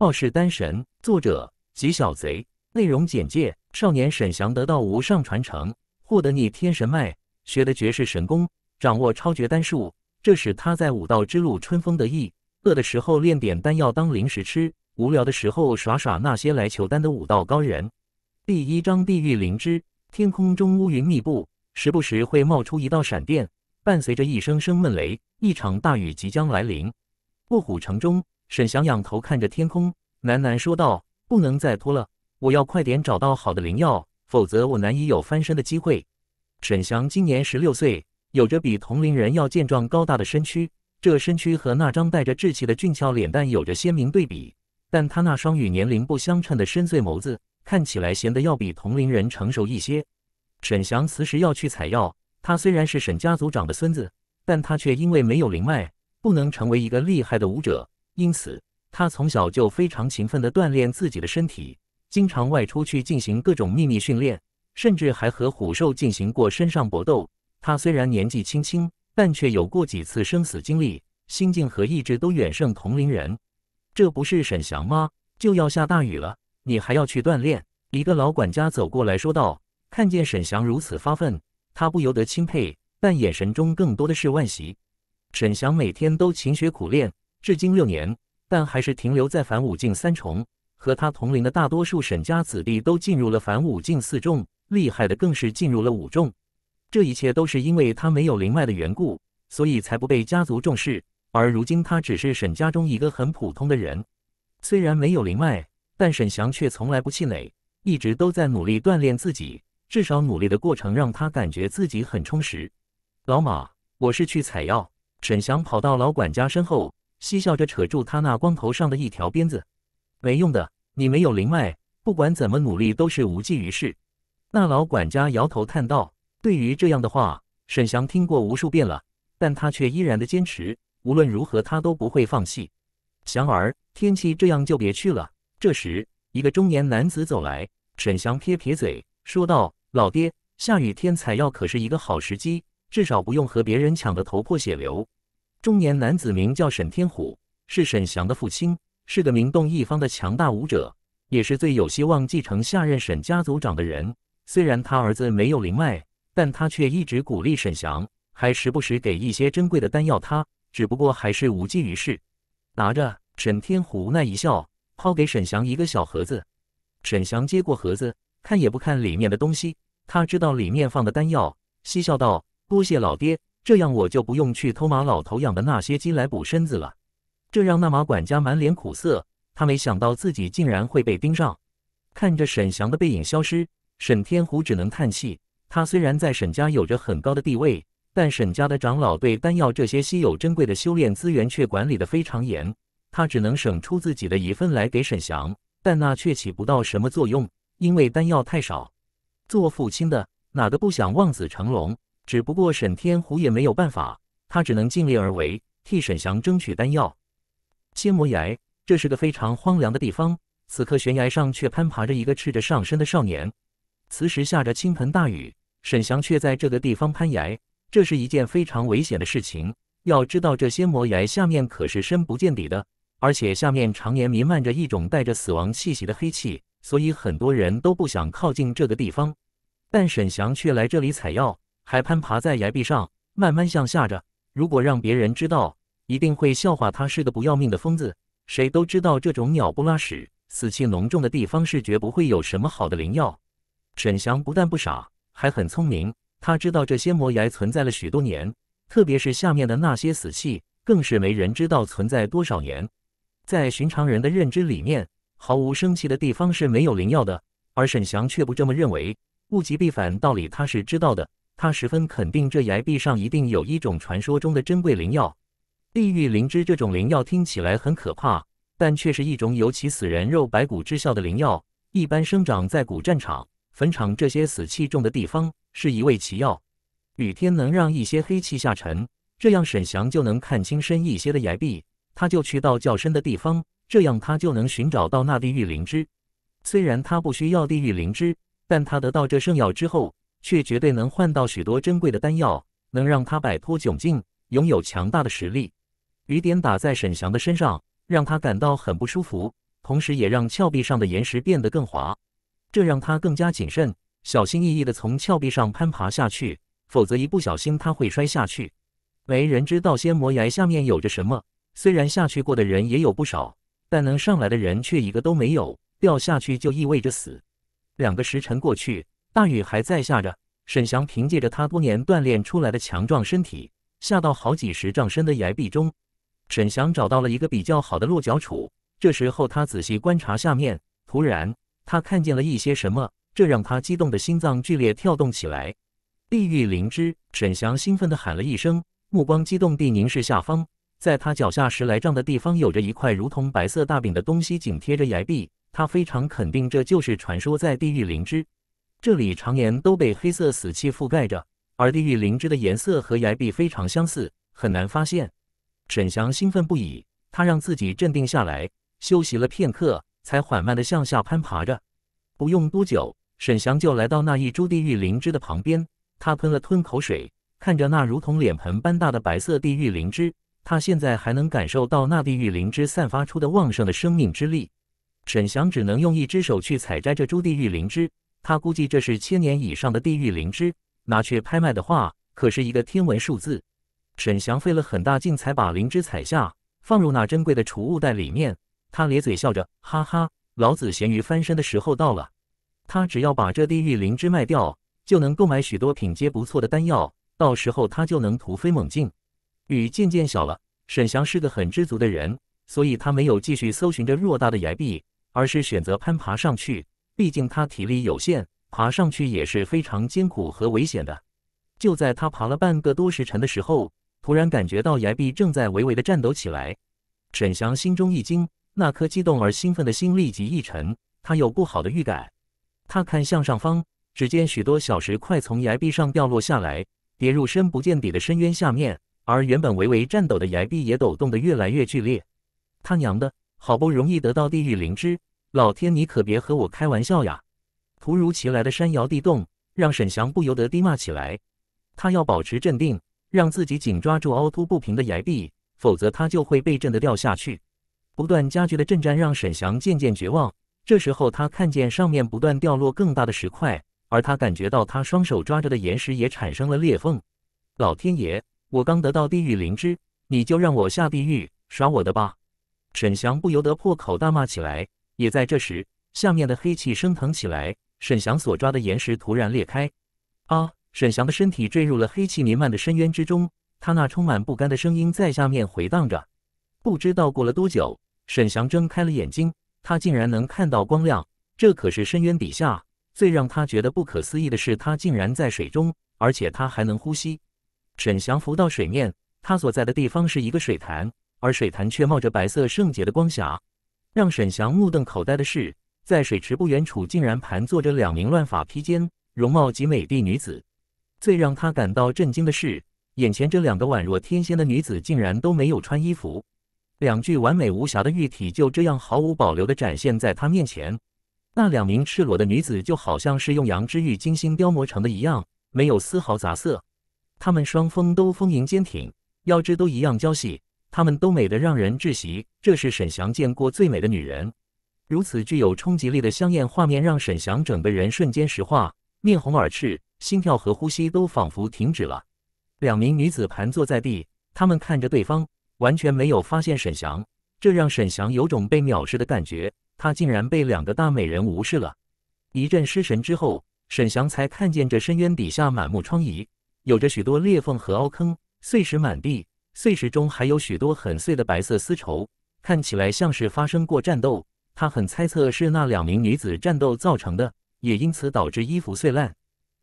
傲世丹神，作者吉小贼。内容简介：少年沈翔得到无上传承，获得逆天神脉，学的绝世神功，掌握超绝丹术，这使他在武道之路春风得意。饿的时候练点丹药当零食吃，无聊的时候耍耍那些来求丹的武道高人。第一章：地狱灵芝。天空中乌云密布，时不时会冒出一道闪电，伴随着一声声闷雷，一场大雨即将来临。卧虎城中。沈翔仰头看着天空，喃喃说道：“不能再拖了，我要快点找到好的灵药，否则我难以有翻身的机会。”沈翔今年十六岁，有着比同龄人要健壮高大的身躯，这身躯和那张带着稚气的俊俏脸蛋有着鲜明对比。但他那双与年龄不相称的深邃眸子，看起来显得要比同龄人成熟一些。沈翔此时要去采药，他虽然是沈家族长的孙子，但他却因为没有灵脉，不能成为一个厉害的武者。因此，他从小就非常勤奋地锻炼自己的身体，经常外出去进行各种秘密训练，甚至还和虎兽进行过身上搏斗。他虽然年纪轻轻，但却有过几次生死经历，心境和意志都远胜同龄人。这不是沈翔吗？就要下大雨了，你还要去锻炼？一个老管家走过来说道：“看见沈翔如此发奋，他不由得钦佩，但眼神中更多的是惋惜。沈翔每天都勤学苦练。”至今六年，但还是停留在凡五境三重。和他同龄的大多数沈家子弟都进入了凡五境四重，厉害的更是进入了五重。这一切都是因为他没有灵脉的缘故，所以才不被家族重视。而如今他只是沈家中一个很普通的人。虽然没有灵脉，但沈翔却从来不气馁，一直都在努力锻炼自己。至少努力的过程让他感觉自己很充实。老马，我是去采药。沈翔跑到老管家身后。嬉笑着扯住他那光头上的一条鞭子，没用的，你没有灵脉，不管怎么努力都是无济于事。那老管家摇头叹道：“对于这样的话，沈翔听过无数遍了，但他却依然的坚持，无论如何他都不会放弃。”祥儿，天气这样就别去了。这时，一个中年男子走来，沈翔撇撇嘴，说道：“老爹，下雨天采药可是一个好时机，至少不用和别人抢得头破血流。”中年男子名叫沈天虎，是沈翔的父亲，是个名动一方的强大武者，也是最有希望继承下任沈家族长的人。虽然他儿子没有灵脉，但他却一直鼓励沈翔，还时不时给一些珍贵的丹药他。只不过还是无济于事。拿着，沈天虎无奈一笑，抛给沈翔一个小盒子。沈翔接过盒子，看也不看里面的东西，他知道里面放的丹药，嬉笑道：“多谢老爹。”这样我就不用去偷马老头养的那些鸡来补身子了。这让那马管家满脸苦涩。他没想到自己竟然会被盯上。看着沈翔的背影消失，沈天虎只能叹气。他虽然在沈家有着很高的地位，但沈家的长老对丹药这些稀有珍贵的修炼资源却管理的非常严。他只能省出自己的一份来给沈翔，但那却起不到什么作用，因为丹药太少。做父亲的哪个不想望子成龙？只不过沈天虎也没有办法，他只能尽力而为，替沈翔争取丹药。仙魔崖，这是个非常荒凉的地方。此刻悬崖上却攀爬着一个赤着上身的少年。此时下着倾盆大雨，沈翔却在这个地方攀岩，这是一件非常危险的事情。要知道，这仙魔崖下面可是深不见底的，而且下面常年弥漫着一种带着死亡气息的黑气，所以很多人都不想靠近这个地方。但沈翔却来这里采药。还攀爬在崖壁上，慢慢向下着。如果让别人知道，一定会笑话他是个不要命的疯子。谁都知道，这种鸟不拉屎、死气浓重的地方是绝不会有什么好的灵药。沈翔不但不傻，还很聪明。他知道这仙魔崖存在了许多年，特别是下面的那些死气，更是没人知道存在多少年。在寻常人的认知里面，毫无生气的地方是没有灵药的，而沈翔却不这么认为。物极必反，道理他是知道的。他十分肯定，这崖壁上一定有一种传说中的珍贵灵药——地狱灵芝。这种灵药听起来很可怕，但却是一种有其死人肉白骨之效的灵药，一般生长在古战场、坟场这些死气重的地方，是一味奇药。雨天能让一些黑气下沉，这样沈翔就能看清深一些的崖壁。他就去到较深的地方，这样他就能寻找到那地狱灵芝。虽然他不需要地狱灵芝，但他得到这圣药之后。却绝对能换到许多珍贵的丹药，能让他摆脱窘境，拥有强大的实力。雨点打在沈翔的身上，让他感到很不舒服，同时也让峭壁上的岩石变得更滑。这让他更加谨慎，小心翼翼地从峭壁上攀爬下去，否则一不小心他会摔下去。没人知道仙魔崖下面有着什么，虽然下去过的人也有不少，但能上来的人却一个都没有。掉下去就意味着死。两个时辰过去。大雨还在下着，沈翔凭借着他多年锻炼出来的强壮身体，下到好几十丈深的崖壁中。沈翔找到了一个比较好的落脚处，这时候他仔细观察下面，突然他看见了一些什么，这让他激动的心脏剧烈跳动起来。地狱灵芝！沈翔兴奋地喊了一声，目光激动地凝视下方，在他脚下十来丈的地方，有着一块如同白色大饼的东西紧贴着崖壁，他非常肯定这就是传说在地狱灵芝。这里常年都被黑色死气覆盖着，而地狱灵芝的颜色和崖壁非常相似，很难发现。沈翔兴奋不已，他让自己镇定下来，休息了片刻，才缓慢地向下攀爬着。不用多久，沈翔就来到那一株地狱灵芝的旁边。他吞了吞口水，看着那如同脸盆般大的白色地狱灵芝，他现在还能感受到那地狱灵芝散发出的旺盛的生命之力。沈翔只能用一只手去采摘这株地狱灵芝。他估计这是千年以上的地狱灵芝，拿去拍卖的话，可是一个天文数字。沈翔费了很大劲才把灵芝采下，放入那珍贵的储物袋里面。他咧嘴笑着，哈哈，老子咸鱼翻身的时候到了。他只要把这地狱灵芝卖掉，就能购买许多品阶不错的丹药，到时候他就能突飞猛进。雨渐渐小了，沈翔是个很知足的人，所以他没有继续搜寻着偌大的崖壁，而是选择攀爬上去。毕竟他体力有限，爬上去也是非常艰苦和危险的。就在他爬了半个多时辰的时候，突然感觉到崖壁正在微微的颤抖起来。沈翔心中一惊，那颗激动而兴奋的心立即一沉，他有不好的预感。他看向上方，只见许多小石块从崖壁上掉落下来，跌入深不见底的深渊下面。而原本微微颤抖的崖壁也抖动得越来越剧烈。他娘的，好不容易得到地狱灵芝！老天，你可别和我开玩笑呀！突如其来的山摇地动，让沈翔不由得低骂起来。他要保持镇定，让自己紧抓住凹凸不平的岩壁，否则他就会被震得掉下去。不断加剧的震颤让沈翔渐渐绝望。这时候，他看见上面不断掉落更大的石块，而他感觉到他双手抓着的岩石也产生了裂缝。老天爷，我刚得到地狱灵芝，你就让我下地狱，耍我的吧！沈翔不由得破口大骂起来。也在这时，下面的黑气升腾起来。沈翔所抓的岩石突然裂开，啊！沈翔的身体坠入了黑气弥漫的深渊之中。他那充满不甘的声音在下面回荡着。不知道过了多久，沈翔睁开了眼睛，他竟然能看到光亮。这可是深渊底下。最让他觉得不可思议的是，他竟然在水中，而且他还能呼吸。沈翔浮到水面，他所在的地方是一个水潭，而水潭却冒着白色圣洁的光霞。让沈翔目瞪口呆的是，在水池不远处，竟然盘坐着两名乱发披肩、容貌极美的女子。最让他感到震惊的是，眼前这两个宛若天仙的女子，竟然都没有穿衣服，两具完美无瑕的玉体就这样毫无保留地展现在他面前。那两名赤裸的女子就好像是用羊脂玉精心雕磨成的一样，没有丝毫杂色。她们双峰都丰盈坚挺，腰肢都一样娇细。他们都美得让人窒息，这是沈翔见过最美的女人。如此具有冲击力的香艳画面，让沈翔整个人瞬间石化，面红耳赤，心跳和呼吸都仿佛停止了。两名女子盘坐在地，她们看着对方，完全没有发现沈翔，这让沈翔有种被藐视的感觉。他竟然被两个大美人无视了。一阵失神之后，沈翔才看见这深渊底下满目疮痍，有着许多裂缝和凹坑，碎石满地。碎石中还有许多很碎的白色丝绸，看起来像是发生过战斗。他很猜测是那两名女子战斗造成的，也因此导致衣服碎烂。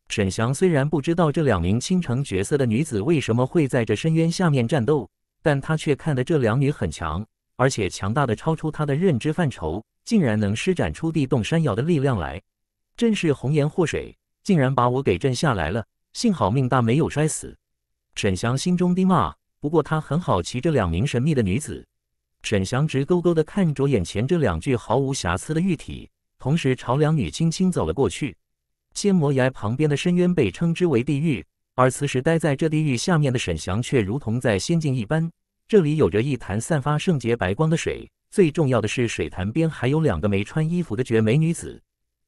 沈翔虽然不知道这两名倾城角色的女子为什么会在这深渊下面战斗，但他却看得这两女很强，而且强大的超出他的认知范畴，竟然能施展出地动山摇的力量来。真是红颜祸水，竟然把我给震下来了！幸好命大，没有摔死。沈翔心中低骂。不过他很好奇这两名神秘的女子。沈翔直勾勾地看着眼前这两具毫无瑕疵的玉体，同时朝两女轻轻走了过去。仙魔崖旁边的深渊被称之为地狱，而此时待在这地狱下面的沈翔却如同在仙境一般。这里有着一潭散发圣洁白光的水，最重要的是水潭边还有两个没穿衣服的绝美女子。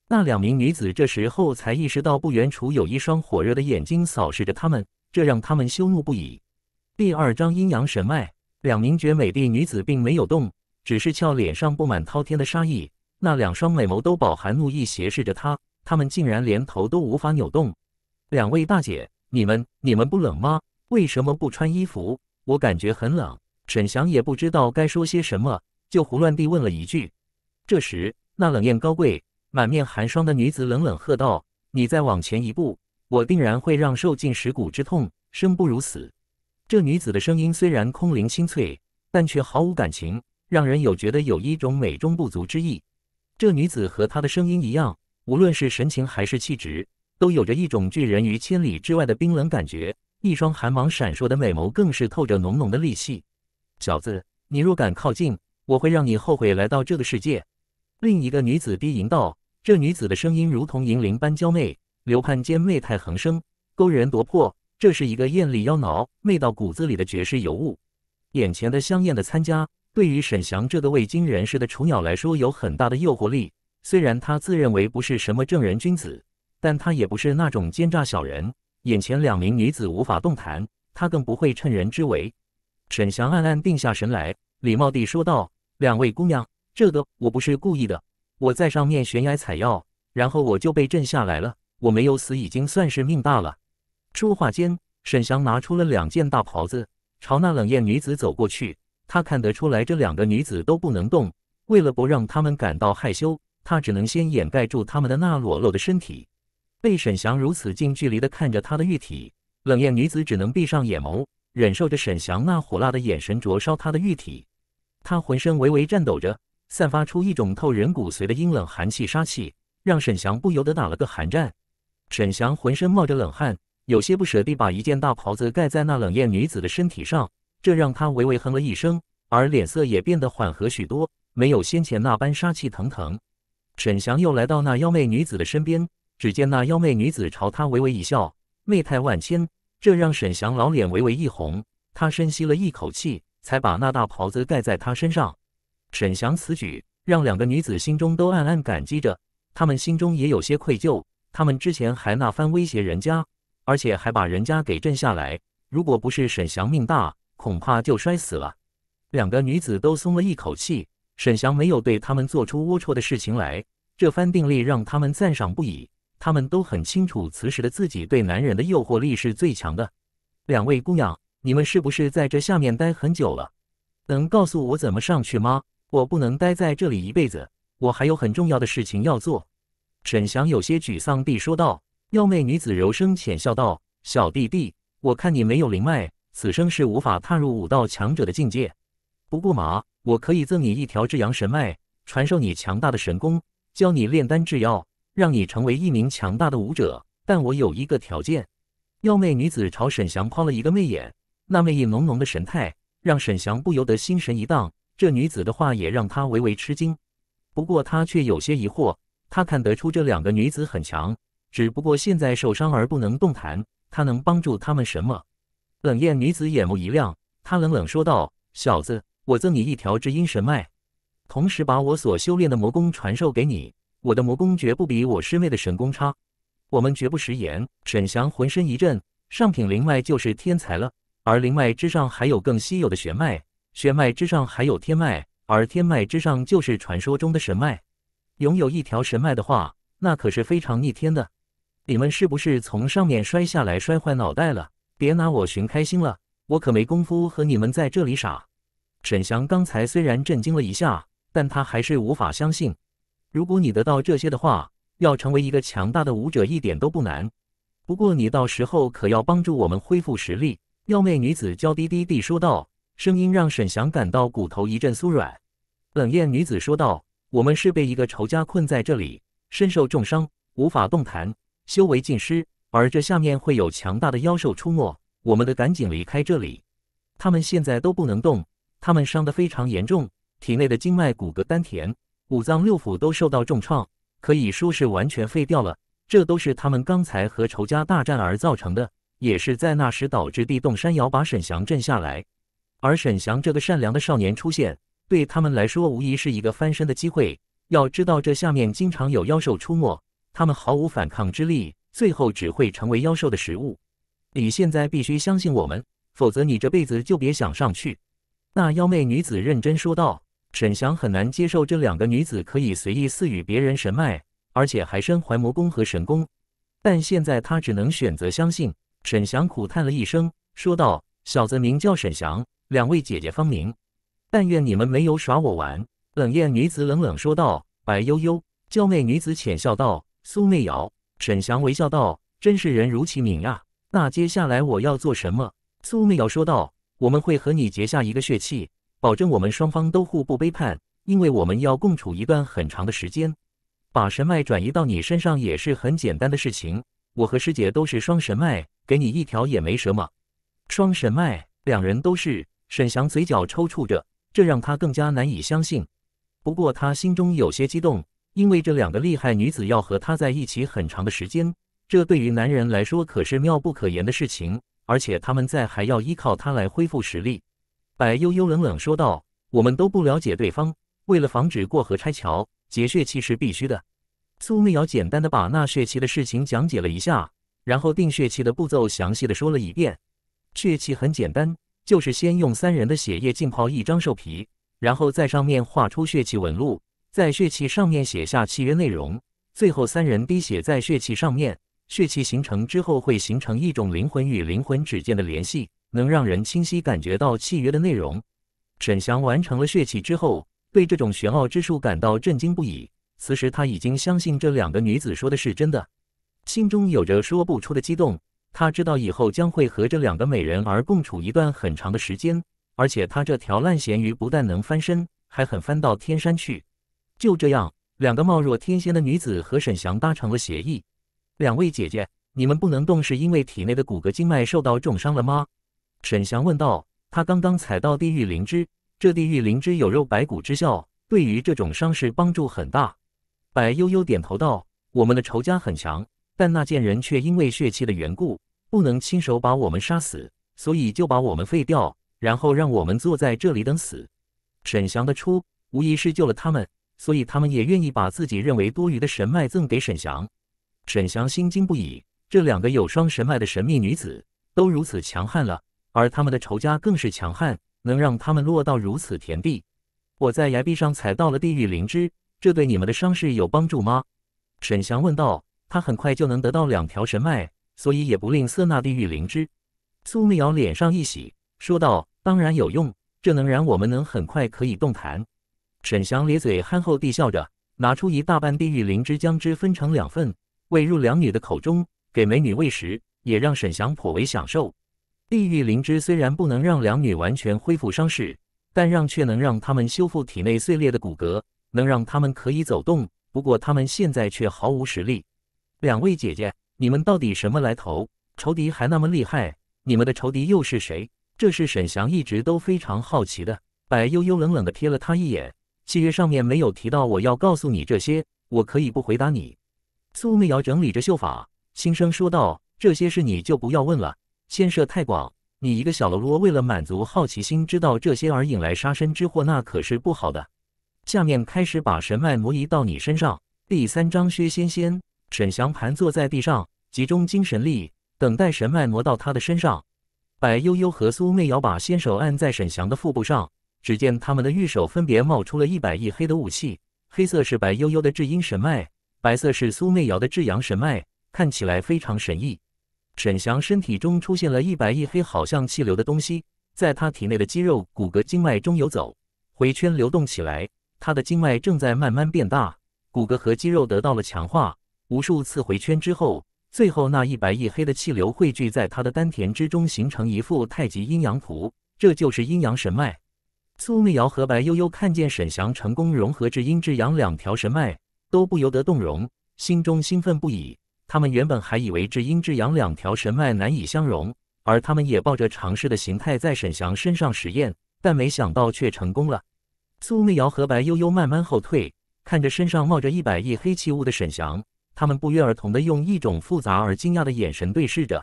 那两名女子这时候才意识到不远处有一双火热的眼睛扫视着他们，这让他们羞怒不已。第二张阴阳神脉，两名绝美的女子并没有动，只是俏脸上布满滔天的杀意，那两双美眸都饱含怒意斜视着她。她们竟然连头都无法扭动。两位大姐，你们、你们不冷吗？为什么不穿衣服？我感觉很冷。沈翔也不知道该说些什么，就胡乱地问了一句。这时，那冷艳高贵、满面寒霜的女子冷冷喝道：“你再往前一步，我定然会让受尽蚀骨之痛，生不如死。”这女子的声音虽然空灵清脆，但却毫无感情，让人有觉得有一种美中不足之意。这女子和她的声音一样，无论是神情还是气质，都有着一种拒人于千里之外的冰冷感觉。一双寒芒闪烁的美眸，更是透着浓浓的戾气。小子，你若敢靠近，我会让你后悔来到这个世界。另一个女子低吟道：“这女子的声音如同银铃般娇媚，流盼间媚态横生，勾人夺魄。”这是一个艳丽妖娆、媚到骨子里的绝世尤物。眼前的香艳的参加，对于沈翔这个未经人事的雏鸟来说，有很大的诱惑力。虽然他自认为不是什么正人君子，但他也不是那种奸诈小人。眼前两名女子无法动弹，他更不会趁人之危。沈翔暗暗定下神来，礼貌地说道：“两位姑娘，这个我不是故意的。我在上面悬崖采药，然后我就被震下来了。我没有死，已经算是命大了。”说话间，沈翔拿出了两件大袍子，朝那冷艳女子走过去。他看得出来，这两个女子都不能动。为了不让她们感到害羞，他只能先掩盖住她们的那裸露的身体。被沈翔如此近距离地看着他的玉体，冷艳女子只能闭上眼眸，忍受着沈翔那火辣的眼神灼烧她的玉体。她浑身微微颤抖着，散发出一种透人骨髓的阴冷寒气杀气，让沈翔不由得打了个寒战。沈翔浑身冒着冷汗。有些不舍地把一件大袍子盖在那冷艳女子的身体上，这让她微微哼了一声，而脸色也变得缓和许多，没有先前那般杀气腾腾。沈翔又来到那妖媚女子的身边，只见那妖媚女子朝他微微一笑，媚态万千，这让沈翔老脸微微一红。他深吸了一口气，才把那大袍子盖在她身上。沈翔此举让两个女子心中都暗暗感激着，她们心中也有些愧疚，她们之前还那番威胁人家。而且还把人家给震下来，如果不是沈翔命大，恐怕就摔死了。两个女子都松了一口气，沈翔没有对他们做出龌龊的事情来，这番定力让他们赞赏不已。他们都很清楚，此时的自己对男人的诱惑力是最强的。两位姑娘，你们是不是在这下面待很久了？能告诉我怎么上去吗？我不能待在这里一辈子，我还有很重要的事情要做。沈翔有些沮丧地说道。妖媚女子柔声浅笑道：“小弟弟，我看你没有灵脉，此生是无法踏入武道强者的境界。不过嘛，我可以赠你一条至阳神脉，传授你强大的神功，教你炼丹制药，让你成为一名强大的武者。但我有一个条件。”妖媚女子朝沈翔抛了一个媚眼，那媚意浓浓的神态，让沈翔不由得心神一荡。这女子的话也让他微微吃惊，不过他却有些疑惑。他看得出这两个女子很强。只不过现在受伤而不能动弹，他能帮助他们什么？冷艳女子眼眸一亮，她冷冷说道：“小子，我赠你一条知音神脉，同时把我所修炼的魔功传授给你。我的魔功绝不比我师妹的神功差，我们绝不食言。”沈翔浑身一震，上品灵脉就是天才了，而灵脉之上还有更稀有的玄脉，玄脉之上还有天脉，而天脉之上就是传说中的神脉。拥有一条神脉的话，那可是非常逆天的。你们是不是从上面摔下来摔坏脑袋了？别拿我寻开心了，我可没工夫和你们在这里傻。沈翔刚才虽然震惊了一下，但他还是无法相信。如果你得到这些的话，要成为一个强大的武者一点都不难。不过你到时候可要帮助我们恢复实力。”妖媚女子娇滴滴地说道，声音让沈翔感到骨头一阵酥软。冷艳女子说道：“我们是被一个仇家困在这里，身受重伤，无法动弹。”修为尽失，而这下面会有强大的妖兽出没，我们得赶紧离开这里。他们现在都不能动，他们伤得非常严重，体内的经脉、骨骼、丹田、五脏六腑都受到重创，可以说是完全废掉了。这都是他们刚才和仇家大战而造成的，也是在那时导致地动山摇，把沈翔震下来。而沈翔这个善良的少年出现，对他们来说无疑是一个翻身的机会。要知道，这下面经常有妖兽出没。他们毫无反抗之力，最后只会成为妖兽的食物。你现在必须相信我们，否则你这辈子就别想上去。”那妖媚女子认真说道。沈翔很难接受这两个女子可以随意赐予别人神脉，而且还身怀魔功和神功。但现在他只能选择相信。沈翔苦叹了一声，说道：“小子名叫沈翔，两位姐姐芳名，但愿你们没有耍我玩。”冷艳女子冷冷说道。白悠悠娇媚女子浅笑道。苏媚瑶，沈翔微笑道：“真是人如其名呀。”那接下来我要做什么？”苏媚瑶说道：“我们会和你结下一个血契，保证我们双方都互不背叛，因为我们要共处一段很长的时间。把神脉转移到你身上也是很简单的事情。我和师姐都是双神脉，给你一条也没什么。”双神脉，两人都是。沈翔嘴角抽搐着，这让他更加难以相信。不过他心中有些激动。因为这两个厉害女子要和他在一起很长的时间，这对于男人来说可是妙不可言的事情。而且他们在还要依靠他来恢复实力。白悠悠冷冷说道：“我们都不了解对方，为了防止过河拆桥，截血气是必须的。”苏媚瑶简单的把纳血气的事情讲解了一下，然后定血气的步骤详细的说了一遍。血气很简单，就是先用三人的血液浸泡一张兽皮，然后在上面画出血气纹路。在血气上面写下契约内容，最后三人滴血在血气上面，血气形成之后会形成一种灵魂与灵魂之间的联系，能让人清晰感觉到契约的内容。沈翔完成了血气之后，对这种玄奥之术感到震惊不已。此时他已经相信这两个女子说的是真的，心中有着说不出的激动。他知道以后将会和这两个美人儿共处一段很长的时间，而且他这条烂咸鱼不但能翻身，还很翻到天山去。就这样，两个貌若天仙的女子和沈翔达成了协议。两位姐姐，你们不能动，是因为体内的骨骼经脉受到重伤了吗？沈翔问道。他刚刚采到地狱灵芝，这地狱灵芝有肉白骨之效，对于这种伤势帮助很大。白悠悠点头道：“我们的仇家很强，但那贱人却因为血气的缘故，不能亲手把我们杀死，所以就把我们废掉，然后让我们坐在这里等死。”沈翔的出，无疑是救了他们。所以他们也愿意把自己认为多余的神脉赠给沈翔。沈翔心惊不已，这两个有双神脉的神秘女子都如此强悍了，而他们的仇家更是强悍，能让她们落到如此田地。我在崖壁上采到了地狱灵芝，这对你们的伤势有帮助吗？沈翔问道。他很快就能得到两条神脉，所以也不吝啬那地狱灵芝。苏密瑶脸上一喜，说道：“当然有用，这能让我们能很快可以动弹。”沈翔咧嘴憨厚地笑着，拿出一大半地狱灵芝，将之分成两份，喂入两女的口中。给美女喂食，也让沈翔颇为享受。地狱灵芝虽然不能让两女完全恢复伤势，但让却能让他们修复体内碎裂的骨骼，能让他们可以走动。不过他们现在却毫无实力。两位姐姐，你们到底什么来头？仇敌还那么厉害，你们的仇敌又是谁？这是沈翔一直都非常好奇的。白悠悠冷冷地瞥了他一眼。契约上面没有提到我要告诉你这些，我可以不回答你。苏媚瑶整理着秀发，轻声说道：“这些事你就不要问了，牵涉太广。你一个小喽啰，为了满足好奇心知道这些而引来杀身之祸，那可是不好的。”下面开始把神脉挪移到你身上。第三章，薛仙仙、沈翔盘坐在地上，集中精神力，等待神脉挪到他的身上。白悠悠和苏媚瑶把纤手按在沈翔的腹部上。只见他们的玉手分别冒出了一白一黑的雾气，黑色是白悠悠的至阴神脉，白色是苏媚瑶的至阳神脉，看起来非常神异。沈翔身体中出现了一白一黑，好像气流的东西，在他体内的肌肉、骨骼、经脉中游走，回圈流动起来。他的经脉正在慢慢变大，骨骼和肌肉得到了强化。无数次回圈之后，最后那一白一黑的气流汇聚在他的丹田之中，形成一副太极阴阳图，这就是阴阳神脉。苏媚瑶和白悠悠看见沈翔成功融合至阴至阳两条神脉，都不由得动容，心中兴奋不已。他们原本还以为至阴至阳两条神脉难以相融，而他们也抱着尝试的心态在沈翔身上实验，但没想到却成功了。苏媚瑶和白悠悠慢慢后退，看着身上冒着一百亿黑气雾的沈翔，他们不约而同地用一种复杂而惊讶的眼神对视着。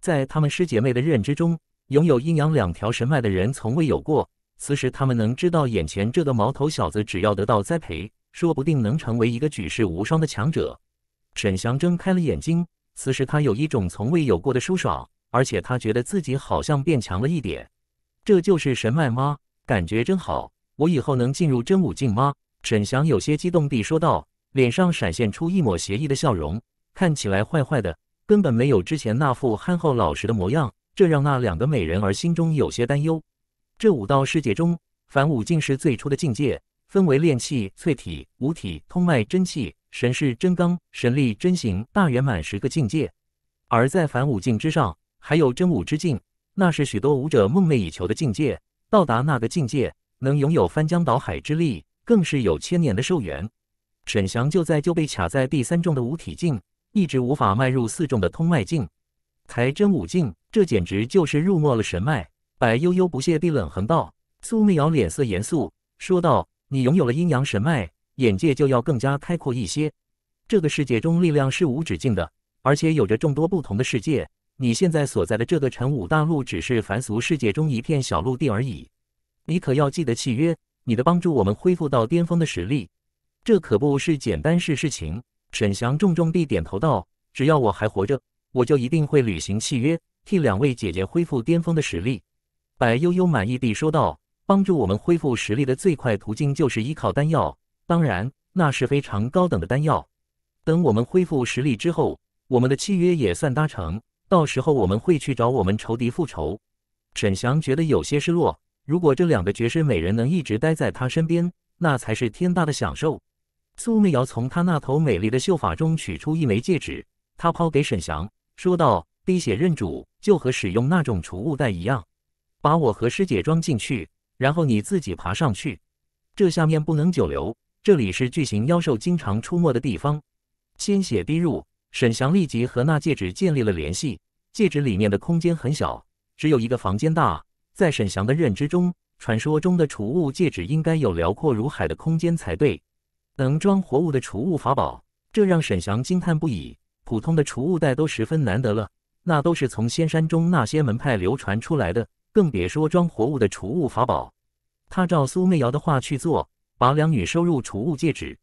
在他们师姐妹的认知中，拥有阴阳两条神脉的人从未有过。此时，他们能知道眼前这个毛头小子，只要得到栽培，说不定能成为一个举世无双的强者。沈翔睁开了眼睛，此时他有一种从未有过的舒爽，而且他觉得自己好像变强了一点。这就是神脉吗？感觉真好！我以后能进入真武境吗？沈翔有些激动地说道，脸上闪现出一抹邪异的笑容，看起来坏坏的，根本没有之前那副憨厚老实的模样，这让那两个美人儿心中有些担忧。这五道世界中，凡武境是最初的境界，分为炼气、淬体、武体、通脉、真气、神势、真刚、神力、真形、大圆满十个境界。而在凡武境之上，还有真武之境，那是许多武者梦寐以求的境界。到达那个境界，能拥有翻江倒海之力，更是有千年的寿元。沈翔就在就被卡在第三重的五体境，一直无法迈入四重的通脉境，才真武境，这简直就是入没了神脉。白悠悠不屑地冷哼道：“苏媚瑶脸色严肃说道：‘你拥有了阴阳神脉，眼界就要更加开阔一些。这个世界中力量是无止境的，而且有着众多不同的世界。你现在所在的这个陈武大陆只是凡俗世界中一片小陆地而已。你可要记得契约，你的帮助我们恢复到巅峰的实力，这可不是简单事事情。’沈翔重重地点头道：‘只要我还活着，我就一定会履行契约，替两位姐姐恢复巅峰的实力。’”白悠悠满意地说道：“帮助我们恢复实力的最快途径就是依靠丹药，当然那是非常高等的丹药。等我们恢复实力之后，我们的契约也算达成。到时候我们会去找我们仇敌复仇。”沈翔觉得有些失落。如果这两个绝世美人能一直待在他身边，那才是天大的享受。苏媚瑶从他那头美丽的秀发中取出一枚戒指，她抛给沈翔，说道：“滴血认主，就和使用那种储物袋一样。”把我和师姐装进去，然后你自己爬上去。这下面不能久留，这里是巨型妖兽经常出没的地方。鲜血滴入，沈翔立即和那戒指建立了联系。戒指里面的空间很小，只有一个房间大。在沈翔的认知中，传说中的储物戒指应该有辽阔如海的空间才对。能装活物的储物法宝，这让沈翔惊叹不已。普通的储物袋都十分难得了，那都是从仙山中那些门派流传出来的。更别说装活物的储物法宝。他照苏媚瑶的话去做，把两女收入储物戒指。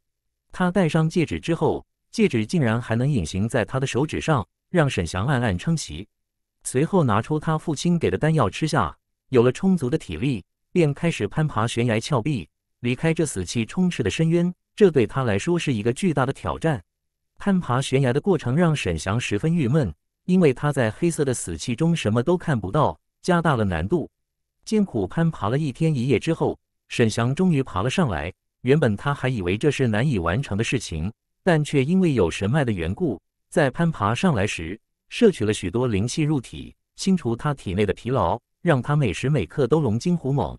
他戴上戒指之后，戒指竟然还能隐形在他的手指上，让沈翔暗暗称奇。随后拿出他父亲给的丹药吃下，有了充足的体力，便开始攀爬悬崖峭壁，离开这死气充斥的深渊。这对他来说是一个巨大的挑战。攀爬悬崖的过程让沈翔十分郁闷，因为他在黑色的死气中什么都看不到。加大了难度，艰苦攀爬了一天一夜之后，沈翔终于爬了上来。原本他还以为这是难以完成的事情，但却因为有神脉的缘故，在攀爬上来时摄取了许多灵气入体，清除他体内的疲劳，让他每时每刻都龙精虎猛。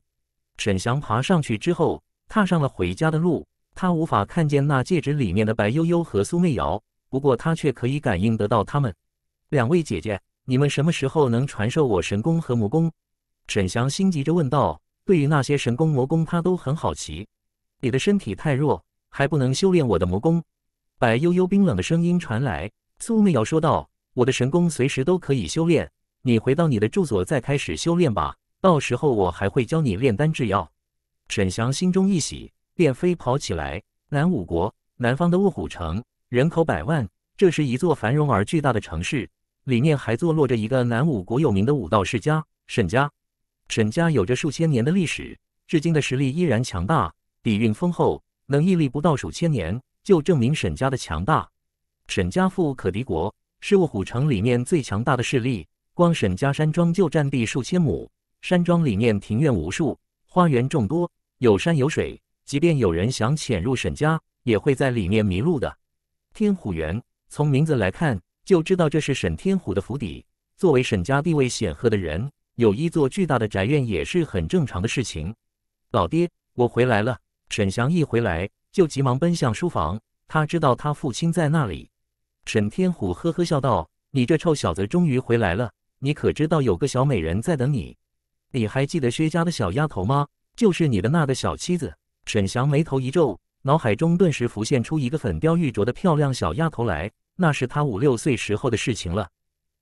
沈翔爬上去之后，踏上了回家的路。他无法看见那戒指里面的白悠悠和苏媚瑶，不过他却可以感应得到他们两位姐姐。你们什么时候能传授我神功和魔功？沈翔心急着问道。对于那些神功魔功，他都很好奇。你的身体太弱，还不能修炼我的魔功。白悠悠冰冷的声音传来。苏媚瑶说道：“我的神功随时都可以修炼，你回到你的住所再开始修炼吧。到时候我还会教你炼丹制药。”沈翔心中一喜，便飞跑起来。南五国南方的卧虎城，人口百万，这是一座繁荣而巨大的城市。里面还坐落着一个南武国有名的武道世家——沈家。沈家有着数千年的历史，至今的实力依然强大，底蕴丰厚，能屹立不倒数千年，就证明沈家的强大。沈家富可敌国，是卧虎城里面最强大的势力。光沈家山庄就占地数千亩，山庄里面庭院无数，花园众多，有山有水。即便有人想潜入沈家，也会在里面迷路的。天虎园，从名字来看。就知道这是沈天虎的府邸。作为沈家地位显赫的人，有一座巨大的宅院也是很正常的事情。老爹，我回来了。沈翔一回来就急忙奔向书房，他知道他父亲在那里。沈天虎呵呵笑道：“你这臭小子终于回来了，你可知道有个小美人在等你？你还记得薛家的小丫头吗？就是你的那个小妻子。”沈翔眉头一皱，脑海中顿时浮现出一个粉雕玉琢的漂亮小丫头来。那是他五六岁时候的事情了，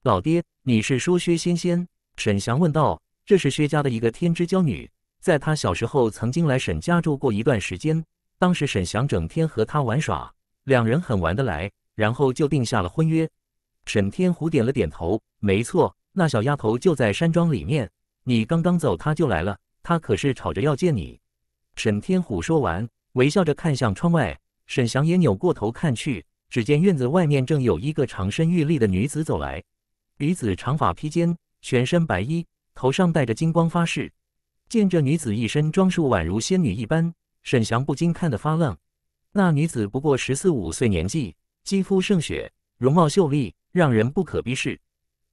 老爹，你是说薛仙仙？沈翔问道。这是薛家的一个天之娇女，在她小时候曾经来沈家住过一段时间。当时沈翔整天和她玩耍，两人很玩得来，然后就定下了婚约。沈天虎点了点头，没错，那小丫头就在山庄里面。你刚刚走，她就来了，她可是吵着要见你。沈天虎说完，微笑着看向窗外，沈翔也扭过头看去。只见院子外面正有一个长身玉立的女子走来，女子长发披肩，全身白衣，头上戴着金光发饰。见这女子一身装束宛如仙女一般，沈翔不禁看得发愣。那女子不过十四五岁年纪，肌肤胜雪，容貌秀丽，让人不可逼视。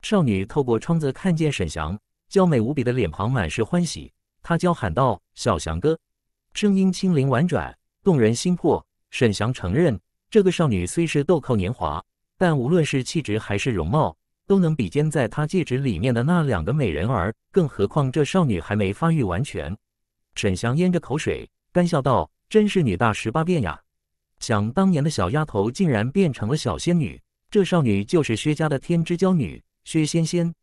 少女透过窗子看见沈翔，娇美无比的脸庞满是欢喜，她娇喊道：“小翔哥！”声音清灵婉转动人心魄。沈翔承认。这个少女虽是豆蔻年华，但无论是气质还是容貌，都能比肩在她戒指里面的那两个美人儿。更何况这少女还没发育完全。沈翔咽着口水，干笑道：“真是女大十八变呀！想当年的小丫头，竟然变成了小仙女。这少女就是薛家的天之娇女薛仙仙，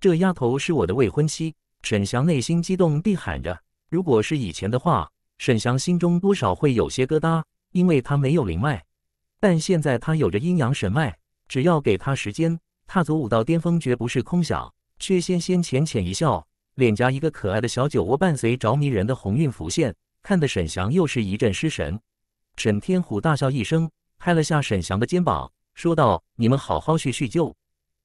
这丫头是我的未婚妻。”沈翔内心激动地喊着。如果是以前的话，沈翔心中多少会有些疙瘩，因为他没有灵脉。但现在他有着阴阳神脉，只要给他时间，踏足武道巅峰绝不是空想。薛仙仙浅浅一笑，脸颊一个可爱的小酒窝，伴随着迷人的红晕浮现，看得沈翔又是一阵失神。沈天虎大笑一声，拍了下沈翔的肩膀，说道：“你们好好叙叙旧。”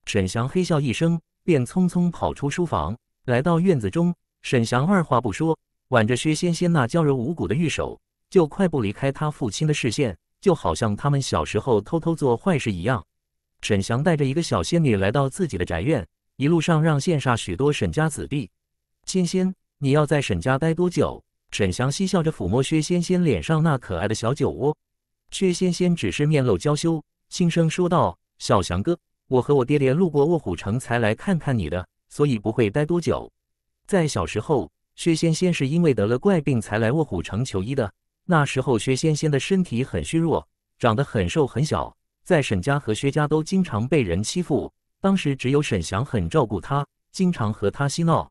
沈翔嘿笑一声，便匆匆跑出书房，来到院子中。沈翔二话不说，挽着薛仙仙那娇柔无骨的玉手，就快步离开他父亲的视线。就好像他们小时候偷偷做坏事一样。沈翔带着一个小仙女来到自己的宅院，一路上让羡煞许多沈家子弟。仙仙，你要在沈家待多久？沈翔嬉笑着抚摸薛仙仙脸上那可爱的小酒窝。薛仙仙只是面露娇羞，轻声说道：“小翔哥，我和我爹爹路过卧虎城才来看看你的，所以不会待多久。”在小时候，薛仙仙是因为得了怪病才来卧虎城求医的。那时候，薛仙仙的身体很虚弱，长得很瘦很小，在沈家和薛家都经常被人欺负。当时只有沈翔很照顾他，经常和他嬉闹，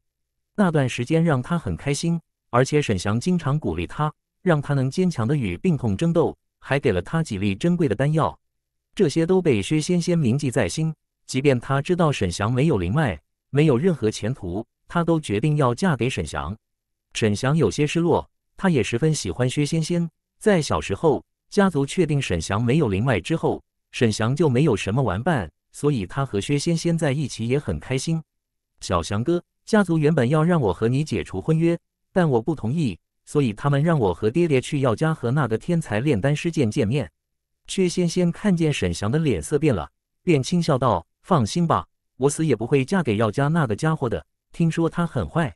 那段时间让他很开心。而且沈翔经常鼓励他，让他能坚强的与病痛争斗，还给了他几粒珍贵的丹药。这些都被薛仙仙铭记在心。即便他知道沈翔没有灵脉，没有任何前途，他都决定要嫁给沈翔。沈翔有些失落。他也十分喜欢薛仙仙。在小时候，家族确定沈翔没有灵脉之后，沈翔就没有什么玩伴，所以他和薛仙仙在一起也很开心。小翔哥，家族原本要让我和你解除婚约，但我不同意，所以他们让我和爹爹去药家和那个天才炼丹师见见面。薛仙仙看见沈翔的脸色变了，便轻笑道：“放心吧，我死也不会嫁给药家那个家伙的。听说他很坏。”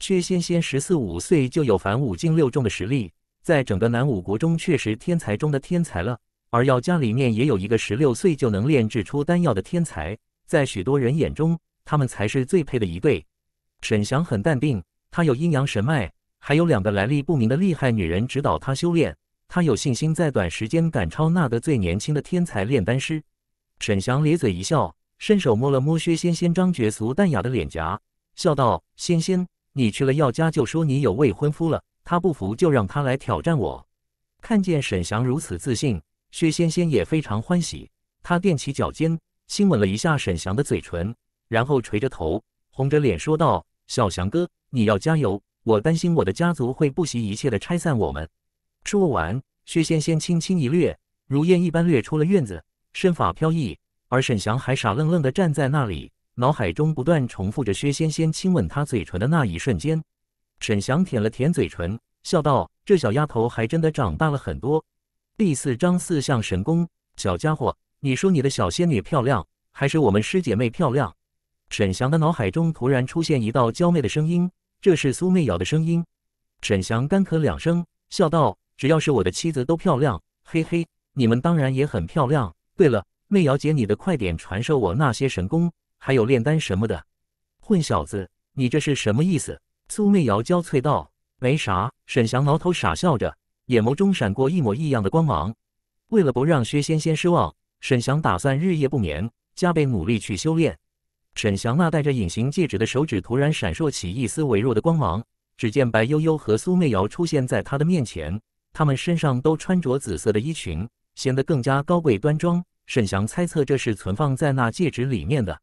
薛仙仙十四五岁就有凡五境六重的实力，在整个南五国中，确实天才中的天才了。而药家里面也有一个十六岁就能炼制出丹药的天才，在许多人眼中，他们才是最配的一对。沈翔很淡定，他有阴阳神脉，还有两个来历不明的厉害女人指导他修炼，他有信心在短时间赶超那个最年轻的天才炼丹师。沈翔咧嘴一笑，伸手摸了摸薛仙仙张绝俗淡雅的脸颊，笑道：“仙仙。”你去了药家就说你有未婚夫了，他不服就让他来挑战我。看见沈翔如此自信，薛仙仙也非常欢喜。她踮起脚尖亲吻了一下沈翔的嘴唇，然后垂着头，红着脸说道：“小翔哥，你要加油，我担心我的家族会不惜一切的拆散我们。”说完，薛仙仙轻轻一掠，如燕一般掠出了院子，身法飘逸。而沈翔还傻愣愣地站在那里。脑海中不断重复着薛仙仙亲吻他嘴唇的那一瞬间，沈翔舔了舔嘴唇，笑道：“这小丫头还真的长大了很多。”第四章四象神功，小家伙，你说你的小仙女漂亮，还是我们师姐妹漂亮？沈翔的脑海中突然出现一道娇媚的声音，这是苏媚瑶的声音。沈翔干咳两声，笑道：“只要是我的妻子都漂亮，嘿嘿，你们当然也很漂亮。对了，媚瑶姐，你的快点传授我那些神功。”还有炼丹什么的，混小子，你这是什么意思？苏媚瑶娇脆道：“没啥。”沈翔挠头傻笑着，眼眸中闪过一抹异样的光芒。为了不让薛仙仙失望，沈翔打算日夜不眠，加倍努力去修炼。沈翔那戴着隐形戒指的手指突然闪烁起一丝微弱的光芒，只见白悠悠和苏媚瑶出现在他的面前，他们身上都穿着紫色的衣裙，显得更加高贵端庄。沈翔猜测这是存放在那戒指里面的。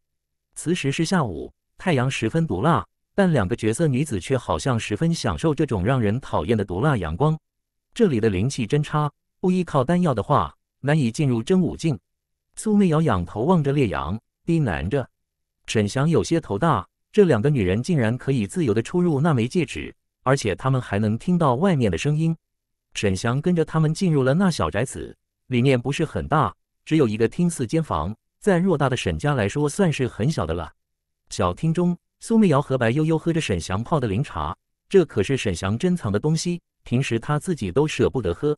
此时是下午，太阳十分毒辣，但两个绝色女子却好像十分享受这种让人讨厌的毒辣阳光。这里的灵气真差，不依靠丹药的话，难以进入真武境。苏媚瑶仰头望着烈阳，低喃着。沈翔有些头大，这两个女人竟然可以自由的出入那枚戒指，而且他们还能听到外面的声音。沈翔跟着他们进入了那小宅子，里面不是很大，只有一个厅四间房。在偌大的沈家来说，算是很小的了。小厅中，苏媚瑶和白悠悠喝着沈翔泡的灵茶，这可是沈翔珍藏的东西，平时他自己都舍不得喝。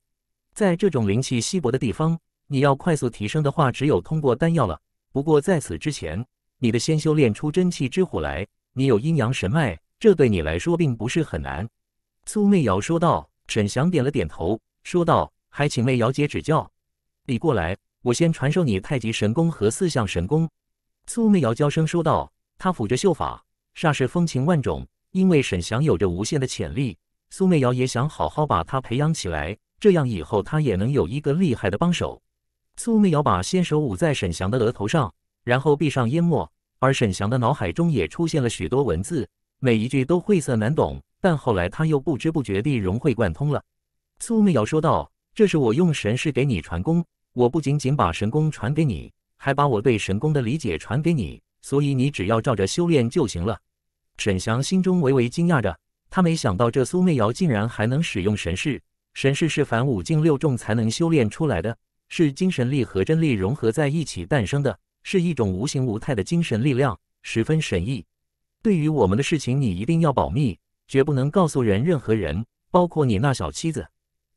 在这种灵气稀薄的地方，你要快速提升的话，只有通过丹药了。不过在此之前，你的先修炼出真气之火来，你有阴阳神脉，这对你来说并不是很难。苏媚瑶说道。沈翔点了点头，说道：“还请媚瑶姐指教。”你过来。我先传授你太极神功和四象神功。”苏媚瑶娇声说道，她抚着秀发，煞是风情万种。因为沈翔有着无限的潜力，苏媚瑶也想好好把他培养起来，这样以后他也能有一个厉害的帮手。苏媚瑶把纤手捂在沈翔的额头上，然后闭上眼没，而沈翔的脑海中也出现了许多文字，每一句都晦涩难懂，但后来他又不知不觉地融会贯通了。苏媚瑶说道：“这是我用神识给你传功。”我不仅仅把神功传给你，还把我对神功的理解传给你，所以你只要照着修炼就行了。沈翔心中微微惊讶着，他没想到这苏媚瑶竟然还能使用神识。神识是凡五境六重才能修炼出来的，是精神力和真力融合在一起诞生的，是一种无形无态的精神力量，十分神秘。对于我们的事情，你一定要保密，绝不能告诉人任何人，包括你那小妻子。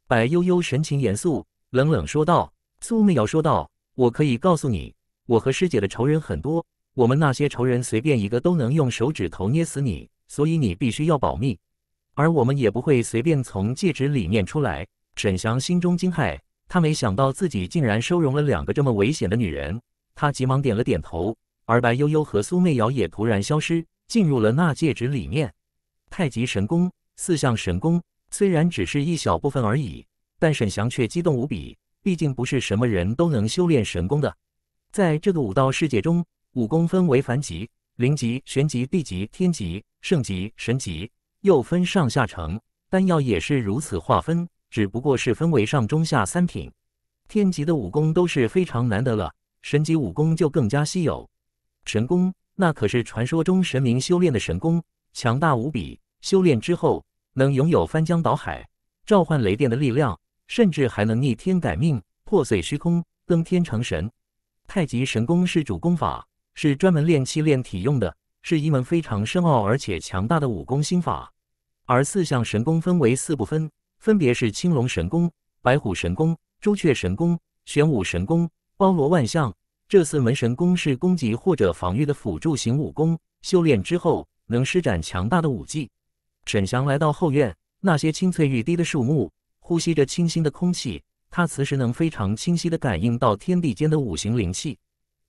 白悠悠神情严肃，冷冷说道。苏媚瑶说道：“我可以告诉你，我和师姐的仇人很多，我们那些仇人随便一个都能用手指头捏死你，所以你必须要保密。而我们也不会随便从戒指里面出来。”沈翔心中惊骇，他没想到自己竟然收容了两个这么危险的女人。他急忙点了点头，而白悠悠和苏媚瑶也突然消失，进入了那戒指里面。太极神功、四象神功虽然只是一小部分而已，但沈翔却激动无比。毕竟不是什么人都能修炼神功的，在这个武道世界中，武功分为凡级、灵级、玄级、地级、天级、圣级、神级，又分上下层。丹药也是如此划分，只不过是分为上、中、下三品。天级的武功都是非常难得了，神级武功就更加稀有。神功那可是传说中神明修炼的神功，强大无比，修炼之后能拥有翻江倒海、召唤雷电的力量。甚至还能逆天改命，破碎虚空，登天成神。太极神功是主功法，是专门练气练体用的，是一门非常深奥而且强大的武功心法。而四象神功分为四部分，分别是青龙神功、白虎神功、朱雀神功、玄武神功，包罗万象。这四门神功是攻击或者防御的辅助型武功，修炼之后能施展强大的武技。沈翔来到后院，那些青翠欲滴的树木。呼吸着清新的空气，他此时能非常清晰地感应到天地间的五行灵气。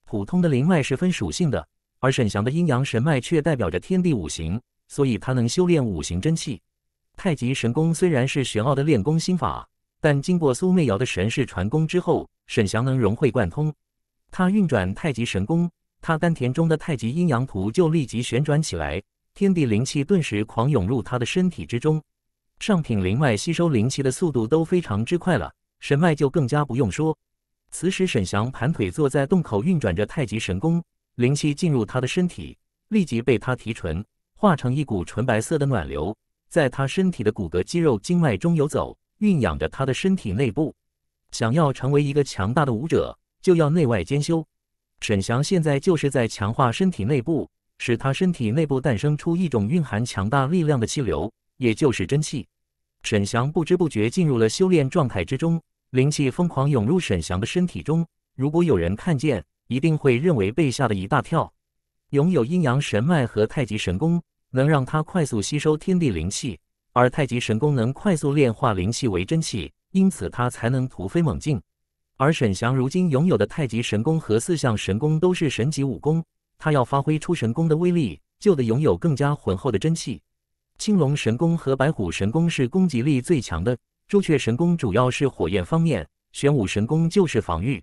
普通的灵脉是分属性的，而沈翔的阴阳神脉却代表着天地五行，所以他能修炼五行真气。太极神功虽然是玄奥的练功心法，但经过苏媚瑶的神识传功之后，沈翔能融会贯通。他运转太极神功，他丹田中的太极阴阳图就立即旋转起来，天地灵气顿时狂涌入他的身体之中。上品灵脉吸收灵气的速度都非常之快了，神脉就更加不用说。此时，沈翔盘腿坐在洞口，运转着太极神功，灵气进入他的身体，立即被他提纯，化成一股纯白色的暖流，在他身体的骨骼、肌肉、经脉中游走，蕴养着他的身体内部。想要成为一个强大的武者，就要内外兼修。沈翔现在就是在强化身体内部，使他身体内部诞生出一种蕴含强大力量的气流，也就是真气。沈翔不知不觉进入了修炼状态之中，灵气疯狂涌入沈翔的身体中。如果有人看见，一定会认为被吓了一大跳。拥有阴阳神脉和太极神功，能让他快速吸收天地灵气，而太极神功能快速炼化灵气为真气，因此他才能突飞猛进。而沈翔如今拥有的太极神功和四项神功都是神级武功，他要发挥出神功的威力，就得拥有更加浑厚的真气。青龙神功和白虎神功是攻击力最强的，朱雀神功主要是火焰方面，玄武神功就是防御。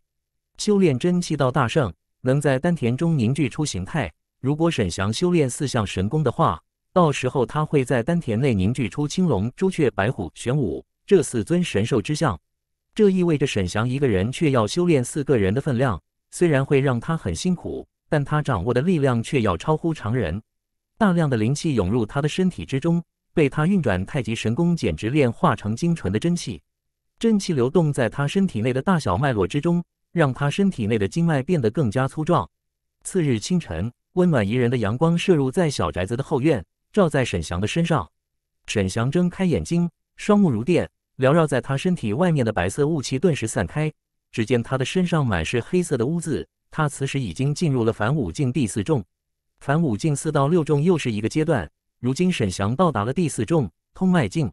修炼真气到大圣，能在丹田中凝聚出形态。如果沈翔修炼四项神功的话，到时候他会在丹田内凝聚出青龙、朱雀、白虎、玄武这四尊神兽之像。这意味着沈翔一个人却要修炼四个人的分量，虽然会让他很辛苦，但他掌握的力量却要超乎常人。大量的灵气涌入他的身体之中，被他运转太极神功，简直炼化成精纯的真气。真气流动在他身体内的大小脉络之中，让他身体内的经脉变得更加粗壮。次日清晨，温暖宜人的阳光射入在小宅子的后院，照在沈翔的身上。沈翔睁开眼睛，双目如电，缭绕在他身体外面的白色雾气顿时散开。只见他的身上满是黑色的污渍。他此时已经进入了反武境第四重。凡五境四到六重又是一个阶段，如今沈翔到达了第四重通脉境，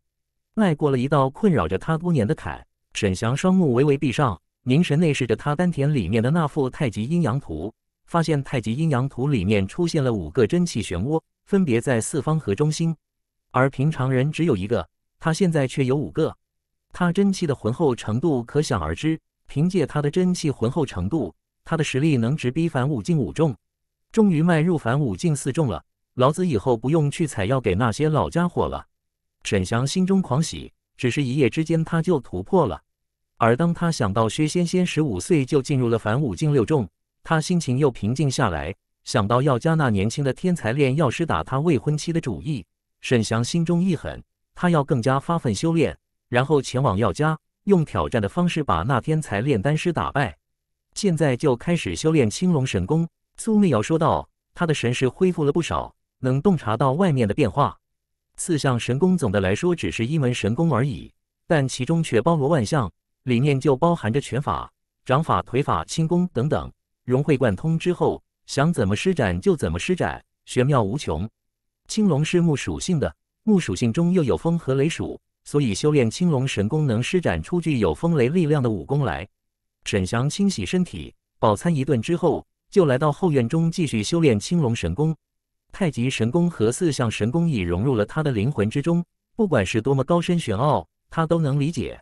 迈过了一道困扰着他多年的坎。沈翔双目微微闭上，凝神内视着他丹田里面的那幅太极阴阳图，发现太极阴阳图里面出现了五个真气漩涡，分别在四方和中心，而平常人只有一个。他现在却有五个，他真气的浑厚程度可想而知。凭借他的真气浑厚程度，他的实力能直逼凡五境五重。终于迈入凡五境四重了，老子以后不用去采药给那些老家伙了。沈翔心中狂喜，只是一夜之间他就突破了。而当他想到薛仙仙十五岁就进入了凡五境六重，他心情又平静下来。想到药家那年轻的天才炼药师打他未婚妻的主意，沈翔心中一狠，他要更加发奋修炼，然后前往药家，用挑战的方式把那天才炼丹师打败。现在就开始修炼青龙神功。苏媚瑶说道：“他的神识恢复了不少，能洞察到外面的变化。四象神功总的来说只是一门神功而已，但其中却包罗万象，里面就包含着拳法、掌法、腿法、轻功等等。融会贯通之后，想怎么施展就怎么施展，玄妙无穷。青龙是木属性的，木属性中又有风和雷属，所以修炼青龙神功能施展出具有风雷力量的武功来。”沈翔清洗身体，饱餐一顿之后。就来到后院中继续修炼青龙神功、太极神功和四象神功，已融入了他的灵魂之中。不管是多么高深玄奥，他都能理解。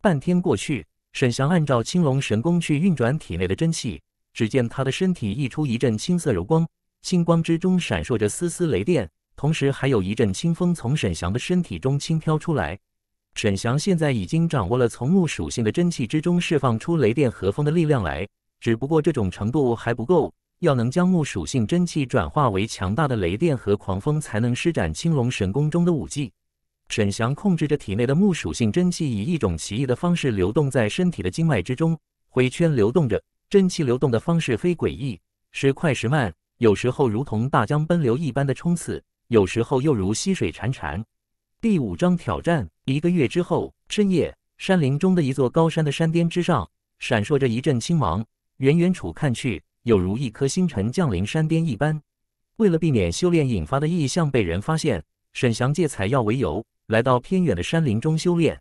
半天过去，沈翔按照青龙神功去运转体内的真气，只见他的身体溢出一阵青色柔光，星光之中闪烁着丝丝雷电，同时还有一阵清风从沈翔的身体中轻飘出来。沈翔现在已经掌握了从木属性的真气之中释放出雷电和风的力量来。只不过这种程度还不够，要能将木属性真气转化为强大的雷电和狂风，才能施展青龙神功中的武技。沈翔控制着体内的木属性真气，以一种奇异的方式流动在身体的经脉之中，回圈流动着真气流动的方式非诡异，时快时慢，有时候如同大江奔流一般的冲刺，有时候又如溪水潺潺。第五章挑战一个月之后，深夜，山林中的一座高山的山巅之上，闪烁着一阵青芒。远远处看去，有如一颗星辰降临山巅一般。为了避免修炼引发的异象被人发现，沈翔借采药为由，来到偏远的山林中修炼。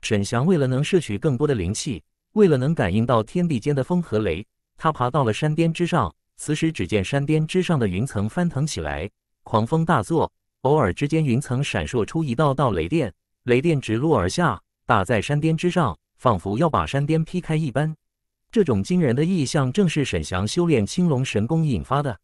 沈翔为了能摄取更多的灵气，为了能感应到天地间的风和雷，他爬到了山巅之上。此时，只见山巅之上的云层翻腾起来，狂风大作，偶尔之间，云层闪烁出一道道雷电，雷电直落而下，打在山巅之上，仿佛要把山巅劈开一般。这种惊人的异象，正是沈翔修炼青龙神功引发的。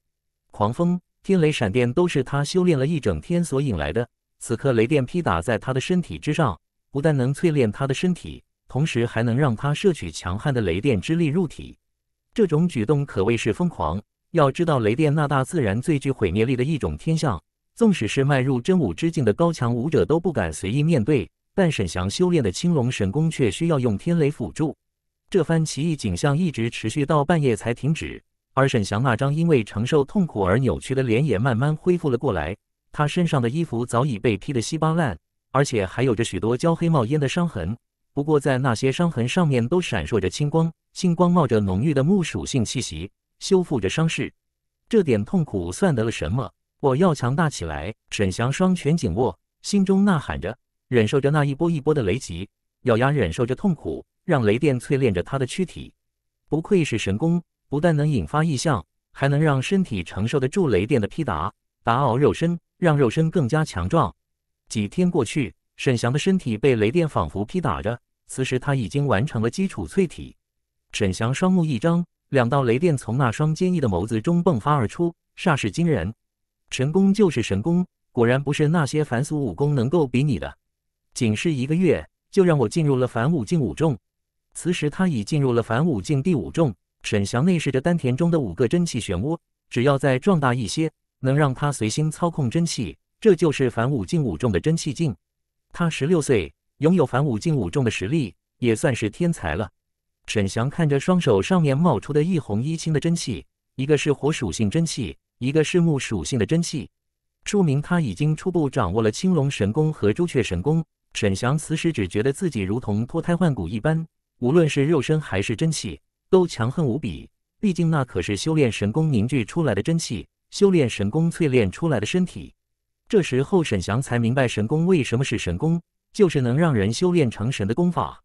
狂风、天雷、闪电，都是他修炼了一整天所引来的。此刻雷电劈打在他的身体之上，不但能淬炼他的身体，同时还能让他摄取强悍的雷电之力入体。这种举动可谓是疯狂。要知道，雷电那大自然最具毁灭力的一种天象，纵使是迈入真武之境的高强武者都不敢随意面对。但沈翔修炼的青龙神功却需要用天雷辅助。这番奇异景象一直持续到半夜才停止，而沈翔那张因为承受痛苦而扭曲的脸也慢慢恢复了过来。他身上的衣服早已被劈得稀巴烂，而且还有着许多焦黑冒烟的伤痕。不过，在那些伤痕上面都闪烁着青光，青光冒着浓郁的木属性气息，修复着伤势。这点痛苦算得了什么？我要强大起来！沈翔双拳紧握，心中呐喊着，忍受着那一波一波的雷击。咬牙忍受着痛苦，让雷电淬炼着他的躯体。不愧是神功，不但能引发异象，还能让身体承受得住雷电的劈打。打熬肉身，让肉身更加强壮。几天过去，沈翔的身体被雷电仿佛劈打着。此时，他已经完成了基础淬体。沈翔双目一张，两道雷电从那双坚毅的眸子中迸发而出，煞是惊人。神功就是神功，果然不是那些凡俗武功能够比拟的。仅是一个月。就让我进入了反五境五重，此时他已进入了反五境第五重。沈翔内视着丹田中的五个真气漩涡，只要再壮大一些，能让他随心操控真气，这就是反五境五重的真气境。他十六岁，拥有反五境五重的实力，也算是天才了。沈翔看着双手上面冒出的一红一青的真气，一个是火属性真气，一个是木属性的真气，说明他已经初步掌握了青龙神功和朱雀神功。沈翔此时只觉得自己如同脱胎换骨一般，无论是肉身还是真气，都强横无比。毕竟那可是修炼神功凝聚出来的真气，修炼神功淬炼出来的身体。这时候沈翔才明白，神功为什么是神功，就是能让人修炼成神的功法。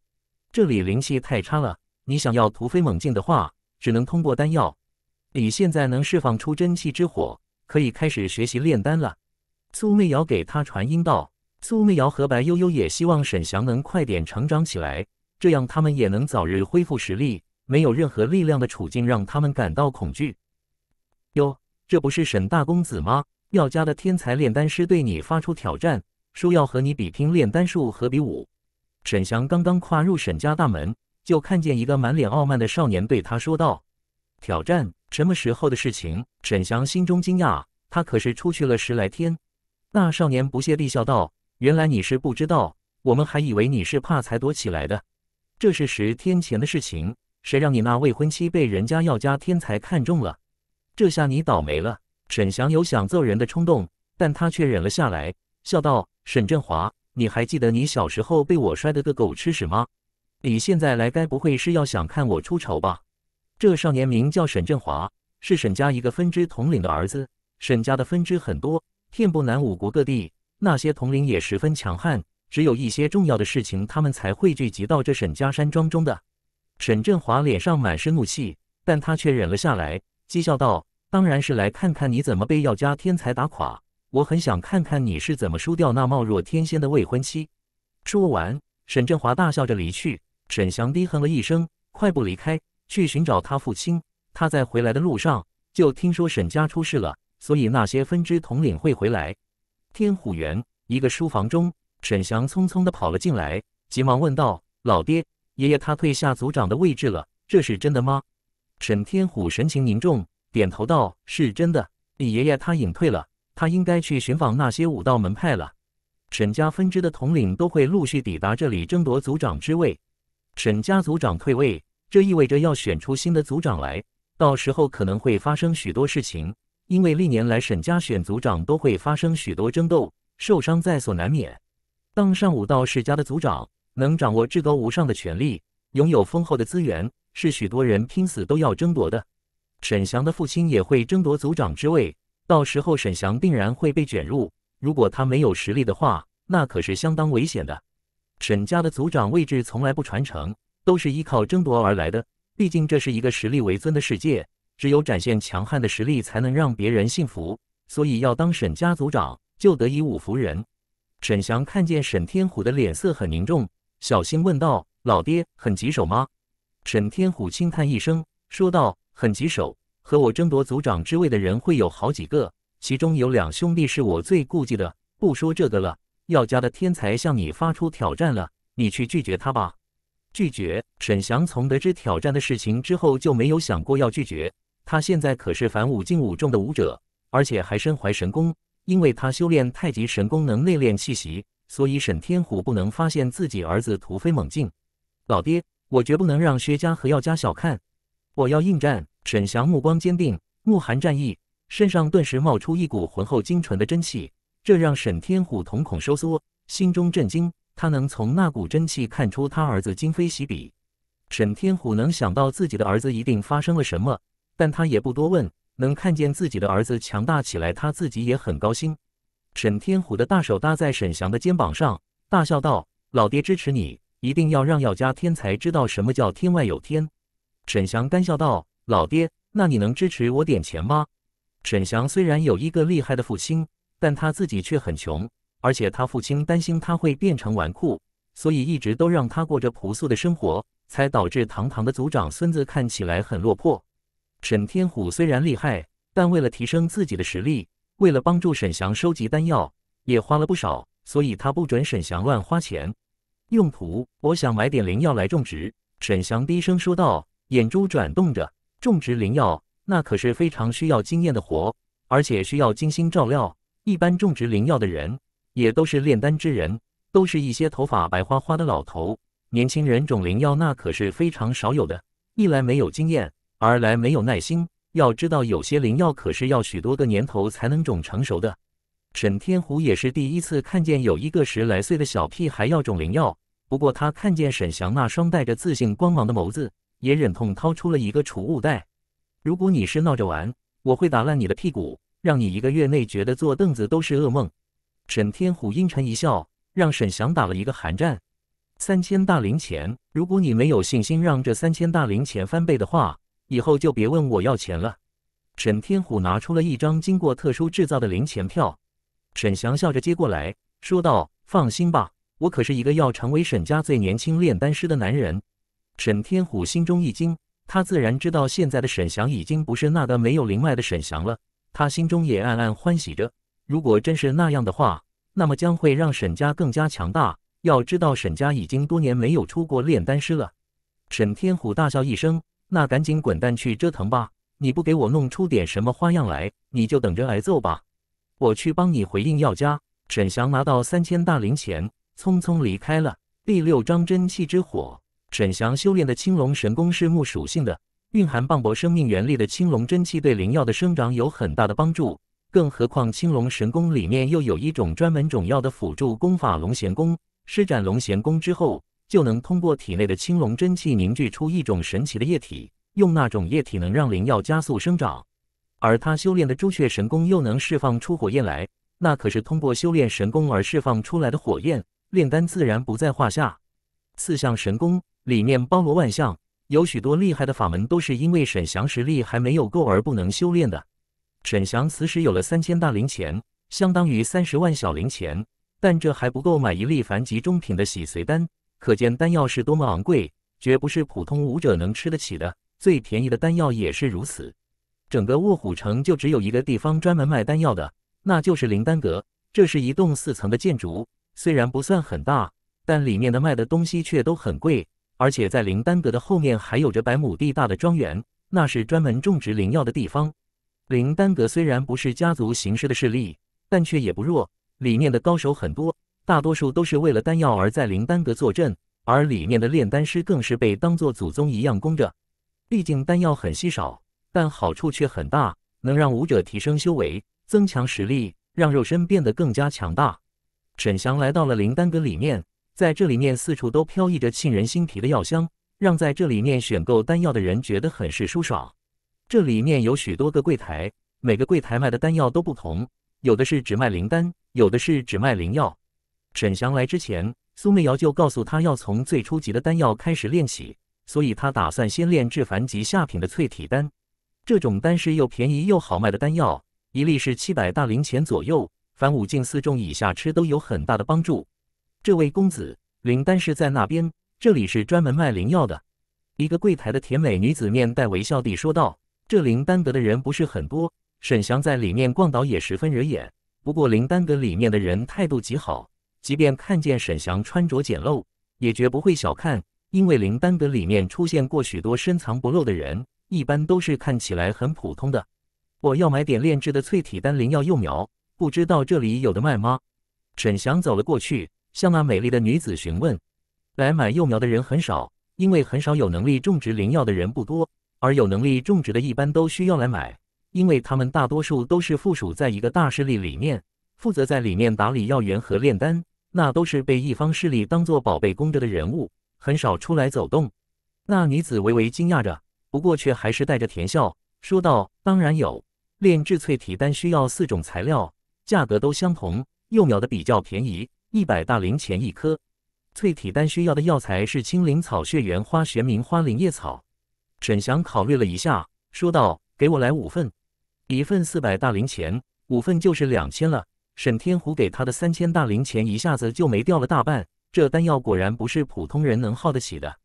这里灵气太差了，你想要突飞猛进的话，只能通过丹药。你现在能释放出真气之火，可以开始学习炼丹了。苏媚瑶给他传音道。苏媚瑶和白悠悠也希望沈翔能快点成长起来，这样他们也能早日恢复实力。没有任何力量的处境让他们感到恐惧。哟，这不是沈大公子吗？药家的天才炼丹师对你发出挑战，说要和你比拼炼丹术和比武。沈翔刚刚跨入沈家大门，就看见一个满脸傲慢的少年对他说道：“挑战什么时候的事情？”沈翔心中惊讶，他可是出去了十来天。那少年不屑地笑道。原来你是不知道，我们还以为你是怕才躲起来的。这是十天前的事情，谁让你那未婚妻被人家药家天才看中了？这下你倒霉了。沈翔有想揍人的冲动，但他却忍了下来，笑道：“沈振华，你还记得你小时候被我摔得个狗吃屎吗？你现在来，该不会是要想看我出丑吧？”这少年名叫沈振华，是沈家一个分支统领的儿子。沈家的分支很多，遍布南五国各地。那些统领也十分强悍，只有一些重要的事情，他们才会聚集到这沈家山庄中的。沈振华脸上满是怒气，但他却忍了下来，讥笑道：“当然是来看看你怎么被药家天才打垮，我很想看看你是怎么输掉那貌若天仙的未婚妻。”说完，沈振华大笑着离去。沈翔低哼了一声，快步离开，去寻找他父亲。他在回来的路上就听说沈家出事了，所以那些分支统领会回来。天虎园一个书房中，沈翔匆匆地跑了进来，急忙问道：“老爹，爷爷他退下族长的位置了，这是真的吗？”沈天虎神情凝重，点头道：“是真的，李爷爷他隐退了，他应该去寻访那些武道门派了。沈家分支的统领都会陆续抵达这里争夺族长之位。沈家族长退位，这意味着要选出新的族长来，到时候可能会发生许多事情。”因为历年来沈家选族长都会发生许多争斗，受伤在所难免。当上武道世家的族长，能掌握至高无上的权力，拥有丰厚的资源，是许多人拼死都要争夺的。沈翔的父亲也会争夺族长之位，到时候沈翔定然会被卷入。如果他没有实力的话，那可是相当危险的。沈家的族长位置从来不传承，都是依靠争夺而来的。毕竟这是一个实力为尊的世界。只有展现强悍的实力，才能让别人信服。所以要当沈家族长，就得以武服人。沈翔看见沈天虎的脸色很凝重，小心问道：“老爹，很棘手吗？”沈天虎轻叹一声，说道：“很棘手，和我争夺族长之位的人会有好几个，其中有两兄弟是我最顾忌的。不说这个了，要家的天才向你发出挑战了，你去拒绝他吧。”拒绝。沈翔从得知挑战的事情之后，就没有想过要拒绝。他现在可是凡五进五重的武者，而且还身怀神功。因为他修炼太极神功，能内练气息，所以沈天虎不能发现自己儿子突飞猛进。老爹，我绝不能让薛家和药家小看，我要应战！沈翔目光坚定，目含战意，身上顿时冒出一股浑厚精纯的真气，这让沈天虎瞳孔收缩，心中震惊。他能从那股真气看出他儿子今非昔比。沈天虎能想到自己的儿子一定发生了什么。但他也不多问，能看见自己的儿子强大起来，他自己也很高兴。沈天虎的大手搭在沈翔的肩膀上，大笑道：“老爹支持你，一定要让药家天才知道什么叫天外有天。”沈翔干笑道：“老爹，那你能支持我点钱吗？”沈翔虽然有一个厉害的父亲，但他自己却很穷，而且他父亲担心他会变成纨绔，所以一直都让他过着朴素的生活，才导致堂堂的族长孙子看起来很落魄。沈天虎虽然厉害，但为了提升自己的实力，为了帮助沈翔收集丹药，也花了不少，所以他不准沈翔乱花钱。用途，我想买点灵药来种植。沈翔低声说道，眼珠转动着。种植灵药，那可是非常需要经验的活，而且需要精心照料。一般种植灵药的人，也都是炼丹之人，都是一些头发白花花的老头。年轻人种灵药，那可是非常少有的，一来没有经验。而来没有耐心，要知道有些灵药可是要许多个年头才能种成熟的。沈天虎也是第一次看见有一个十来岁的小屁孩要种灵药，不过他看见沈翔那双带着自信光芒的眸子，也忍痛掏出了一个储物袋。如果你是闹着玩，我会打烂你的屁股，让你一个月内觉得坐凳子都是噩梦。沈天虎阴沉一笑，让沈翔打了一个寒战。三千大零钱，如果你没有信心让这三千大零钱翻倍的话。以后就别问我要钱了。沈天虎拿出了一张经过特殊制造的零钱票，沈翔笑着接过来说道：“放心吧，我可是一个要成为沈家最年轻炼丹师的男人。”沈天虎心中一惊，他自然知道现在的沈翔已经不是那个没有灵脉的沈翔了。他心中也暗暗欢喜着，如果真是那样的话，那么将会让沈家更加强大。要知道，沈家已经多年没有出过炼丹师了。沈天虎大笑一声。那赶紧滚蛋去折腾吧！你不给我弄出点什么花样来，你就等着挨揍吧！我去帮你回应药家。沈翔拿到三千大灵钱，匆匆离开了。第六章真气之火。沈翔修炼的青龙神功是木属性的，蕴含磅礴生命原力的青龙真气对灵药的生长有很大的帮助。更何况青龙神功里面又有一种专门种药的辅助功法龙涎功。施展龙涎功之后。就能通过体内的青龙真气凝聚出一种神奇的液体，用那种液体能让灵药加速生长，而他修炼的朱雀神功又能释放出火焰来，那可是通过修炼神功而释放出来的火焰，炼丹自然不在话下。四象神功里面包罗万象，有许多厉害的法门都是因为沈翔实力还没有够而不能修炼的。沈翔此时有了三千大零钱，相当于三十万小零钱，但这还不够买一粒凡级中品的洗髓丹。可见丹药是多么昂贵，绝不是普通武者能吃得起的。最便宜的丹药也是如此。整个卧虎城就只有一个地方专门卖丹药的，那就是灵丹阁。这是一栋四层的建筑，虽然不算很大，但里面的卖的东西却都很贵。而且在灵丹阁的后面还有着百亩地大的庄园，那是专门种植灵药的地方。灵丹阁虽然不是家族形式的势力，但却也不弱，里面的高手很多。大多数都是为了丹药而在灵丹阁坐镇，而里面的炼丹师更是被当做祖宗一样供着。毕竟丹药很稀少，但好处却很大，能让武者提升修为、增强实力，让肉身变得更加强大。沈翔来到了灵丹阁里面，在这里面四处都飘溢着沁人心脾的药香，让在这里面选购丹药的人觉得很是舒爽。这里面有许多个柜台，每个柜台卖的丹药都不同，有的是只卖灵丹，有的是只卖灵药。沈翔来之前，苏媚瑶就告诉他要从最初级的丹药开始练习，所以他打算先练至凡级下品的淬体丹。这种丹是又便宜又好卖的丹药，一粒是七百大灵钱左右，凡五境四重以下吃都有很大的帮助。这位公子，灵丹是在那边，这里是专门卖灵药的。一个柜台的甜美女子面带微笑地说道：“这灵丹阁的人不是很多，沈翔在里面逛倒也十分惹眼，不过灵丹阁里面的人态度极好。”即便看见沈翔穿着简陋，也绝不会小看，因为灵丹阁里面出现过许多深藏不露的人，一般都是看起来很普通的。我要买点炼制的淬体丹灵药幼苗，不知道这里有的卖吗？沈翔走了过去，向那美丽的女子询问。来买幼苗的人很少，因为很少有能力种植灵药的人不多，而有能力种植的一般都需要来买，因为他们大多数都是附属在一个大势力里面，负责在里面打理药园和炼丹。那都是被一方势力当做宝贝供着的人物，很少出来走动。那女子微微惊讶着，不过却还是带着甜笑，说道：“当然有，炼制淬体丹需要四种材料，价格都相同。幼苗的比较便宜，一百大零钱一颗。淬体丹需要的药材是青灵草、血缘花、玄冥花、灵叶草。”沈翔考虑了一下，说道：“给我来五份，一份四百大零钱，五份就是两千了。”沈天虎给他的三千大零钱一下子就没掉了大半，这丹药果然不是普通人能耗得起的。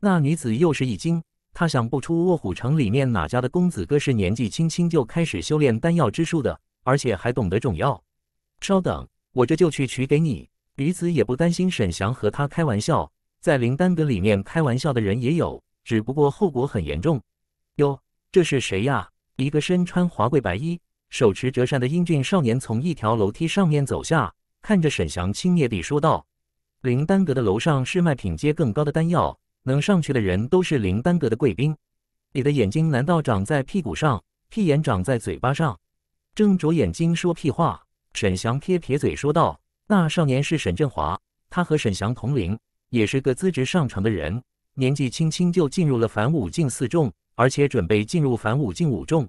那女子又是一惊，她想不出卧虎城里面哪家的公子哥是年纪轻轻就开始修炼丹药之术的，而且还懂得种药。稍等，我这就去取给你。女子也不担心沈翔和他开玩笑，在灵丹阁里面开玩笑的人也有，只不过后果很严重。哟，这是谁呀？一个身穿华贵白衣。手持折扇的英俊少年从一条楼梯上面走下，看着沈翔轻蔑地说道：“灵丹阁的楼上是卖品阶更高的丹药，能上去的人都是灵丹阁的贵宾。你的眼睛难道长在屁股上？屁眼长在嘴巴上？睁着眼睛说屁话？”沈翔撇撇嘴说道：“那少年是沈振华，他和沈翔同龄，也是个资质上乘的人，年纪轻轻就进入了凡武境四重，而且准备进入凡武境五重。”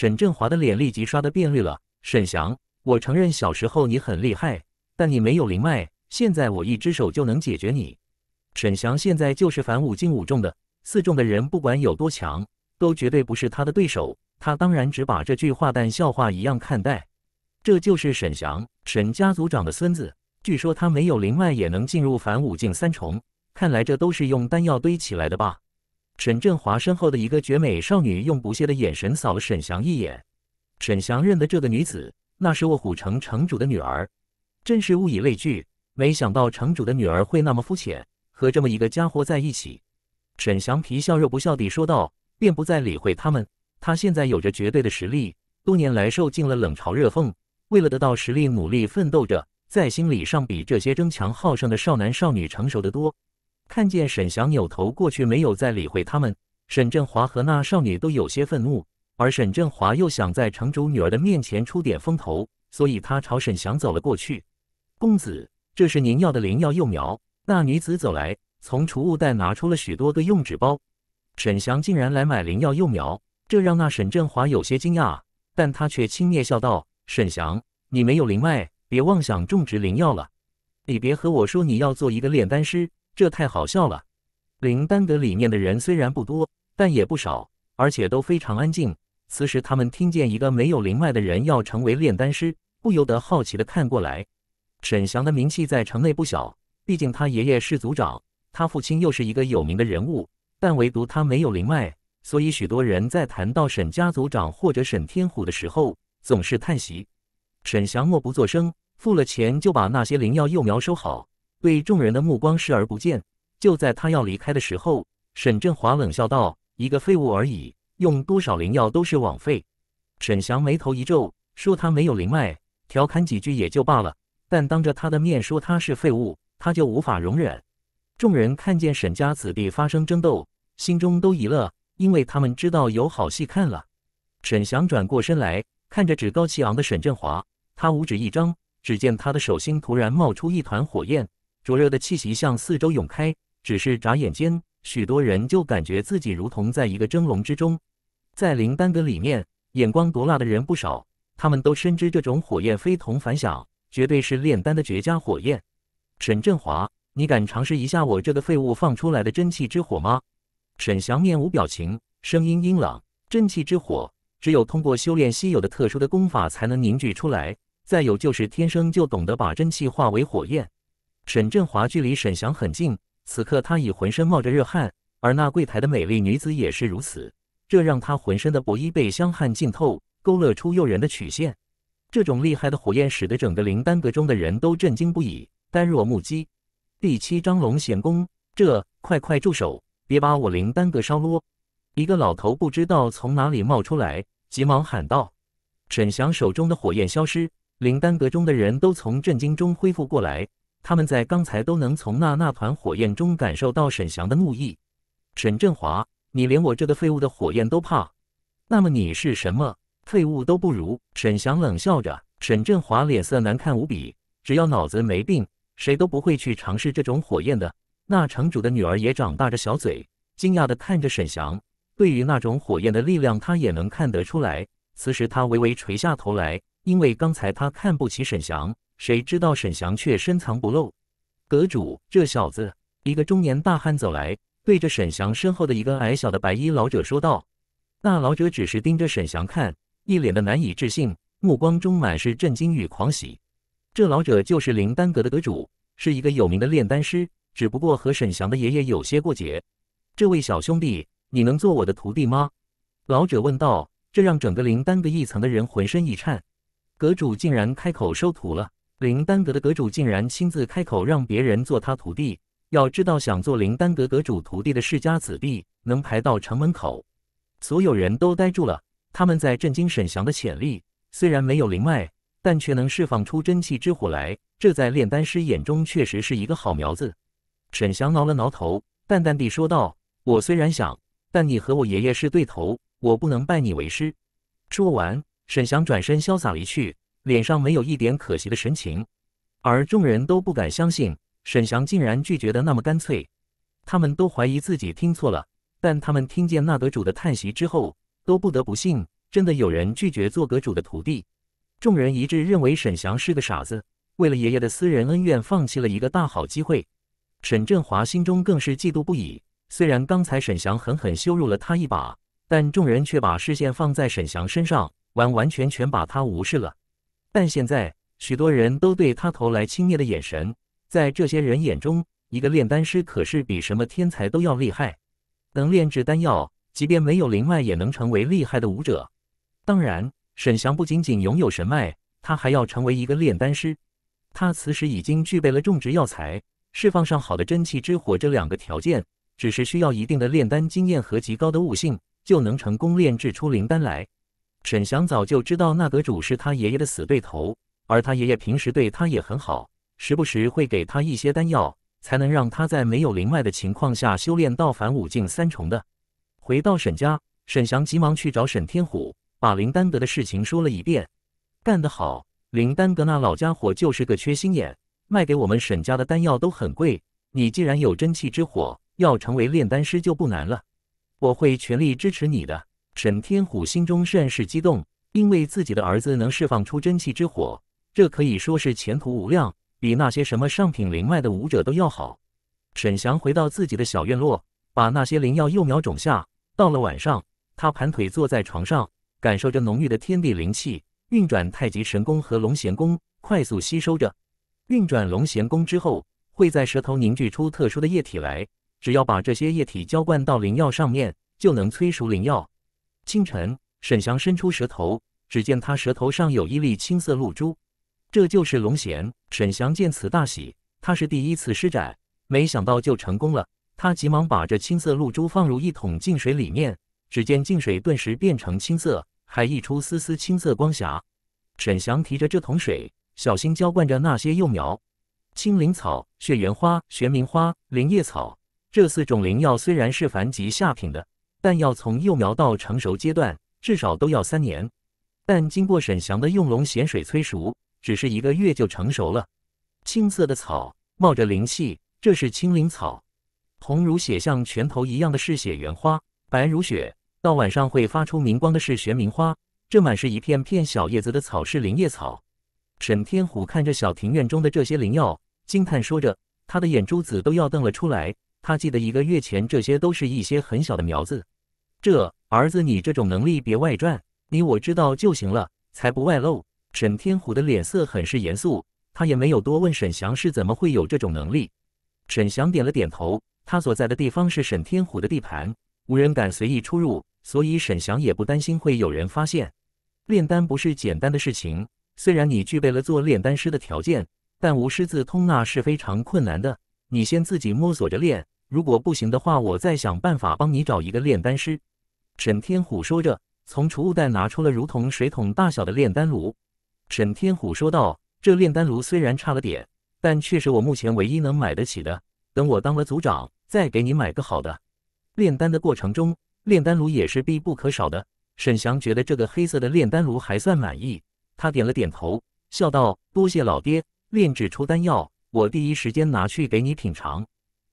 沈振华的脸立即刷的变绿了。沈翔，我承认小时候你很厉害，但你没有灵脉。现在我一只手就能解决你。沈翔现在就是反五境五重的四重的人，不管有多强，都绝对不是他的对手。他当然只把这句话当笑话一样看待。这就是沈翔，沈家族长的孙子。据说他没有灵脉也能进入反五境三重，看来这都是用丹药堆起来的吧。沈振华身后的一个绝美少女用不屑的眼神扫了沈翔一眼。沈翔认得这个女子，那是卧虎城城主的女儿。真是物以类聚，没想到城主的女儿会那么肤浅，和这么一个家伙在一起。沈翔皮笑肉不笑地说道，便不再理会他们。他现在有着绝对的实力，多年来受尽了冷嘲热讽，为了得到实力努力奋斗着，在心理上比这些争强好胜的少男少女成熟得多。看见沈翔扭头过去，没有再理会他们。沈振华和那少女都有些愤怒，而沈振华又想在城主女儿的面前出点风头，所以他朝沈翔走了过去。公子，这是您要的灵药幼苗。那女子走来，从储物袋拿出了许多个用纸包。沈翔竟然来买灵药幼苗，这让那沈振华有些惊讶，但他却轻蔑笑道：“沈翔，你没有灵脉，别妄想种植灵药了。你别和我说你要做一个炼丹师。”这太好笑了。灵丹阁里面的人虽然不多，但也不少，而且都非常安静。此时，他们听见一个没有灵脉的人要成为炼丹师，不由得好奇的看过来。沈翔的名气在城内不小，毕竟他爷爷是族长，他父亲又是一个有名的人物，但唯独他没有灵脉，所以许多人在谈到沈家族长或者沈天虎的时候，总是叹息。沈翔默不作声，付了钱就把那些灵药幼苗收好。对众人的目光视而不见。就在他要离开的时候，沈振华冷笑道：“一个废物而已，用多少灵药都是枉费。”沈翔眉头一皱，说：“他没有灵脉，调侃几句也就罢了，但当着他的面说他是废物，他就无法容忍。”众人看见沈家子弟发生争斗，心中都一乐，因为他们知道有好戏看了。沈翔转过身来，看着趾高气昂的沈振华，他五指一张，只见他的手心突然冒出一团火焰。灼热的气息向四周涌开，只是眨眼间，许多人就感觉自己如同在一个蒸笼之中。在灵丹阁里面，眼光毒辣的人不少，他们都深知这种火焰非同凡响，绝对是炼丹的绝佳火焰。沈振华，你敢尝试一下我这个废物放出来的真气之火吗？沈翔面无表情，声音阴冷。真气之火，只有通过修炼稀有的特殊的功法才能凝聚出来，再有就是天生就懂得把真气化为火焰。沈振华距离沈翔很近，此刻他已浑身冒着热汗，而那柜台的美丽女子也是如此，这让他浑身的薄衣被香汗浸透，勾勒出诱人的曲线。这种厉害的火焰使得整个灵丹阁中的人都震惊不已，呆若木鸡。第七章龙显功，这快快住手，别把我灵丹阁烧了！一个老头不知道从哪里冒出来，急忙喊道。沈翔手中的火焰消失，灵丹阁中的人都从震惊中恢复过来。他们在刚才都能从那那团火焰中感受到沈翔的怒意。沈振华，你连我这个废物的火焰都怕，那么你是什么废物都不如。沈翔冷笑着，沈振华脸色难看无比。只要脑子没病，谁都不会去尝试这种火焰的。那城主的女儿也长大着小嘴惊讶的看着沈翔。对于那种火焰的力量，她也能看得出来。此时她微微垂下头来，因为刚才她看不起沈翔。谁知道沈翔却深藏不露。阁主，这小子。一个中年大汉走来，对着沈翔身后的一个矮小的白衣老者说道。那老者只是盯着沈翔看，一脸的难以置信，目光中满是震惊与狂喜。这老者就是灵丹阁的阁主，是一个有名的炼丹师，只不过和沈翔的爷爷有些过节。这位小兄弟，你能做我的徒弟吗？老者问道。这让整个灵丹阁一层的人浑身一颤，阁主竟然开口收徒了。灵丹阁的阁主竟然亲自开口让别人做他徒弟，要知道想做灵丹阁阁主徒弟的世家子弟能排到城门口，所有人都呆住了。他们在震惊沈翔的潜力，虽然没有灵脉，但却能释放出真气之火来，这在炼丹师眼中确实是一个好苗子。沈翔挠了挠头，淡淡地说道：“我虽然想，但你和我爷爷是对头，我不能拜你为师。”说完，沈翔转身潇洒离去。脸上没有一点可惜的神情，而众人都不敢相信沈翔竟然拒绝的那么干脆，他们都怀疑自己听错了。但他们听见那阁主的叹息之后，都不得不信，真的有人拒绝做阁主的徒弟。众人一致认为沈翔是个傻子，为了爷爷的私人恩怨，放弃了一个大好机会。沈振华心中更是嫉妒不已。虽然刚才沈翔狠狠羞辱了他一把，但众人却把视线放在沈翔身上，完完全全把他无视了。但现在，许多人都对他投来轻蔑的眼神。在这些人眼中，一个炼丹师可是比什么天才都要厉害，能炼制丹药，即便没有灵脉，也能成为厉害的武者。当然，沈翔不仅仅拥有神脉，他还要成为一个炼丹师。他此时已经具备了种植药材、释放上好的真气之火这两个条件，只是需要一定的炼丹经验和极高的悟性，就能成功炼制出灵丹来。沈翔早就知道那阁主是他爷爷的死对头，而他爷爷平时对他也很好，时不时会给他一些丹药，才能让他在没有灵脉的情况下修炼到凡五境三重的。回到沈家，沈翔急忙去找沈天虎，把林丹德的事情说了一遍。干得好，林丹德那老家伙就是个缺心眼，卖给我们沈家的丹药都很贵。你既然有真气之火，要成为炼丹师就不难了。我会全力支持你的。沈天虎心中甚是激动，因为自己的儿子能释放出真气之火，这可以说是前途无量，比那些什么上品灵脉的武者都要好。沈翔回到自己的小院落，把那些灵药幼苗种下。到了晚上，他盘腿坐在床上，感受着浓郁的天地灵气，运转太极神功和龙涎功，快速吸收着。运转龙涎功之后，会在舌头凝聚出特殊的液体来，只要把这些液体浇灌到灵药上面，就能催熟灵药。清晨，沈翔伸出舌头，只见他舌头上有一粒青色露珠，这就是龙涎。沈翔见此大喜，他是第一次施展，没想到就成功了。他急忙把这青色露珠放入一桶净水里面，只见净水顿时变成青色，还溢出丝丝青色光霞。沈翔提着这桶水，小心浇灌着那些幼苗：青灵草、血缘花、玄冥花、灵叶草。这四种灵药虽然是凡级下品的。但要从幼苗到成熟阶段，至少都要三年。但经过沈翔的用龙涎水催熟，只是一个月就成熟了。青色的草冒着灵气，这是青灵草；红如血，像拳头一样的是血缘花；白如雪，到晚上会发出明光的是玄明花。这满是一片片小叶子的草是灵叶草。沈天虎看着小庭院中的这些灵药，惊叹说着，他的眼珠子都要瞪了出来。他记得一个月前，这些都是一些很小的苗子。这儿子，你这种能力别外传，你我知道就行了，才不外露。沈天虎的脸色很是严肃，他也没有多问沈翔是怎么会有这种能力。沈翔点了点头。他所在的地方是沈天虎的地盘，无人敢随意出入，所以沈翔也不担心会有人发现。炼丹不是简单的事情，虽然你具备了做炼丹师的条件，但无师自通那是非常困难的。你先自己摸索着练，如果不行的话，我再想办法帮你找一个炼丹师。”沈天虎说着，从储物袋拿出了如同水桶大小的炼丹炉。沈天虎说道：“这炼丹炉虽然差了点，但却是我目前唯一能买得起的。等我当了组长，再给你买个好的。”炼丹的过程中，炼丹炉也是必不可少的。沈翔觉得这个黑色的炼丹炉还算满意，他点了点头，笑道：“多谢老爹，炼制出丹药。”我第一时间拿去给你品尝。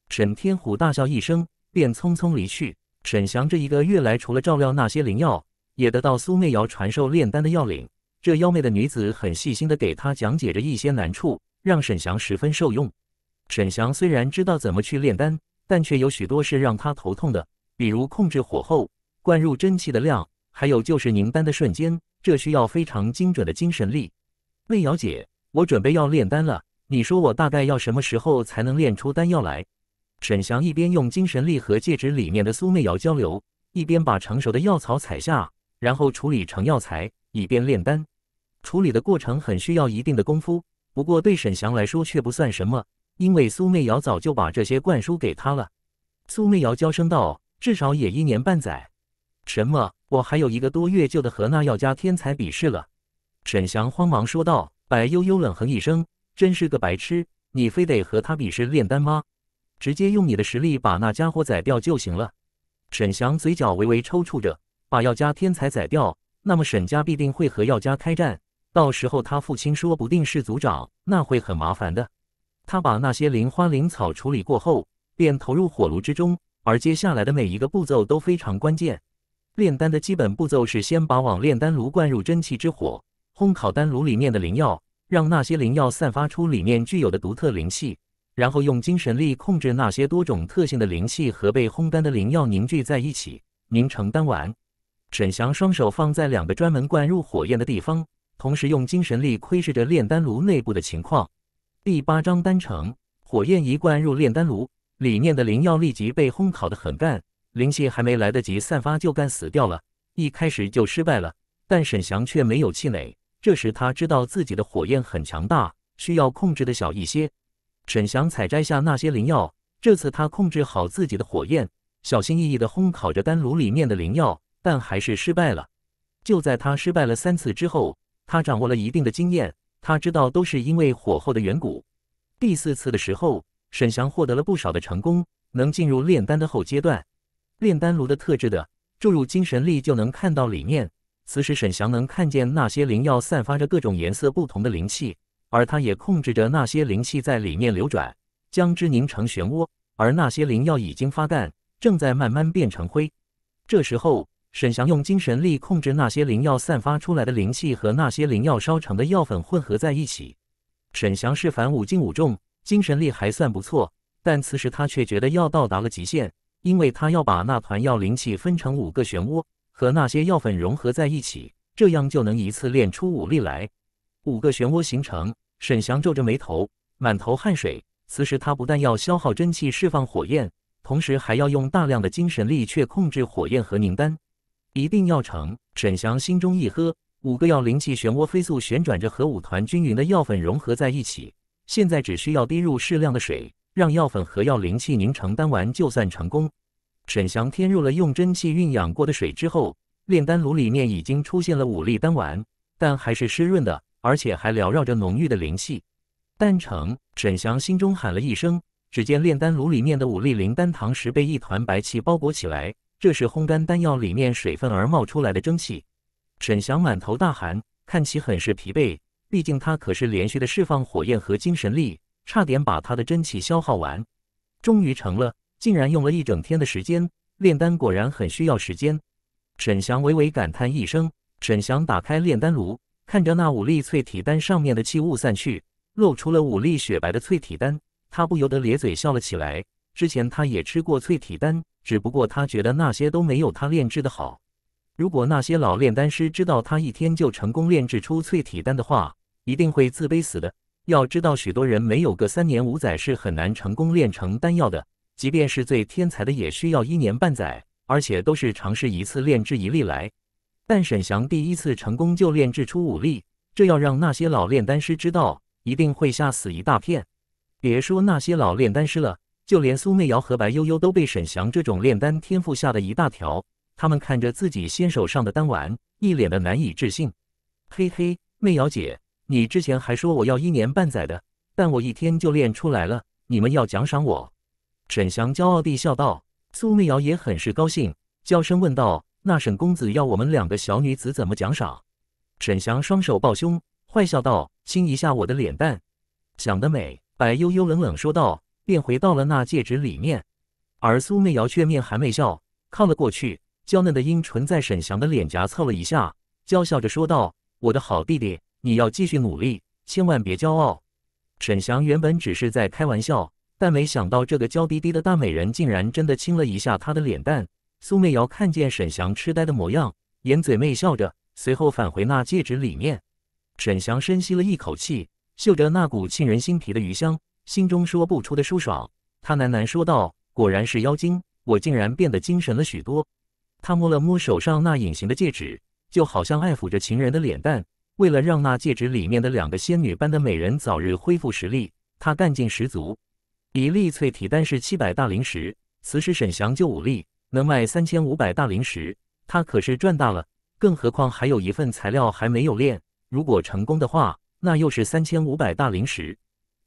沈天虎大笑一声，便匆匆离去。沈翔这一个月来，除了照料那些灵药，也得到苏媚瑶传授炼丹的要领。这妖媚的女子很细心的给他讲解着一些难处，让沈翔十分受用。沈翔虽然知道怎么去炼丹，但却有许多事让他头痛的，比如控制火候、灌入真气的量，还有就是凝丹的瞬间，这需要非常精准的精神力。媚瑶姐，我准备要炼丹了。你说我大概要什么时候才能炼出丹药来？沈翔一边用精神力和戒指里面的苏媚瑶交流，一边把成熟的药草采下，然后处理成药材，以便炼丹。处理的过程很需要一定的功夫，不过对沈翔来说却不算什么，因为苏媚瑶早就把这些灌输给他了。苏媚瑶娇声道：“至少也一年半载。”什么？我还有一个多月就得和那药家天才比试了。沈翔慌忙说道。白悠悠冷哼一声。真是个白痴！你非得和他比试炼丹吗？直接用你的实力把那家伙宰掉就行了。沈翔嘴角微微抽搐着，把药家天才宰掉，那么沈家必定会和药家开战，到时候他父亲说不定是族长，那会很麻烦的。他把那些灵花灵草处理过后，便投入火炉之中，而接下来的每一个步骤都非常关键。炼丹的基本步骤是先把往炼丹炉灌入真气之火，烘烤丹炉里面的灵药。让那些灵药散发出里面具有的独特灵气，然后用精神力控制那些多种特性的灵气和被烘干的灵药凝聚在一起，凝成丹丸。沈翔双手放在两个专门灌入火焰的地方，同时用精神力窥视着炼丹炉内部的情况。第八章丹成，火焰一灌入炼丹炉，里面的灵药立即被烘烤得很干，灵气还没来得及散发就干死掉了，一开始就失败了。但沈翔却没有气馁。这时他知道自己的火焰很强大，需要控制的小一些。沈翔采摘下那些灵药，这次他控制好自己的火焰，小心翼翼地烘烤着丹炉里面的灵药，但还是失败了。就在他失败了三次之后，他掌握了一定的经验。他知道都是因为火候的缘故。第四次的时候，沈翔获得了不少的成功，能进入炼丹的后阶段。炼丹炉的特质的，注入精神力就能看到里面。此时，沈翔能看见那些灵药散发着各种颜色不同的灵气，而他也控制着那些灵气在里面流转，将之凝成漩涡。而那些灵药已经发干，正在慢慢变成灰。这时候，沈翔用精神力控制那些灵药散发出来的灵气和那些灵药烧成的药粉混合在一起。沈翔是凡五境五重，精神力还算不错，但此时他却觉得要到达了极限，因为他要把那团药灵气分成五个漩涡。和那些药粉融合在一起，这样就能一次练出武力来。五个漩涡形成，沈翔皱着眉头，满头汗水。此时他不但要消耗真气释放火焰，同时还要用大量的精神力去控制火焰和凝丹，一定要成！沈翔心中一喝，五个药灵气漩涡飞速旋转着，和五团均匀的药粉融合在一起。现在只需要滴入适量的水，让药粉和药灵气凝成丹丸，就算成功。沈翔添入了用真气运养过的水之后，炼丹炉里面已经出现了五粒丹丸，但还是湿润的，而且还缭绕着浓郁的灵气。丹成！沈翔心中喊了一声，只见炼丹炉里面的五粒灵丹糖石被一团白气包裹起来，这是烘干丹药里面水分而冒出来的蒸汽。沈翔满头大汗，看起很是疲惫，毕竟他可是连续的释放火焰和精神力，差点把他的真气消耗完。终于成了。竟然用了一整天的时间炼丹，果然很需要时间。沈翔微微感叹一声。沈翔打开炼丹炉，看着那五粒淬体丹上面的气雾散去，露出了五粒雪白的淬体丹，他不由得咧嘴笑了起来。之前他也吃过淬体丹，只不过他觉得那些都没有他炼制的好。如果那些老炼丹师知道他一天就成功炼制出淬体丹的话，一定会自卑死的。要知道，许多人没有个三年五载是很难成功炼成丹药的。即便是最天才的，也需要一年半载，而且都是尝试一次炼制一粒来。但沈翔第一次成功就炼制出五粒，这要让那些老炼丹师知道，一定会吓死一大片。别说那些老炼丹师了，就连苏媚瑶和白悠悠都被沈翔这种炼丹天赋吓得一大条。他们看着自己先手上的丹丸，一脸的难以置信。嘿嘿，媚瑶姐，你之前还说我要一年半载的，但我一天就炼出来了，你们要奖赏我。沈翔骄傲地笑道，苏媚瑶也很是高兴，娇声问道：“那沈公子要我们两个小女子怎么奖赏？”沈翔双手抱胸，坏笑道：“亲一下我的脸蛋。”想得美！白悠悠冷冷说道，便回到了那戒指里面。而苏媚瑶却面含媚笑，看了过去，娇嫩的樱唇在沈翔的脸颊凑了一下，娇笑着说道：“我的好弟弟，你要继续努力，千万别骄傲。”沈翔原本只是在开玩笑。但没想到，这个娇滴滴的大美人竟然真的亲了一下他的脸蛋。苏媚瑶看见沈翔痴呆的模样，眼嘴媚笑着，随后返回那戒指里面。沈翔深吸了一口气，嗅着那股沁人心脾的余香，心中说不出的舒爽。他喃喃说道：“果然是妖精，我竟然变得精神了许多。”他摸了摸手上那隐形的戒指，就好像爱抚着情人的脸蛋。为了让那戒指里面的两个仙女般的美人早日恢复实力，他干劲十足。一粒淬体丹是七百大灵石，此时沈翔就五粒，能卖三千五百大灵石，他可是赚大了。更何况还有一份材料还没有炼，如果成功的话，那又是三千五百大灵石。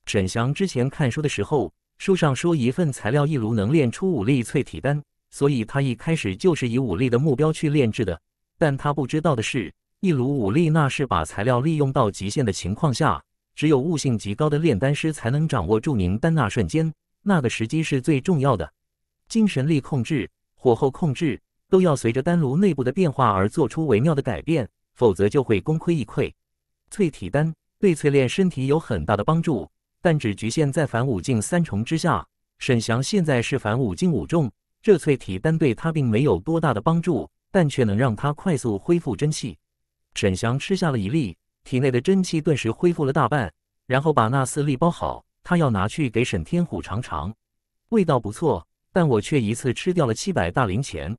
沈翔之前看书的时候，书上说一份材料一炉能炼出五粒淬体丹，所以他一开始就是以五粒的目标去炼制的。但他不知道的是，一炉五粒那是把材料利用到极限的情况下。只有悟性极高的炼丹师才能掌握住凝丹那瞬间，那个时机是最重要的。精神力控制、火候控制都要随着丹炉内部的变化而做出微妙的改变，否则就会功亏一篑。淬体丹对淬炼身体有很大的帮助，但只局限在凡五境三重之下。沈翔现在是凡五境五重，这淬体丹对他并没有多大的帮助，但却能让他快速恢复真气。沈翔吃下了一粒。体内的真气顿时恢复了大半，然后把那四粒包好，他要拿去给沈天虎尝尝，味道不错。但我却一次吃掉了七百大零钱。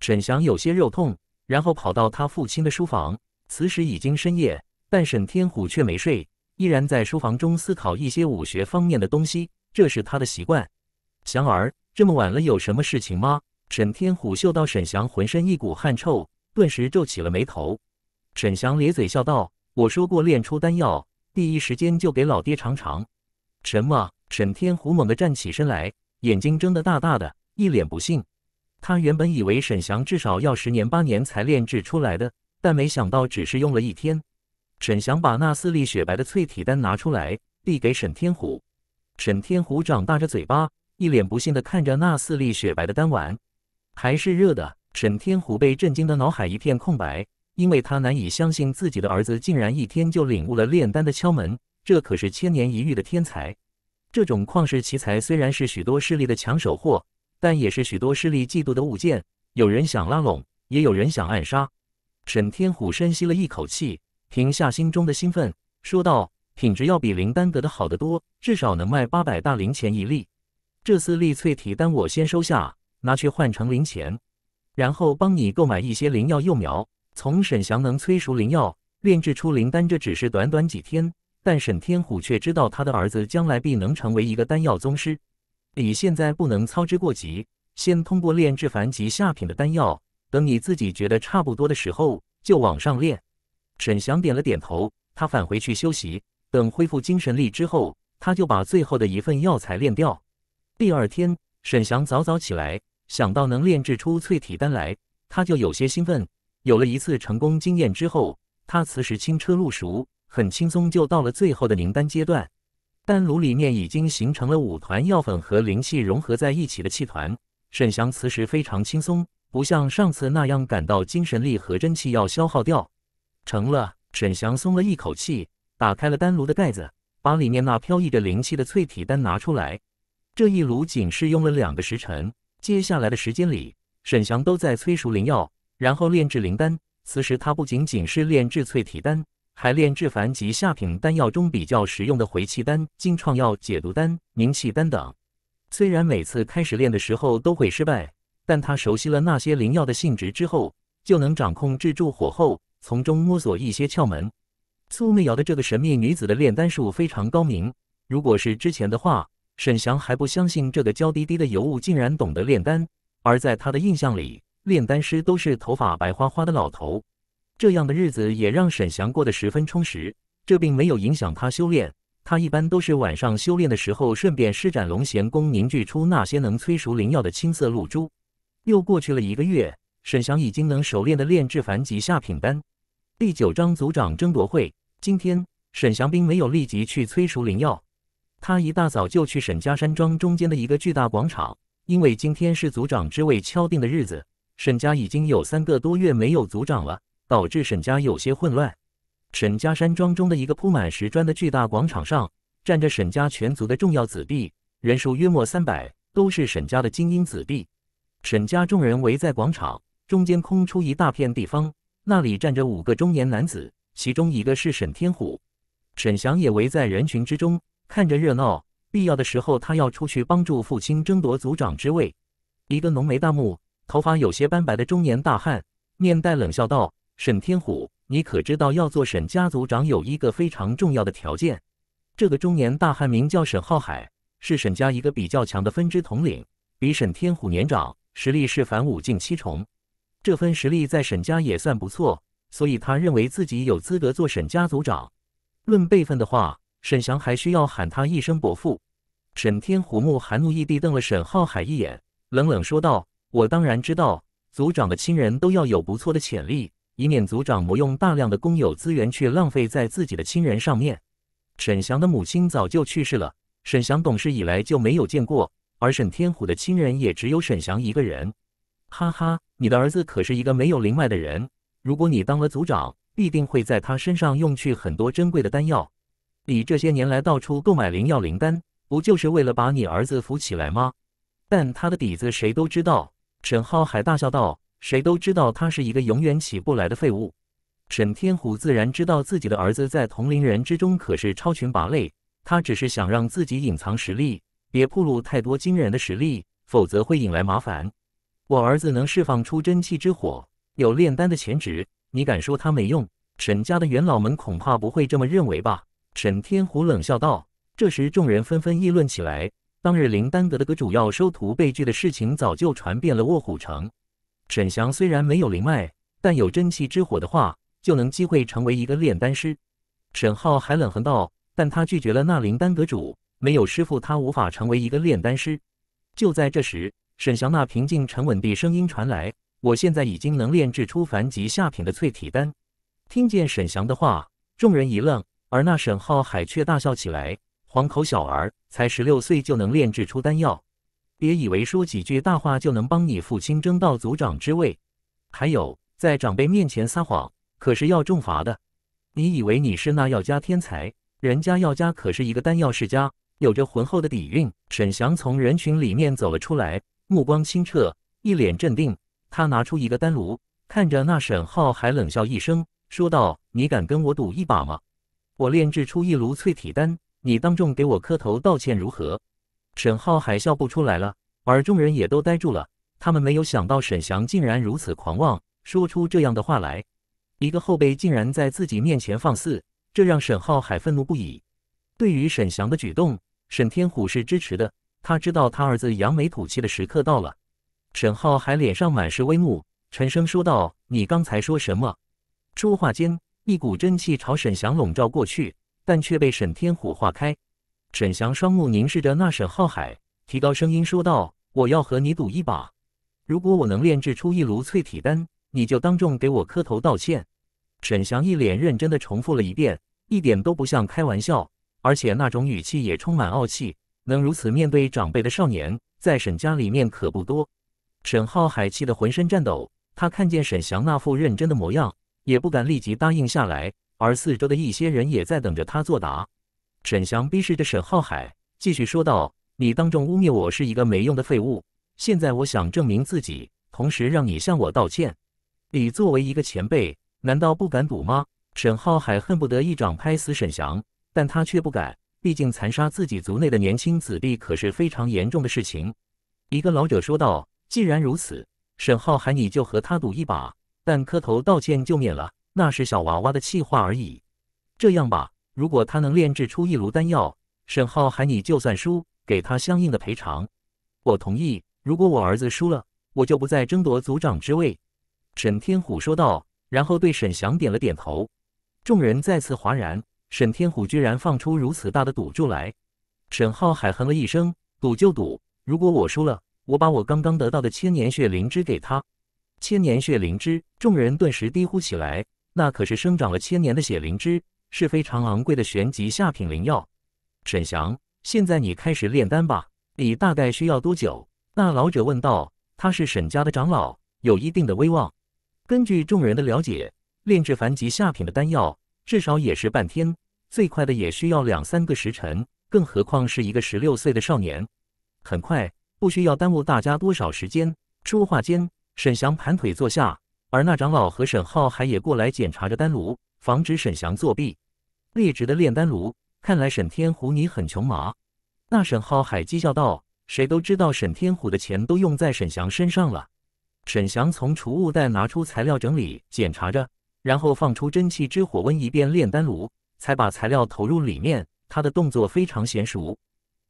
沈翔有些肉痛，然后跑到他父亲的书房。此时已经深夜，但沈天虎却没睡，依然在书房中思考一些武学方面的东西，这是他的习惯。翔儿，这么晚了有什么事情吗？沈天虎嗅到沈翔浑身一股汗臭，顿时皱起了眉头。沈翔咧嘴笑道。我说过，炼出丹药，第一时间就给老爹尝尝。什么？沈天虎猛地站起身来，眼睛睁得大大的，一脸不信。他原本以为沈翔至少要十年八年才炼制出来的，但没想到只是用了一天。沈翔把那四粒雪白的淬体丹拿出来，递给沈天虎。沈天虎张大着嘴巴，一脸不信地看着那四粒雪白的丹丸，还是热的。沈天虎被震惊的脑海一片空白。因为他难以相信自己的儿子竟然一天就领悟了炼丹的窍门，这可是千年一遇的天才。这种旷世奇才虽然是许多势力的抢手货，但也是许多势力嫉妒的物件。有人想拉拢，也有人想暗杀。沈天虎深吸了一口气，平下心中的兴奋，说道：“品质要比灵丹得的好得多，至少能卖八百大零钱一粒。这四粒淬体丹我先收下，拿去换成零钱，然后帮你购买一些灵药幼苗。”从沈翔能催熟灵药，炼制出灵丹，这只是短短几天，但沈天虎却知道他的儿子将来必能成为一个丹药宗师。你现在不能操之过急，先通过炼制凡级下品的丹药，等你自己觉得差不多的时候，就往上炼。沈翔点了点头，他返回去休息，等恢复精神力之后，他就把最后的一份药材炼掉。第二天，沈翔早早起来，想到能炼制出淬体丹来，他就有些兴奋。有了一次成功经验之后，他此时轻车路熟，很轻松就到了最后的凝丹阶段。丹炉里面已经形成了五团药粉和灵气融合在一起的气团，沈翔此时非常轻松，不像上次那样感到精神力和真气要消耗掉。成了，沈翔松了一口气，打开了丹炉的盖子，把里面那飘逸着灵气的萃体丹拿出来。这一炉仅是用了两个时辰，接下来的时间里，沈翔都在催熟灵药。然后炼制灵丹，此时他不仅仅是炼制淬体丹，还炼制凡级下品丹药中比较实用的回气丹、金创药、解毒丹、凝气丹等。虽然每次开始炼的时候都会失败，但他熟悉了那些灵药的性质之后，就能掌控制住火候，从中摸索一些窍门。苏媚瑶的这个神秘女子的炼丹术非常高明。如果是之前的话，沈翔还不相信这个娇滴滴的尤物竟然懂得炼丹，而在他的印象里。炼丹师都是头发白花花的老头，这样的日子也让沈翔过得十分充实。这并没有影响他修炼，他一般都是晚上修炼的时候顺便施展龙涎功，凝聚出那些能催熟灵药的青色露珠。又过去了一个月，沈翔已经能熟练的炼制凡级下品丹。第九章组长争夺会，今天沈翔并没有立即去催熟灵药，他一大早就去沈家山庄中间的一个巨大广场，因为今天是组长之位敲定的日子。沈家已经有三个多月没有族长了，导致沈家有些混乱。沈家山庄中的一个铺满石砖的巨大广场上，站着沈家全族的重要子弟，人数约莫三百，都是沈家的精英子弟。沈家众人围在广场中间，空出一大片地方，那里站着五个中年男子，其中一个是沈天虎。沈翔也围在人群之中，看着热闹。必要的时候，他要出去帮助父亲争夺族长之位。一个浓眉大目。头发有些斑白的中年大汉面带冷笑道：“沈天虎，你可知道要做沈家族长有一个非常重要的条件？”这个中年大汉名叫沈浩海，是沈家一个比较强的分支统领，比沈天虎年长，实力是凡五境七重。这份实力在沈家也算不错，所以他认为自己有资格做沈家族长。论辈分的话，沈翔还需要喊他一声伯父。沈天虎目含怒意地瞪了沈浩海一眼，冷冷说道。我当然知道，族长的亲人都要有不错的潜力，以免族长挪用大量的公有资源去浪费在自己的亲人上面。沈翔的母亲早就去世了，沈翔懂事以来就没有见过。而沈天虎的亲人也只有沈翔一个人。哈哈，你的儿子可是一个没有灵脉的人，如果你当了族长，必定会在他身上用去很多珍贵的丹药。你这些年来到处购买灵药灵丹，不就是为了把你儿子扶起来吗？但他的底子谁都知道。沈浩还大笑道：“谁都知道他是一个永远起不来的废物。”沈天虎自然知道自己的儿子在同龄人之中可是超群拔类，他只是想让自己隐藏实力，别暴露太多惊人的实力，否则会引来麻烦。我儿子能释放出真气之火，有炼丹的潜质，你敢说他没用？沈家的元老们恐怕不会这么认为吧？”沈天虎冷笑道。这时，众人纷纷议论起来。当日林丹阁的阁主要收徒被拒的事情早就传遍了卧虎城。沈翔虽然没有灵脉，但有真气之火的话，就能机会成为一个炼丹师。沈浩还冷哼道：“但他拒绝了那灵丹阁主，没有师傅，他无法成为一个炼丹师。”就在这时，沈翔那平静沉稳的声音传来：“我现在已经能炼制出凡级下品的淬体丹。”听见沈翔的话，众人一愣，而那沈浩海却大笑起来。黄口小儿才十六岁就能炼制出丹药，别以为说几句大话就能帮你父亲争到族长之位。还有，在长辈面前撒谎可是要重罚的。你以为你是那药家天才？人家药家可是一个丹药世家，有着浑厚的底蕴。沈翔从人群里面走了出来，目光清澈，一脸镇定。他拿出一个丹炉，看着那沈浩，还冷笑一声，说道：“你敢跟我赌一把吗？我炼制出一炉淬体丹。”你当众给我磕头道歉如何？沈浩海笑不出来了，而众人也都呆住了。他们没有想到沈翔竟然如此狂妄，说出这样的话来。一个后辈竟然在自己面前放肆，这让沈浩海愤怒不已。对于沈翔的举动，沈天虎是支持的。他知道他儿子扬眉吐气的时刻到了。沈浩海脸上满是威怒，沉声说道：“你刚才说什么？”说话间，一股真气朝沈翔笼罩过去。但却被沈天虎化开。沈翔双目凝视着那沈浩海，提高声音说道：“我要和你赌一把，如果我能炼制出一炉淬体丹，你就当众给我磕头道歉。”沈翔一脸认真的重复了一遍，一点都不像开玩笑，而且那种语气也充满傲气。能如此面对长辈的少年，在沈家里面可不多。沈浩海气得浑身颤抖，他看见沈翔那副认真的模样，也不敢立即答应下来。而四周的一些人也在等着他作答。沈翔逼视着沈浩海，继续说道：“你当众污蔑我是一个没用的废物，现在我想证明自己，同时让你向我道歉。你作为一个前辈，难道不敢赌吗？”沈浩海恨不得一掌拍死沈翔，但他却不敢，毕竟残杀自己族内的年轻子弟可是非常严重的事情。一个老者说道：“既然如此，沈浩海，你就和他赌一把，但磕头道歉就免了。”那是小娃娃的气话而已。这样吧，如果他能炼制出一炉丹药，沈浩海你就算输，给他相应的赔偿。我同意。如果我儿子输了，我就不再争夺族长之位。”沈天虎说道，然后对沈翔点了点头。众人再次哗然，沈天虎居然放出如此大的赌注来。沈浩海哼了一声：“赌就赌，如果我输了，我把我刚刚得到的千年血灵芝给他。”千年血灵芝，众人顿时低呼起来。那可是生长了千年的血灵芝，是非常昂贵的玄级下品灵药。沈翔，现在你开始炼丹吧，你大概需要多久？那老者问道。他是沈家的长老，有一定的威望。根据众人的了解，炼制凡级下品的丹药，至少也是半天，最快的也需要两三个时辰，更何况是一个十六岁的少年。很快，不需要耽误大家多少时间。说话间，沈翔盘腿坐下。而那长老和沈浩海也过来检查着丹炉，防止沈翔作弊。劣质的炼丹炉，看来沈天虎你很穷嘛？那沈浩海讥笑道：“谁都知道沈天虎的钱都用在沈翔身上了。”沈翔从储物袋拿出材料，整理检查着，然后放出真气之火温一遍炼丹炉，才把材料投入里面。他的动作非常娴熟，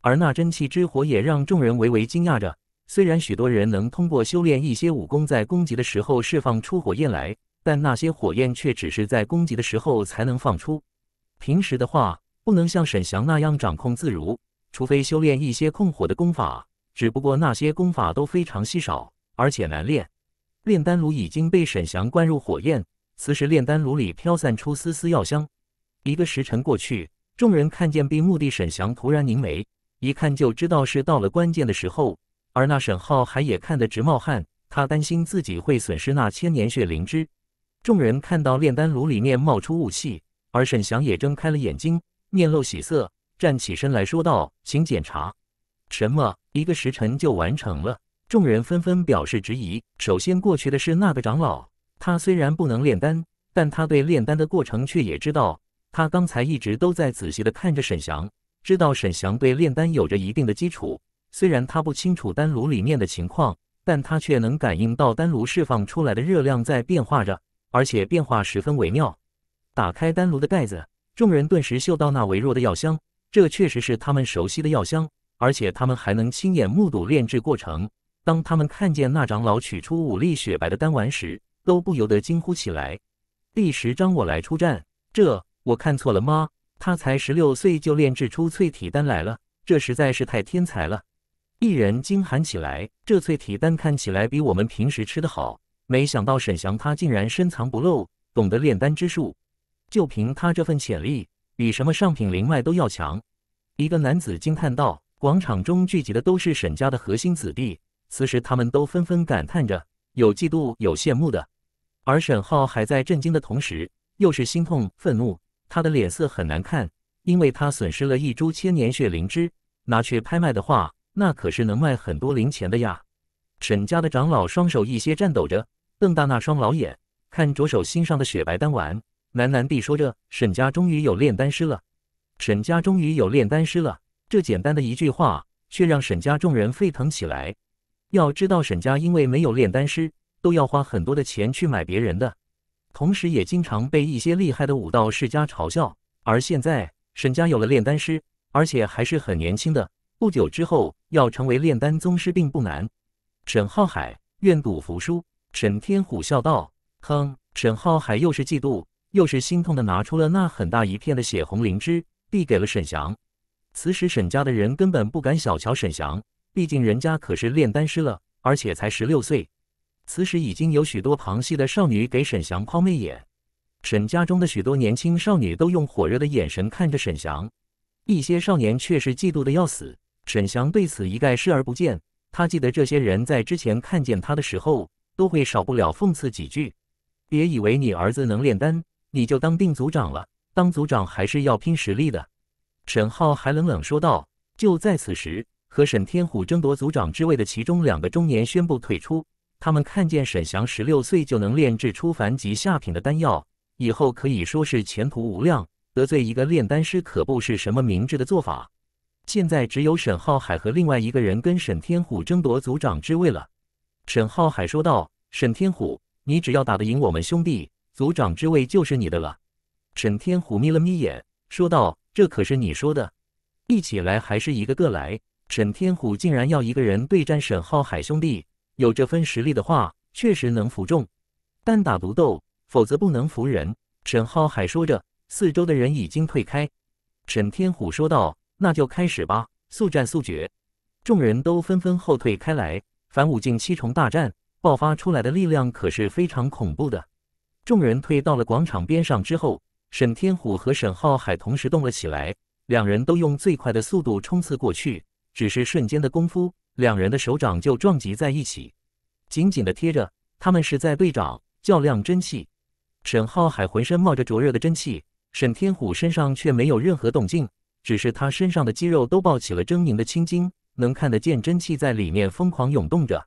而那真气之火也让众人微微惊讶着。虽然许多人能通过修炼一些武功，在攻击的时候释放出火焰来，但那些火焰却只是在攻击的时候才能放出，平时的话不能像沈翔那样掌控自如，除非修炼一些控火的功法。只不过那些功法都非常稀少，而且难练。炼丹炉已经被沈翔灌入火焰，此时炼丹炉里飘散出丝丝药香。一个时辰过去，众人看见闭目的沈翔，突然凝眉，一看就知道是到了关键的时候。而那沈浩还也看得直冒汗，他担心自己会损失那千年血灵芝。众人看到炼丹炉里面冒出雾气，而沈翔也睁开了眼睛，面露喜色，站起身来说道：“请检查。”什么？一个时辰就完成了？众人纷纷表示质疑。首先过去的是那个长老，他虽然不能炼丹，但他对炼丹的过程却也知道。他刚才一直都在仔细地看着沈翔，知道沈翔对炼丹有着一定的基础。虽然他不清楚丹炉里面的情况，但他却能感应到丹炉释放出来的热量在变化着，而且变化十分微妙。打开丹炉的盖子，众人顿时嗅到那微弱的药香，这确实是他们熟悉的药香，而且他们还能亲眼目睹炼制过程。当他们看见那长老取出五粒雪白的丹丸时，都不由得惊呼起来。第十章我来出战，这我看错了吗？他才十六岁就炼制出淬体丹来了，这实在是太天才了！一人惊喊起来：“这淬体丹看起来比我们平时吃的好，没想到沈翔他竟然深藏不露，懂得炼丹之术。就凭他这份潜力，比什么上品灵脉都要强。”一个男子惊叹道。广场中聚集的都是沈家的核心子弟，此时他们都纷纷感叹着，有嫉妒，有羡慕的。而沈浩还在震惊的同时，又是心痛、愤怒，他的脸色很难看，因为他损失了一株千年血灵芝，拿去拍卖的话。那可是能卖很多零钱的呀！沈家的长老双手一些颤抖着，瞪大那双老眼，看着手心上的雪白丹丸，喃喃地说着：“沈家终于有炼丹师了！沈家终于有炼丹师了！”这简单的一句话，却让沈家众人沸腾起来。要知道，沈家因为没有炼丹师，都要花很多的钱去买别人的，同时也经常被一些厉害的武道世家嘲笑。而现在，沈家有了炼丹师，而且还是很年轻的。不久之后要成为炼丹宗师并不难，沈浩海愿赌服输。沈天虎笑道：“哼！”沈浩海又是嫉妒又是心痛的拿出了那很大一片的血红灵芝，递给了沈翔。此时沈家的人根本不敢小瞧沈翔，毕竟人家可是炼丹师了，而且才十六岁。此时已经有许多旁系的少女给沈翔抛媚眼，沈家中的许多年轻少女都用火热的眼神看着沈翔，一些少年却是嫉妒的要死。沈翔对此一概视而不见。他记得这些人在之前看见他的时候，都会少不了讽刺几句。别以为你儿子能炼丹，你就当定族长了。当族长还是要拼实力的。沈浩还冷冷说道。就在此时，和沈天虎争夺族长之位的其中两个中年宣布退出。他们看见沈翔十六岁就能炼制出凡级下品的丹药，以后可以说是前途无量。得罪一个炼丹师，可不是什么明智的做法。现在只有沈浩海和另外一个人跟沈天虎争夺组长之位了。沈浩海说道：“沈天虎，你只要打得赢我们兄弟，组长之位就是你的了。”沈天虎眯了眯眼，说道：“这可是你说的，一起来还是一个个来？”沈天虎竟然要一个人对战沈浩海兄弟，有这份实力的话，确实能服众；单打独斗，否则不能服人。沈浩海说着，四周的人已经退开。沈天虎说道。那就开始吧，速战速决。众人都纷纷后退开来。反武境七重大战爆发出来的力量可是非常恐怖的。众人退到了广场边上之后，沈天虎和沈浩海同时动了起来，两人都用最快的速度冲刺过去。只是瞬间的功夫，两人的手掌就撞击在一起，紧紧的贴着。他们是在对掌较量真气。沈浩海浑身冒着灼热的真气，沈天虎身上却没有任何动静。只是他身上的肌肉都抱起了狰狞的青筋，能看得见真气在里面疯狂涌动着。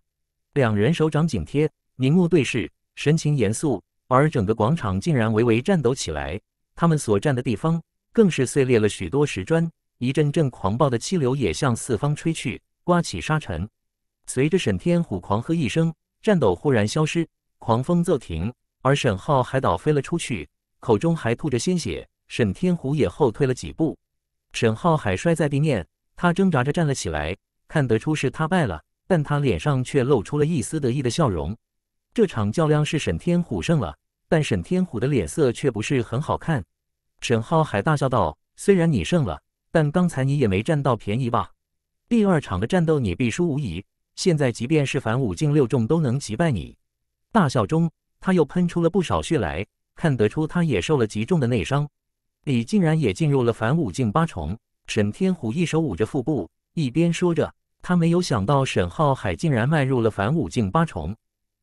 两人手掌紧贴，凝目对视，神情严肃。而整个广场竟然微微颤抖起来，他们所站的地方更是碎裂了许多石砖，一阵阵狂暴的气流也向四方吹去，刮起沙尘。随着沈天虎狂喝一声，颤抖忽然消失，狂风骤停，而沈浩还倒飞了出去，口中还吐着鲜血。沈天虎也后退了几步。沈浩海摔在地面，他挣扎着站了起来，看得出是他败了，但他脸上却露出了一丝得意的笑容。这场较量是沈天虎胜了，但沈天虎的脸色却不是很好看。沈浩海大笑道：“虽然你胜了，但刚才你也没占到便宜吧？第二场的战斗你必输无疑。现在即便是反五境六重都能击败你。”大笑中，他又喷出了不少血来，看得出他也受了极重的内伤。你竟然也进入了反五境八重！沈天虎一手捂着腹部，一边说着：“他没有想到沈浩海竟然迈入了反五境八重，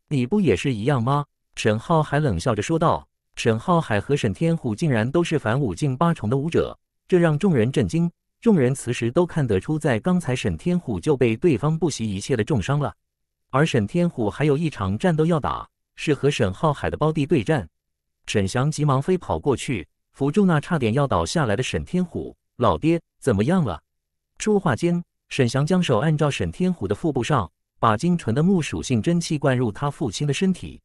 你不也是一样吗？”沈浩海冷笑着说道。沈浩海和沈天虎竟然都是反五境八重的武者，这让众人震惊。众人此时都看得出，在刚才沈天虎就被对方不惜一切的重伤了，而沈天虎还有一场战斗要打，是和沈浩海的胞弟对战。沈翔急忙飞跑过去。扶住那差点要倒下来的沈天虎，老爹怎么样了？说话间，沈翔将手按照沈天虎的腹部上，把精纯的木属性真气灌入他父亲的身体。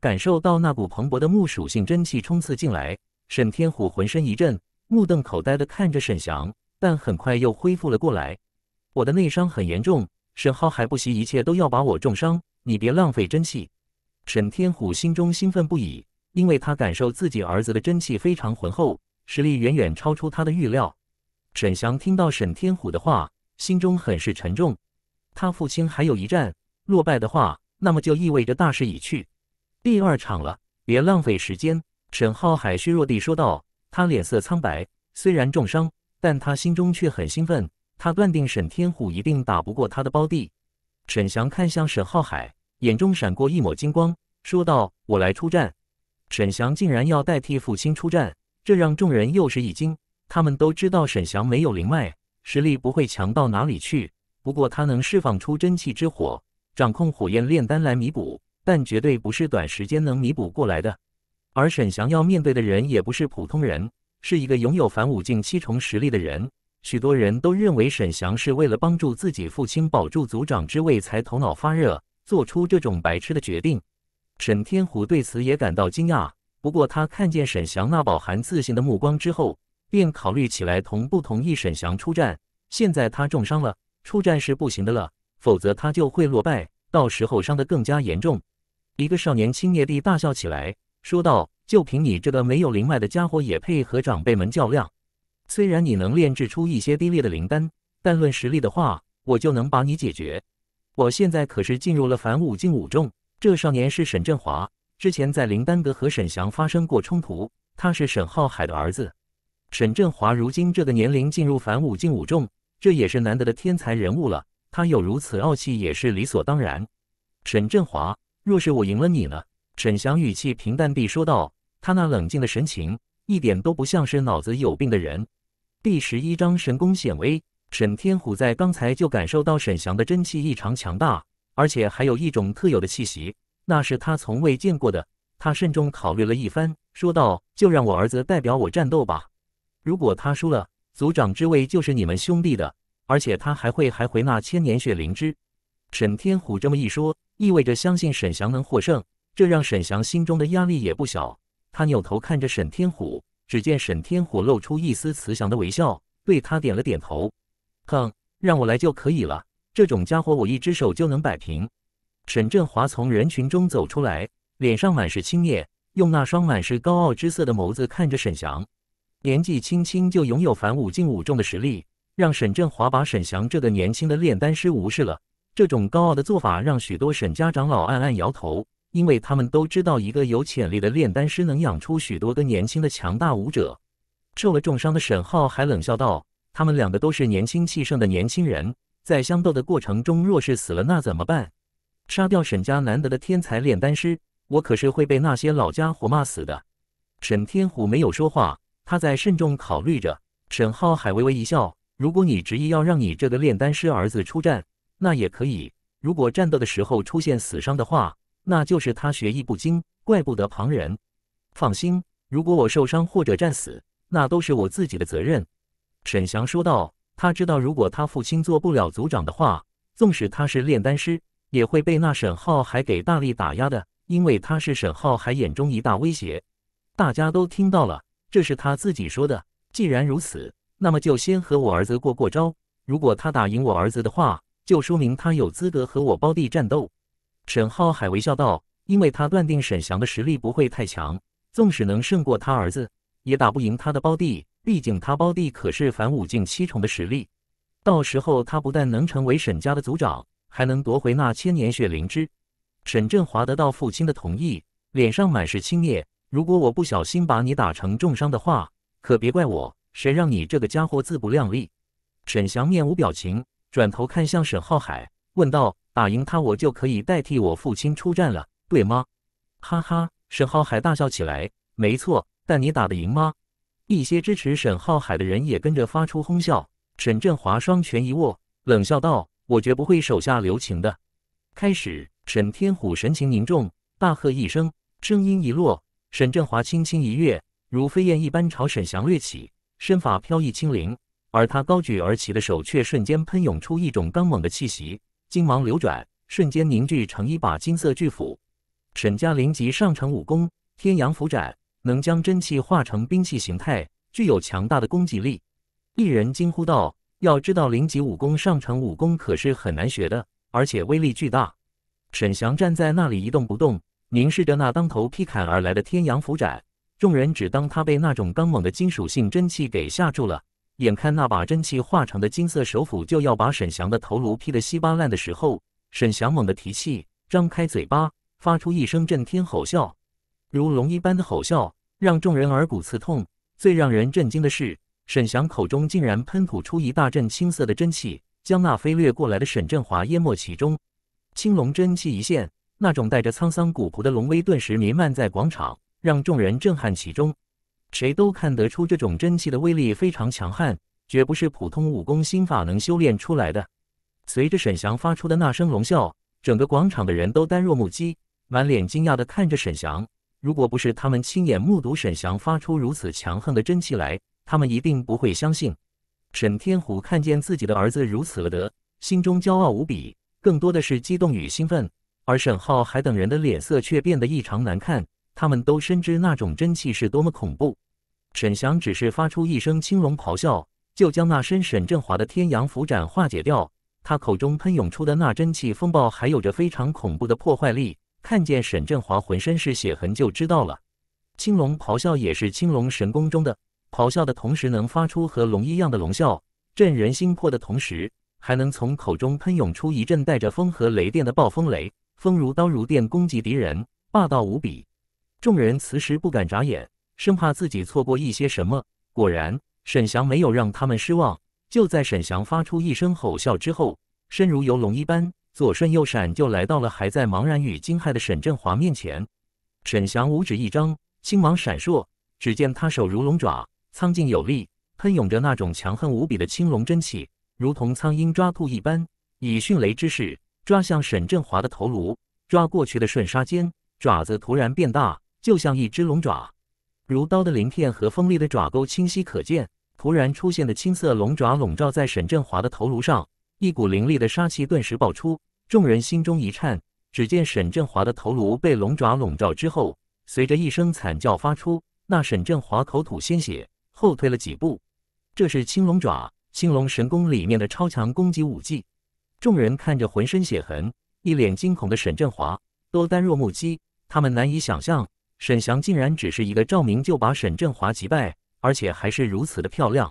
感受到那股蓬勃的木属性真气冲刺进来，沈天虎浑身一震，目瞪口呆地看着沈翔，但很快又恢复了过来。我的内伤很严重，沈浩还不惜一切都要把我重伤，你别浪费真气。沈天虎心中兴奋不已。因为他感受自己儿子的真气非常浑厚，实力远远超出他的预料。沈翔听到沈天虎的话，心中很是沉重。他父亲还有一战，落败的话，那么就意味着大势已去。第二场了，别浪费时间。沈浩海虚弱地说道，他脸色苍白，虽然重伤，但他心中却很兴奋。他断定沈天虎一定打不过他的胞弟。沈翔看向沈浩海，眼中闪过一抹金光，说道：“我来出战。”沈翔竟然要代替父亲出战，这让众人又是一惊。他们都知道沈翔没有灵脉，实力不会强到哪里去。不过他能释放出真气之火，掌控火焰炼丹来弥补，但绝对不是短时间能弥补过来的。而沈翔要面对的人也不是普通人，是一个拥有反武境七重实力的人。许多人都认为沈翔是为了帮助自己父亲保住族长之位，才头脑发热做出这种白痴的决定。沈天虎对此也感到惊讶，不过他看见沈翔那饱含自信的目光之后，便考虑起来同不同意沈翔出战。现在他重伤了，出战是不行的了，否则他就会落败，到时候伤得更加严重。一个少年轻蔑地大笑起来，说道：“就凭你这个没有灵脉的家伙，也配和长辈们较量？虽然你能炼制出一些低劣的灵丹，但论实力的话，我就能把你解决。我现在可是进入了凡五境五重。”这少年是沈振华，之前在林丹阁和沈翔发生过冲突。他是沈浩海的儿子。沈振华如今这个年龄进入凡五境五重，这也是难得的天才人物了。他有如此傲气也是理所当然。沈振华，若是我赢了你呢？沈翔语气平淡地说道，他那冷静的神情一点都不像是脑子有病的人。第十一章神功显微。沈天虎在刚才就感受到沈翔的真气异常强大。而且还有一种特有的气息，那是他从未见过的。他慎重考虑了一番，说道：“就让我儿子代表我战斗吧。如果他输了，族长之位就是你们兄弟的。而且他还会还回那千年血灵芝。”沈天虎这么一说，意味着相信沈翔能获胜，这让沈翔心中的压力也不小。他扭头看着沈天虎，只见沈天虎露出一丝慈祥的微笑，对他点了点头：“哼，让我来就可以了。”这种家伙，我一只手就能摆平。沈振华从人群中走出来，脸上满是轻蔑，用那双满是高傲之色的眸子看着沈翔。年纪轻轻就拥有反五进五重的实力，让沈振华把沈翔这个年轻的炼丹师无视了。这种高傲的做法让许多沈家长老暗暗摇头，因为他们都知道，一个有潜力的炼丹师能养出许多个年轻的强大武者。受了重伤的沈浩还冷笑道：“他们两个都是年轻气盛的年轻人。”在相斗的过程中，若是死了，那怎么办？杀掉沈家难得的天才炼丹师，我可是会被那些老家伙骂死的。沈天虎没有说话，他在慎重考虑着。沈浩海微微一笑：“如果你执意要让你这个炼丹师儿子出战，那也可以。如果战斗的时候出现死伤的话，那就是他学艺不精，怪不得旁人。”放心，如果我受伤或者战死，那都是我自己的责任。”沈翔说道。他知道，如果他父亲做不了族长的话，纵使他是炼丹师，也会被那沈浩海给大力打压的，因为他是沈浩海眼中一大威胁。大家都听到了，这是他自己说的。既然如此，那么就先和我儿子过过招。如果他打赢我儿子的话，就说明他有资格和我胞弟战斗。沈浩海微笑道，因为他断定沈翔的实力不会太强，纵使能胜过他儿子，也打不赢他的胞弟。毕竟他胞弟可是反武境七重的实力，到时候他不但能成为沈家的族长，还能夺回那千年血灵芝。沈振华得到父亲的同意，脸上满是轻蔑：“如果我不小心把你打成重伤的话，可别怪我，谁让你这个家伙自不量力。”沈翔面无表情，转头看向沈浩海，问道：“打赢他，我就可以代替我父亲出战了，对吗？”哈哈，沈浩海大笑起来：“没错，但你打得赢吗？”一些支持沈浩海的人也跟着发出哄笑。沈振华双拳一握，冷笑道：“我绝不会手下留情的。”开始，沈天虎神情凝重，大喝一声，声音一落，沈振华轻轻一跃，如飞燕一般朝沈翔掠起，身法飘逸轻灵。而他高举而起的手却瞬间喷涌出一种刚猛的气息，金芒流转，瞬间凝聚成一把金色巨斧。沈家灵级上乘武功，天阳斧斩。能将真气化成兵器形态，具有强大的攻击力。一人惊呼道：“要知道，零级武功上乘武功可是很难学的，而且威力巨大。”沈翔站在那里一动不动，凝视着那当头劈砍而来的天阳斧斩。众人只当他被那种刚猛的金属性真气给吓住了。眼看那把真气化成的金色手斧就要把沈翔的头颅劈得稀巴烂的时候，沈翔猛地提气，张开嘴巴，发出一声震天吼啸。如龙一般的吼啸，让众人耳骨刺痛。最让人震惊的是，沈翔口中竟然喷吐出一大阵青色的真气，将那飞掠过来的沈振华淹没其中。青龙真气一现，那种带着沧桑古朴的龙威顿时弥漫在广场，让众人震撼其中。谁都看得出这种真气的威力非常强悍，绝不是普通武功心法能修炼出来的。随着沈翔发出的那声龙啸，整个广场的人都呆若木鸡，满脸惊讶地看着沈翔。如果不是他们亲眼目睹沈翔发出如此强横的真气来，他们一定不会相信。沈天虎看见自己的儿子如此了得，心中骄傲无比，更多的是激动与兴奋。而沈浩海等人的脸色却变得异常难看，他们都深知那种真气是多么恐怖。沈翔只是发出一声青龙咆哮，就将那身沈振华的天阳符斩化解掉。他口中喷涌出的那真气风暴，还有着非常恐怖的破坏力。看见沈振华浑身是血痕就知道了。青龙咆哮也是青龙神功中的咆哮的同时，能发出和龙一样的龙啸，震人心魄的同时，还能从口中喷涌出一阵带着风和雷电的暴风雷，风如刀如电攻击敌人，霸道无比。众人此时不敢眨眼，生怕自己错过一些什么。果然，沈翔没有让他们失望。就在沈翔发出一声吼啸之后，身如游龙一般。左顺右闪，就来到了还在茫然与惊骇的沈振华面前。沈翔五指一张，青芒闪烁，只见他手如龙爪，苍劲有力，喷涌着那种强横无比的青龙真气，如同苍鹰抓兔一般，以迅雷之势抓向沈振华的头颅。抓过去的瞬杀间，爪子突然变大，就像一只龙爪，如刀的鳞片和锋利的爪钩清晰可见。突然出现的青色龙爪笼罩在沈振华的头颅上，一股凌厉的杀气顿时爆出。众人心中一颤，只见沈振华的头颅被龙爪笼罩之后，随着一声惨叫发出，那沈振华口吐鲜血，后退了几步。这是青龙爪，青龙神功里面的超强攻击武技。众人看着浑身血痕、一脸惊恐的沈振华，都呆若木鸡。他们难以想象，沈翔竟然只是一个照明就把沈振华击败，而且还是如此的漂亮。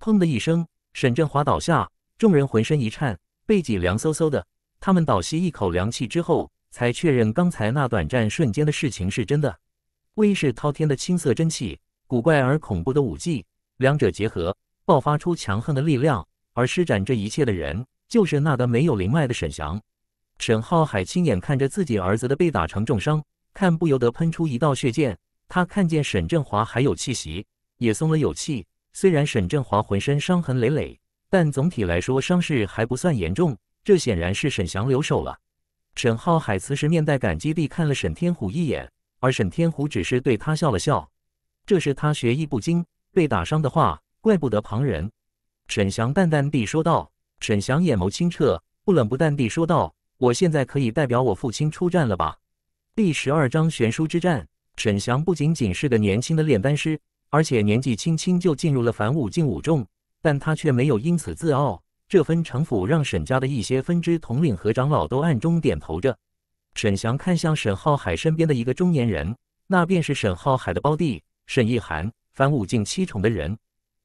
砰的一声，沈振华倒下，众人浑身一颤，背脊凉飕飕的。他们倒吸一口凉气之后，才确认刚才那短暂瞬间的事情是真的。威势滔天的青色真气，古怪而恐怖的武技，两者结合，爆发出强横的力量。而施展这一切的人，就是那个没有灵脉的沈翔。沈浩海亲眼看着自己儿子的被打成重伤，看不由得喷出一道血剑。他看见沈振华还有气息，也松了有气。虽然沈振华浑身伤痕累累，但总体来说伤势还不算严重。这显然是沈翔留守了。沈浩海此时面带感激地看了沈天虎一眼，而沈天虎只是对他笑了笑。这是他学艺不精被打伤的话，怪不得旁人。沈翔淡淡地说道。沈翔眼眸清澈，不冷不淡地说道：“我现在可以代表我父亲出战了吧？”第十二章悬殊之战。沈翔不仅仅是个年轻的炼丹师，而且年纪轻轻就进入了凡武境五重，但他却没有因此自傲。这分城府让沈家的一些分支统领和长老都暗中点头着。沈翔看向沈浩海身边的一个中年人，那便是沈浩海的胞弟沈意涵，凡武境七重的人。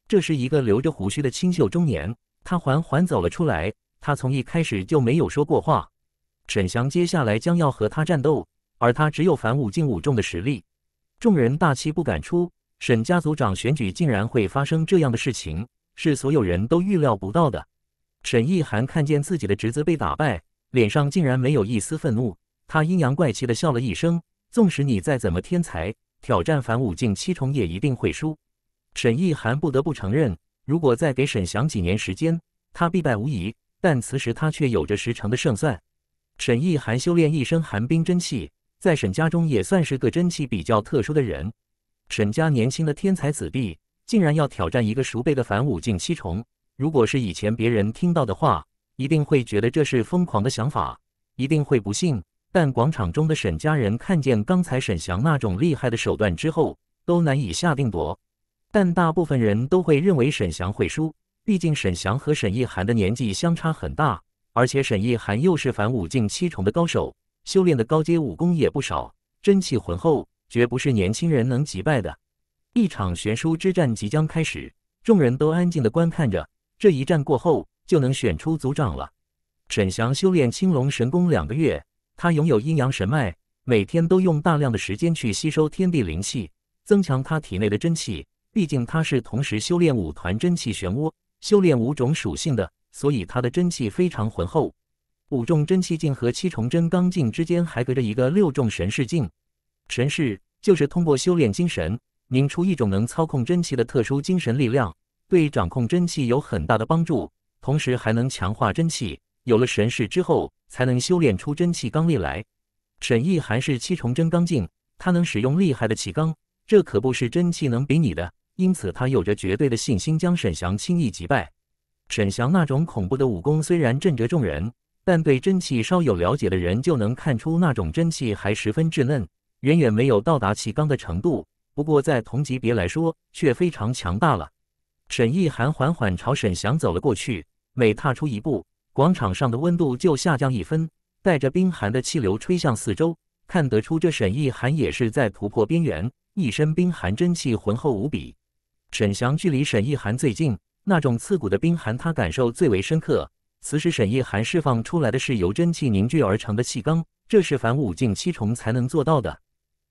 这是一个留着胡须的清秀中年，他缓缓走了出来。他从一开始就没有说过话。沈翔接下来将要和他战斗，而他只有反武境五重的实力。众人大气不敢出。沈家族长选举竟然会发生这样的事情，是所有人都预料不到的。沈意涵看见自己的侄子被打败，脸上竟然没有一丝愤怒。他阴阳怪气的笑了一声：“纵使你再怎么天才，挑战反武境七重也一定会输。”沈意涵不得不承认，如果再给沈翔几年时间，他必败无疑。但此时他却有着十成的胜算。沈意涵修炼一身寒冰真气，在沈家中也算是个真气比较特殊的人。沈家年轻的天才子弟，竟然要挑战一个熟辈的反武境七重。如果是以前别人听到的话，一定会觉得这是疯狂的想法，一定会不信。但广场中的沈家人看见刚才沈翔那种厉害的手段之后，都难以下定夺。但大部分人都会认为沈翔会输，毕竟沈翔和沈意涵的年纪相差很大，而且沈意涵又是反武境七重的高手，修炼的高阶武功也不少，真气浑厚，绝不是年轻人能击败的。一场悬殊之战即将开始，众人都安静地观看着。这一战过后就能选出族长了。沈翔修炼青龙神功两个月，他拥有阴阳神脉，每天都用大量的时间去吸收天地灵气，增强他体内的真气。毕竟他是同时修炼五团真气漩涡，修炼五种属性的，所以他的真气非常浑厚。五重真气境和七重真罡境之间还隔着一个六重神士境。神士就是通过修炼精神，凝出一种能操控真气的特殊精神力量。对掌控真气有很大的帮助，同时还能强化真气。有了神识之后，才能修炼出真气刚力来。沈毅还是七重真刚境，他能使用厉害的气刚，这可不是真气能比拟的。因此，他有着绝对的信心将沈翔轻易击败。沈翔那种恐怖的武功虽然震慑众人，但对真气稍有了解的人就能看出，那种真气还十分稚嫩，远远没有到达气刚的程度。不过，在同级别来说，却非常强大了。沈意涵缓缓朝沈翔走了过去，每踏出一步，广场上的温度就下降一分，带着冰寒的气流吹向四周。看得出，这沈意涵也是在突破边缘，一身冰寒真气浑厚无比。沈翔距离沈意涵最近，那种刺骨的冰寒他感受最为深刻。此时，沈意涵释放出来的是由真气凝聚而成的气缸，这是凡五境七重才能做到的。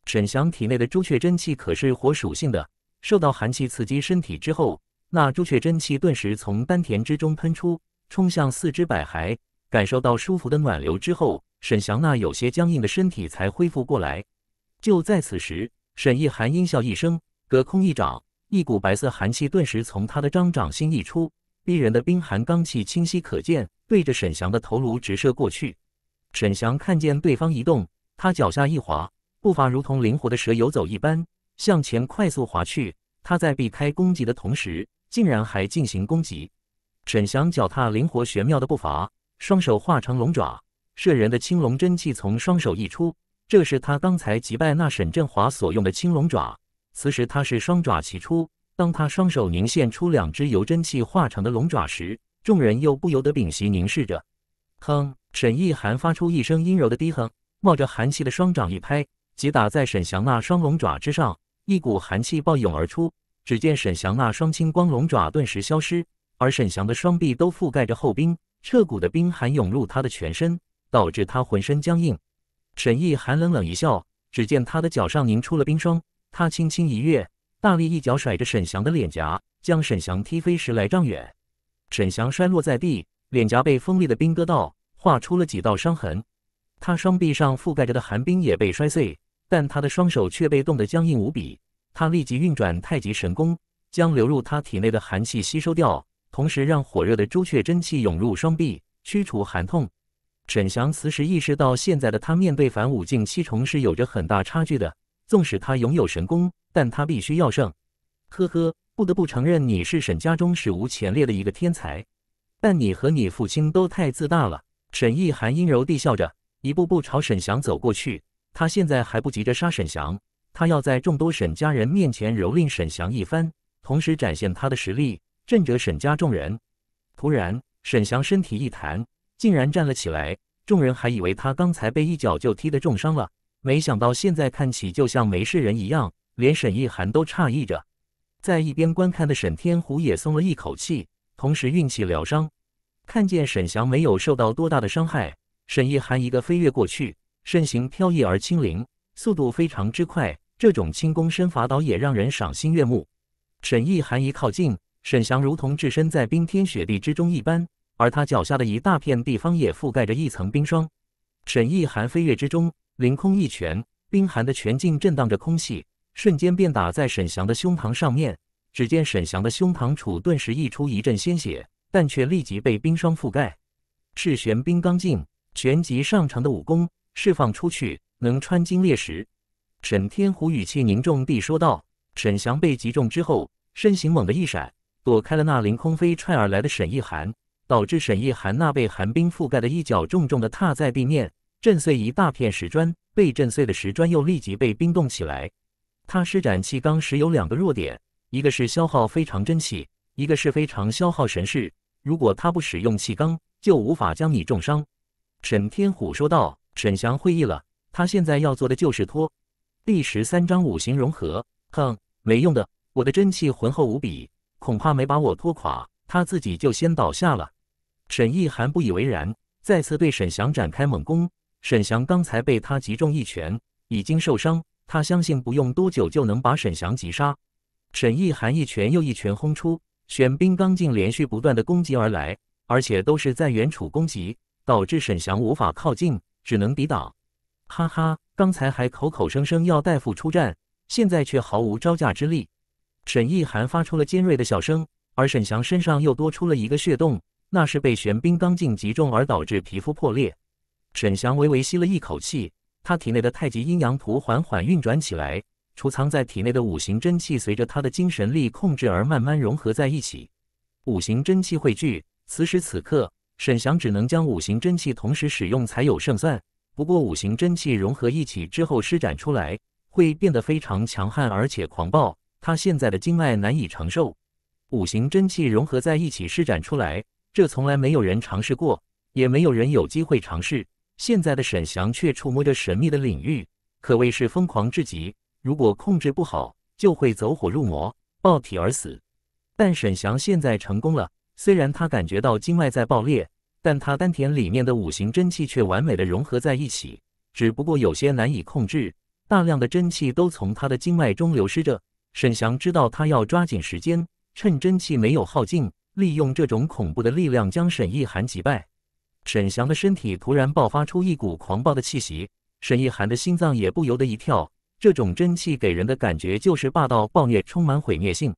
沈翔体内的朱雀真气可是火属性的，受到寒气刺激身体之后。那朱雀真气顿时从丹田之中喷出，冲向四肢百骸。感受到舒服的暖流之后，沈翔那有些僵硬的身体才恢复过来。就在此时，沈一寒阴笑一声，隔空一掌，一股白色寒气顿时从他的张掌心溢出，逼人的冰寒罡气清晰可见，对着沈翔的头颅直射过去。沈翔看见对方移动，他脚下一滑，步伐如同灵活的蛇游走一般，向前快速滑去。他在避开攻击的同时，竟然还进行攻击！沈翔脚踏灵活玄妙的步伐，双手化成龙爪，摄人的青龙真气从双手溢出。这是他刚才击败那沈振华所用的青龙爪。此时他是双爪齐出，当他双手凝现出两只由真气化成的龙爪时，众人又不由得屏息凝视着。哼！沈意涵发出一声阴柔的低哼，冒着寒气的双掌一拍，击打在沈翔那双龙爪之上，一股寒气暴涌而出。只见沈翔那双青光龙爪顿时消失，而沈翔的双臂都覆盖着厚冰，彻骨的冰寒涌入他的全身，导致他浑身僵硬。沈毅寒冷冷一笑，只见他的脚上凝出了冰霜，他轻轻一跃，大力一脚甩着沈翔的脸颊，将沈翔踢飞十来丈远。沈翔摔落在地，脸颊被锋利的冰割到，划出了几道伤痕。他双臂上覆盖着的寒冰也被摔碎，但他的双手却被冻得僵硬无比。他立即运转太极神功，将流入他体内的寒气吸收掉，同时让火热的朱雀真气涌入双臂，驱除寒痛。沈翔此时意识到，现在的他面对反五境七重是有着很大差距的。纵使他拥有神功，但他必须要胜。呵呵，不得不承认，你是沈家中史无前例的一个天才。但你和你父亲都太自大了。沈毅涵阴柔地笑着，一步步朝沈翔走过去。他现在还不急着杀沈翔。他要在众多沈家人面前蹂躏沈翔一番，同时展现他的实力，震着沈家众人。突然，沈翔身体一弹，竟然站了起来。众人还以为他刚才被一脚就踢得重伤了，没想到现在看起就像没事人一样，连沈意涵都诧异着。在一边观看的沈天虎也松了一口气，同时运气疗伤。看见沈翔没有受到多大的伤害，沈意涵一个飞跃过去，身形飘逸而轻灵。速度非常之快，这种轻功身法倒也让人赏心悦目。沈意寒一靠近，沈翔如同置身在冰天雪地之中一般，而他脚下的一大片地方也覆盖着一层冰霜。沈意寒飞跃之中，凌空一拳，冰寒的拳劲震荡着空气，瞬间便打在沈翔的胸膛上面。只见沈翔的胸膛处顿时溢出一阵鲜血，但却立即被冰霜覆盖。是玄冰罡劲，玄级上乘的武功，释放出去。能穿金裂石，沈天虎语气凝重地说道。沈翔被击中之后，身形猛地一闪，躲开了那凌空飞踹而来的沈意涵，导致沈意涵那被寒冰覆盖的一脚重重地踏在地面，震碎一大片石砖。被震碎的石砖又立即被冰冻起来。他施展气罡时有两个弱点，一个是消耗非常真气，一个是非常消耗神识。如果他不使用气罡，就无法将你重伤。沈天虎说道。沈翔会意了。他现在要做的就是拖。第十三章五行融合，哼，没用的，我的真气浑厚无比，恐怕没把我拖垮，他自己就先倒下了。沈意涵不以为然，再次对沈翔展开猛攻。沈翔刚才被他击中一拳，已经受伤，他相信不用多久就能把沈翔击杀。沈意寒一拳又一拳轰出，玄冰刚劲连续不断的攻击而来，而且都是在远处攻击，导致沈翔无法靠近，只能抵挡。哈哈，刚才还口口声声要大夫出战，现在却毫无招架之力。沈意涵发出了尖锐的笑声，而沈翔身上又多出了一个血洞，那是被玄冰刚劲击中而导致皮肤破裂。沈翔微微吸了一口气，他体内的太极阴阳图缓缓运转起来，储藏在体内的五行真气随着他的精神力控制而慢慢融合在一起。五行真气汇聚，此时此刻，沈翔只能将五行真气同时使用才有胜算。不过，五行真气融合一起之后施展出来，会变得非常强悍而且狂暴。他现在的经脉难以承受，五行真气融合在一起施展出来，这从来没有人尝试过，也没有人有机会尝试。现在的沈翔却触摸着神秘的领域，可谓是疯狂至极。如果控制不好，就会走火入魔，爆体而死。但沈翔现在成功了，虽然他感觉到经脉在爆裂。但他丹田里面的五行真气却完美的融合在一起，只不过有些难以控制，大量的真气都从他的经脉中流失着。沈翔知道他要抓紧时间，趁真气没有耗尽，利用这种恐怖的力量将沈意涵击败。沈翔的身体突然爆发出一股狂暴的气息，沈意涵的心脏也不由得一跳。这种真气给人的感觉就是霸道暴虐，充满毁灭性。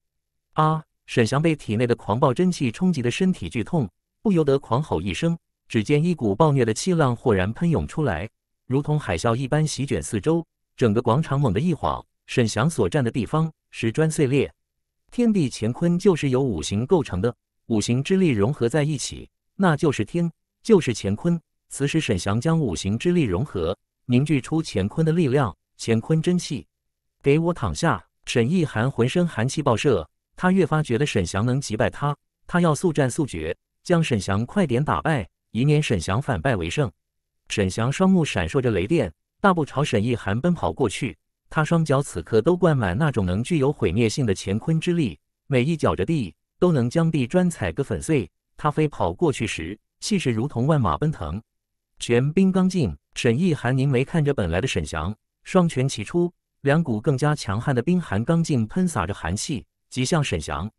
啊！沈翔被体内的狂暴真气冲击的身体剧痛。不由得狂吼一声，只见一股暴虐的气浪豁然喷涌出来，如同海啸一般席卷四周。整个广场猛地一晃，沈翔所站的地方石砖碎裂。天地乾坤就是由五行构成的，五行之力融合在一起，那就是天，就是乾坤。此时，沈翔将五行之力融合，凝聚出乾坤的力量，乾坤真气。给我躺下！沈意涵浑身寒气爆射，他越发觉得沈翔能击败他，他要速战速决。将沈翔快点打败，以免沈翔反败为胜。沈翔双目闪烁着雷电，大步朝沈意寒奔跑过去。他双脚此刻都灌满那种能具有毁灭性的乾坤之力，每一脚着地都能将地砖踩个粉碎。他飞跑过去时，气势如同万马奔腾。玄冰刚劲，沈意寒凝眉看着本来的沈翔，双拳齐出，两股更加强悍的冰寒刚劲喷洒着寒气，击向沈翔。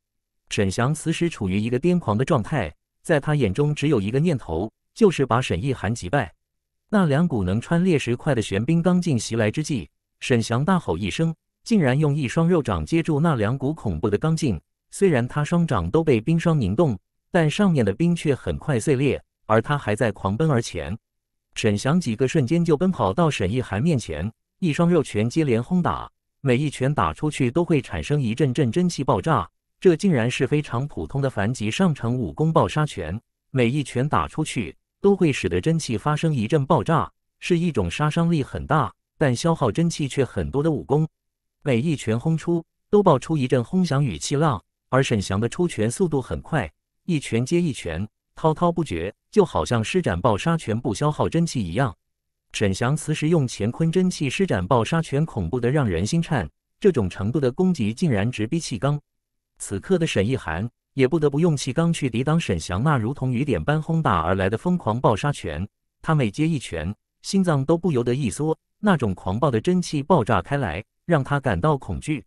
沈翔此时处于一个癫狂的状态。在他眼中只有一个念头，就是把沈意涵击败。那两股能穿裂石块的玄冰刚劲袭来之际，沈翔大吼一声，竟然用一双肉掌接住那两股恐怖的刚劲。虽然他双掌都被冰霜凝冻，但上面的冰却很快碎裂，而他还在狂奔而前。沈翔几个瞬间就奔跑到沈意涵面前，一双肉拳接连轰打，每一拳打出去都会产生一阵阵真气爆炸。这竟然是非常普通的凡级上乘武功——爆杀拳。每一拳打出去，都会使得真气发生一阵爆炸，是一种杀伤力很大，但消耗真气却很多的武功。每一拳轰出，都爆出一阵轰响与气浪。而沈翔的出拳速度很快，一拳接一拳，滔滔不绝，就好像施展爆杀拳不消耗真气一样。沈翔此时用乾坤真气施展爆杀拳，恐怖的让人心颤。这种程度的攻击，竟然直逼气罡。此刻的沈意涵也不得不用气刚去抵挡沈翔那如同雨点般轰打而来的疯狂暴杀拳，他每接一拳，心脏都不由得一缩，那种狂暴的真气爆炸开来，让他感到恐惧。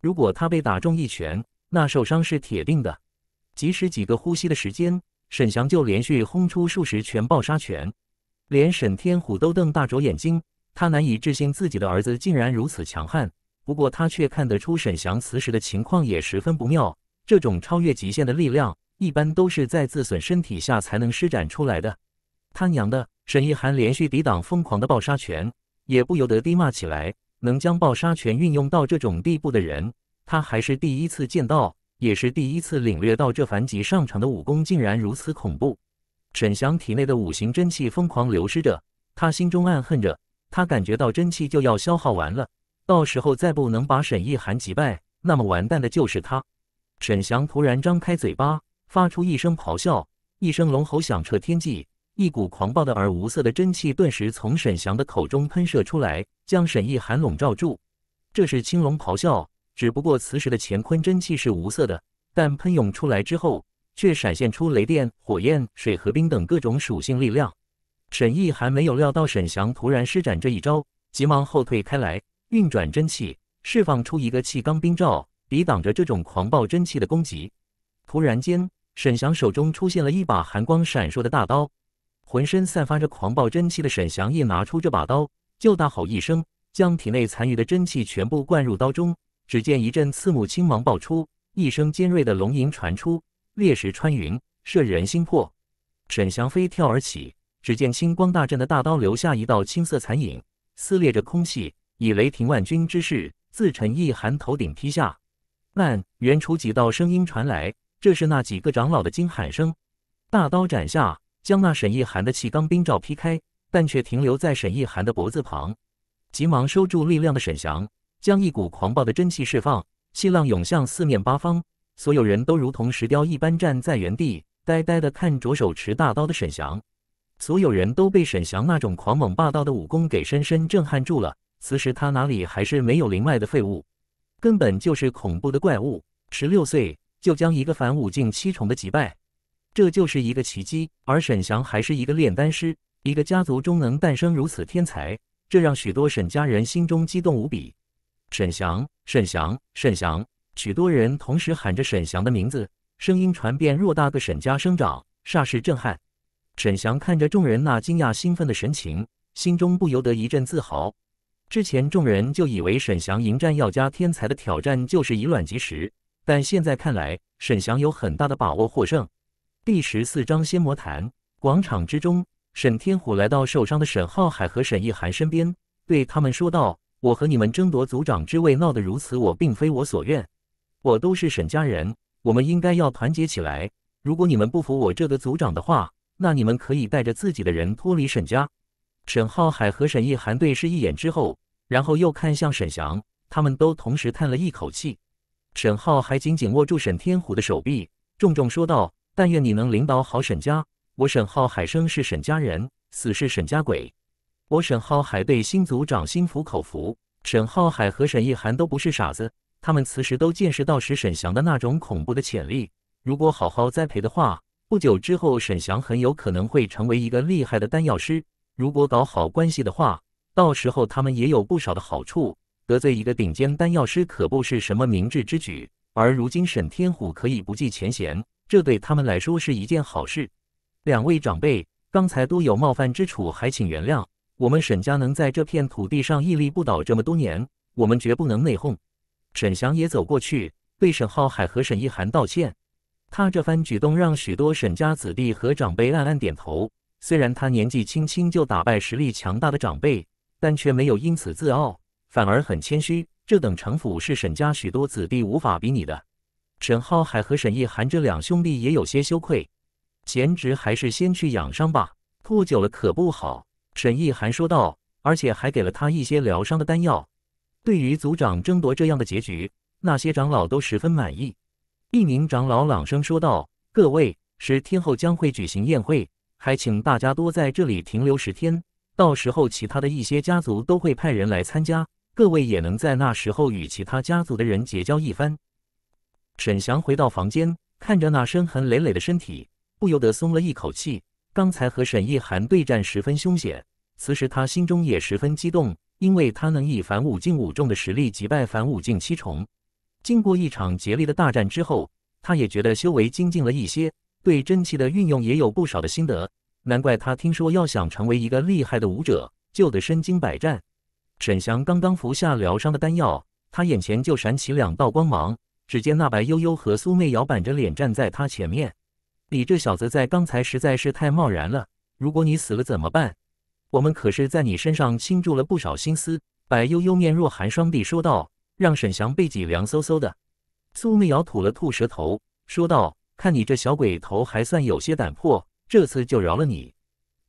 如果他被打中一拳，那受伤是铁定的。即使几个呼吸的时间，沈翔就连续轰出数十拳暴杀拳，连沈天虎都瞪大着眼睛，他难以置信自己的儿子竟然如此强悍。不过他却看得出沈翔此时的情况也十分不妙。这种超越极限的力量，一般都是在自损身体下才能施展出来的。他娘的！沈一涵连续抵挡疯狂的暴杀拳，也不由得低骂起来。能将暴杀拳运用到这种地步的人，他还是第一次见到，也是第一次领略到这凡级上乘的武功竟然如此恐怖。沈翔体内的五行真气疯狂流失着，他心中暗恨着，他感觉到真气就要消耗完了。到时候再不能把沈意涵击败，那么完蛋的就是他。沈翔突然张开嘴巴，发出一声咆哮，一声龙吼响彻天际，一股狂暴的而无色的真气顿时从沈翔的口中喷射出来，将沈意涵笼罩住。这是青龙咆哮，只不过此时的乾坤真气是无色的，但喷涌出来之后，却闪现出雷电、火焰、水和冰等各种属性力量。沈意涵没有料到沈翔突然施展这一招，急忙后退开来。运转真气，释放出一个气罡冰罩，抵挡着这种狂暴真气的攻击。突然间，沈翔手中出现了一把寒光闪烁的大刀，浑身散发着狂暴真气的沈翔一拿出这把刀，就大吼一声，将体内残余的真气全部灌入刀中。只见一阵刺目青芒爆出，一声尖锐的龙吟传出，猎石穿云，摄人心魄。沈翔飞跳而起，只见星光大阵的大刀留下一道青色残影，撕裂着空气。以雷霆万钧之势自陈意涵头顶劈下，但远处几道声音传来，这是那几个长老的惊喊声。大刀斩下，将那沈意涵的气钢冰罩劈开，但却停留在沈意涵的脖子旁。急忙收住力量的沈翔，将一股狂暴的真气释放，气浪涌向四面八方。所有人都如同石雕一般站在原地，呆呆地看着手持大刀的沈翔。所有人都被沈翔那种狂猛霸道的武功给深深震撼住了。此时他哪里还是没有灵脉的废物，根本就是恐怖的怪物！十六岁就将一个凡武境七重的击败，这就是一个奇迹。而沈翔还是一个炼丹师，一个家族中能诞生如此天才，这让许多沈家人心中激动无比。沈翔，沈翔，沈翔，许多人同时喊着沈翔的名字，声音传遍偌大个沈家，生长，煞是震撼。沈翔看着众人那惊讶兴奋的神情，心中不由得一阵自豪。之前众人就以为沈翔迎战药家天才的挑战就是以卵击石，但现在看来，沈翔有很大的把握获胜。第十四章仙魔坛广场之中，沈天虎来到受伤的沈浩海和沈意涵身边，对他们说道：“我和你们争夺族长之位闹得如此，我并非我所愿。我都是沈家人，我们应该要团结起来。如果你们不服我这个族长的话，那你们可以带着自己的人脱离沈家。”沈浩海和沈意涵对视一眼之后，然后又看向沈翔，他们都同时叹了一口气。沈浩还紧紧握住沈天虎的手臂，重重说道：“但愿你能领导好沈家，我沈浩海生是沈家人，死是沈家鬼。我沈浩海对新族长心服口服。”沈浩海和沈意涵都不是傻子，他们此时都见识到时沈翔的那种恐怖的潜力。如果好好栽培的话，不久之后，沈翔很有可能会成为一个厉害的丹药师。如果搞好关系的话，到时候他们也有不少的好处。得罪一个顶尖丹药师可不是什么明智之举。而如今沈天虎可以不计前嫌，这对他们来说是一件好事。两位长辈刚才都有冒犯之处，还请原谅。我们沈家能在这片土地上屹立不倒这么多年，我们绝不能内讧。沈翔也走过去对沈浩海和沈一涵道歉。他这番举动让许多沈家子弟和长辈暗暗点头。虽然他年纪轻轻就打败实力强大的长辈，但却没有因此自傲，反而很谦虚。这等城府是沈家许多子弟无法比拟的。沈浩海和沈意寒这两兄弟也有些羞愧，贤侄还是先去养伤吧，吐久了可不好。沈意寒说道，而且还给了他一些疗伤的丹药。对于族长争夺这样的结局，那些长老都十分满意。一名长老朗声说道：“各位，十天后将会举行宴会。”还请大家多在这里停留十天，到时候其他的一些家族都会派人来参加，各位也能在那时候与其他家族的人结交一番。沈翔回到房间，看着那伤痕累累的身体，不由得松了一口气。刚才和沈意涵对战十分凶险，此时他心中也十分激动，因为他能以凡五境五重的实力击败凡五境七重。经过一场竭力的大战之后，他也觉得修为精进了一些。对真气的运用也有不少的心得，难怪他听说要想成为一个厉害的武者，就得身经百战。沈翔刚刚服下疗伤的丹药，他眼前就闪起两道光芒。只见那白悠悠和苏媚瑶板着脸站在他前面。你这小子在刚才实在是太贸然了，如果你死了怎么办？我们可是在你身上倾注了不少心思。”白悠悠面若寒霜地说道，让沈翔背脊凉飕飕的。苏媚瑶吐了吐舌头，说道。看你这小鬼头，还算有些胆魄，这次就饶了你。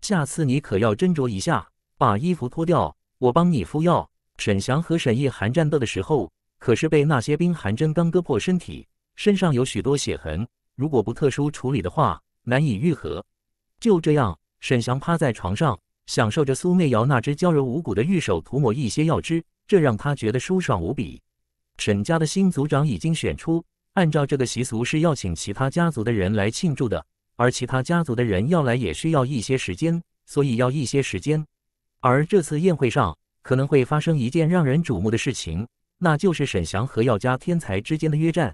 下次你可要斟酌一下，把衣服脱掉，我帮你敷药。沈翔和沈毅寒战斗的时候，可是被那些冰寒针刚割破身体，身上有许多血痕，如果不特殊处理的话，难以愈合。就这样，沈翔趴在床上，享受着苏媚瑶那只娇柔无骨的玉手涂抹一些药汁，这让他觉得舒爽无比。沈家的新族长已经选出。按照这个习俗是要请其他家族的人来庆祝的，而其他家族的人要来也需要一些时间，所以要一些时间。而这次宴会上可能会发生一件让人瞩目的事情，那就是沈翔和药家天才之间的约战。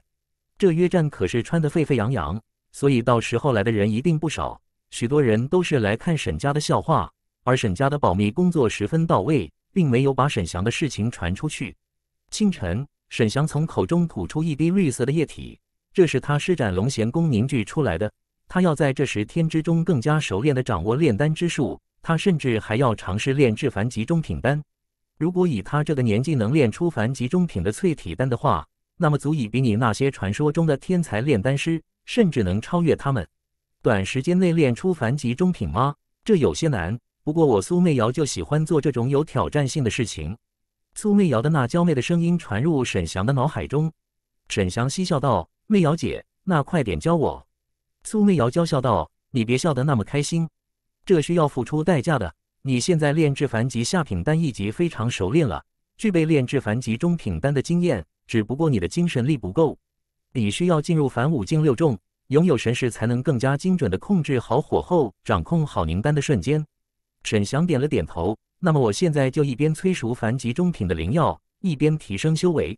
这约战可是穿得沸沸扬扬，所以到时候来的人一定不少。许多人都是来看沈家的笑话，而沈家的保密工作十分到位，并没有把沈翔的事情传出去。清晨。沈翔从口中吐出一滴绿色的液体，这是他施展龙涎功凝聚出来的。他要在这十天之中更加熟练地掌握炼丹之术。他甚至还要尝试炼制凡级中品丹。如果以他这个年纪能炼出凡级中品的淬体丹的话，那么足以比拟那些传说中的天才炼丹师，甚至能超越他们。短时间内炼出凡级中品吗？这有些难。不过我苏媚瑶就喜欢做这种有挑战性的事情。苏媚瑶的那娇媚的声音传入沈翔的脑海中，沈翔嬉笑道：“媚瑶姐，那快点教我。”苏媚瑶娇笑道：“你别笑得那么开心，这需要付出代价的。你现在炼制凡级下品丹一级非常熟练了，具备炼制凡级中品丹的经验，只不过你的精神力不够，你需要进入凡五境六重，拥有神识才能更加精准地控制好火候，掌控好凝丹的瞬间。”沈翔点了点头。那么我现在就一边催熟凡级中品的灵药，一边提升修为，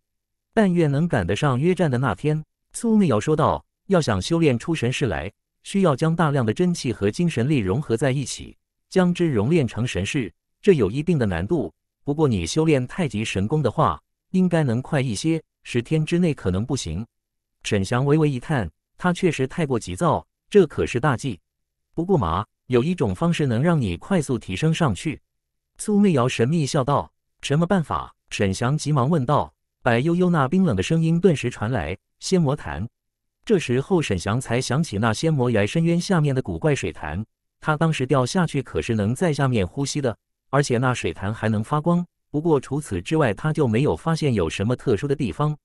但愿能赶得上约战的那天。”苏密瑶说道：“要想修炼出神士来，需要将大量的真气和精神力融合在一起，将之熔炼成神士，这有一定的难度。不过你修炼太极神功的话，应该能快一些。十天之内可能不行。”沈翔微微一叹，他确实太过急躁，这可是大忌。不过嘛，有一种方式能让你快速提升上去。苏媚瑶神秘笑道：“什么办法？”沈翔急忙问道。白悠悠那冰冷的声音顿时传来：“仙魔潭。”这时候，沈翔才想起那仙魔崖深渊下面的古怪水潭。他当时掉下去可是能在下面呼吸的，而且那水潭还能发光。不过除此之外，他就没有发现有什么特殊的地方。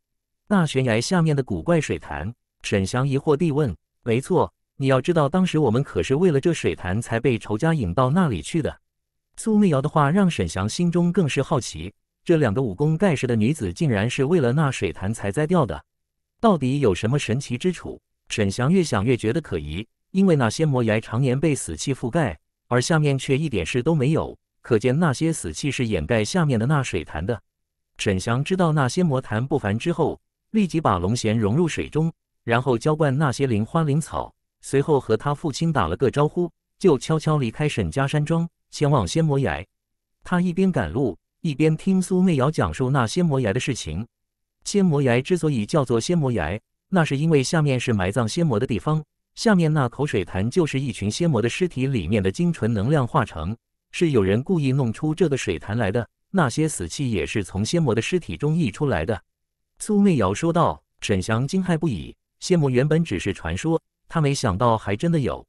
那悬崖下面的古怪水潭，沈翔疑惑地问：“没错，你要知道，当时我们可是为了这水潭才被仇家引到那里去的。”苏媚瑶的话让沈翔心中更是好奇，这两个武功盖世的女子竟然是为了那水潭才栽掉的，到底有什么神奇之处？沈翔越想越觉得可疑，因为那仙魔崖常年被死气覆盖，而下面却一点事都没有，可见那些死气是掩盖下面的那水潭的。沈翔知道那仙魔潭不凡之后，立即把龙涎融入水中，然后浇灌那些灵花灵草，随后和他父亲打了个招呼，就悄悄离开沈家山庄。前往仙魔崖，他一边赶路一边听苏媚瑶讲述那仙魔崖的事情。仙魔崖之所以叫做仙魔崖，那是因为下面是埋葬仙魔的地方。下面那口水潭就是一群仙魔的尸体里面的精纯能量化成，是有人故意弄出这个水潭来的。那些死气也是从仙魔的尸体中溢出来的。苏媚瑶说道。沈翔惊骇不已，仙魔原本只是传说，他没想到还真的有，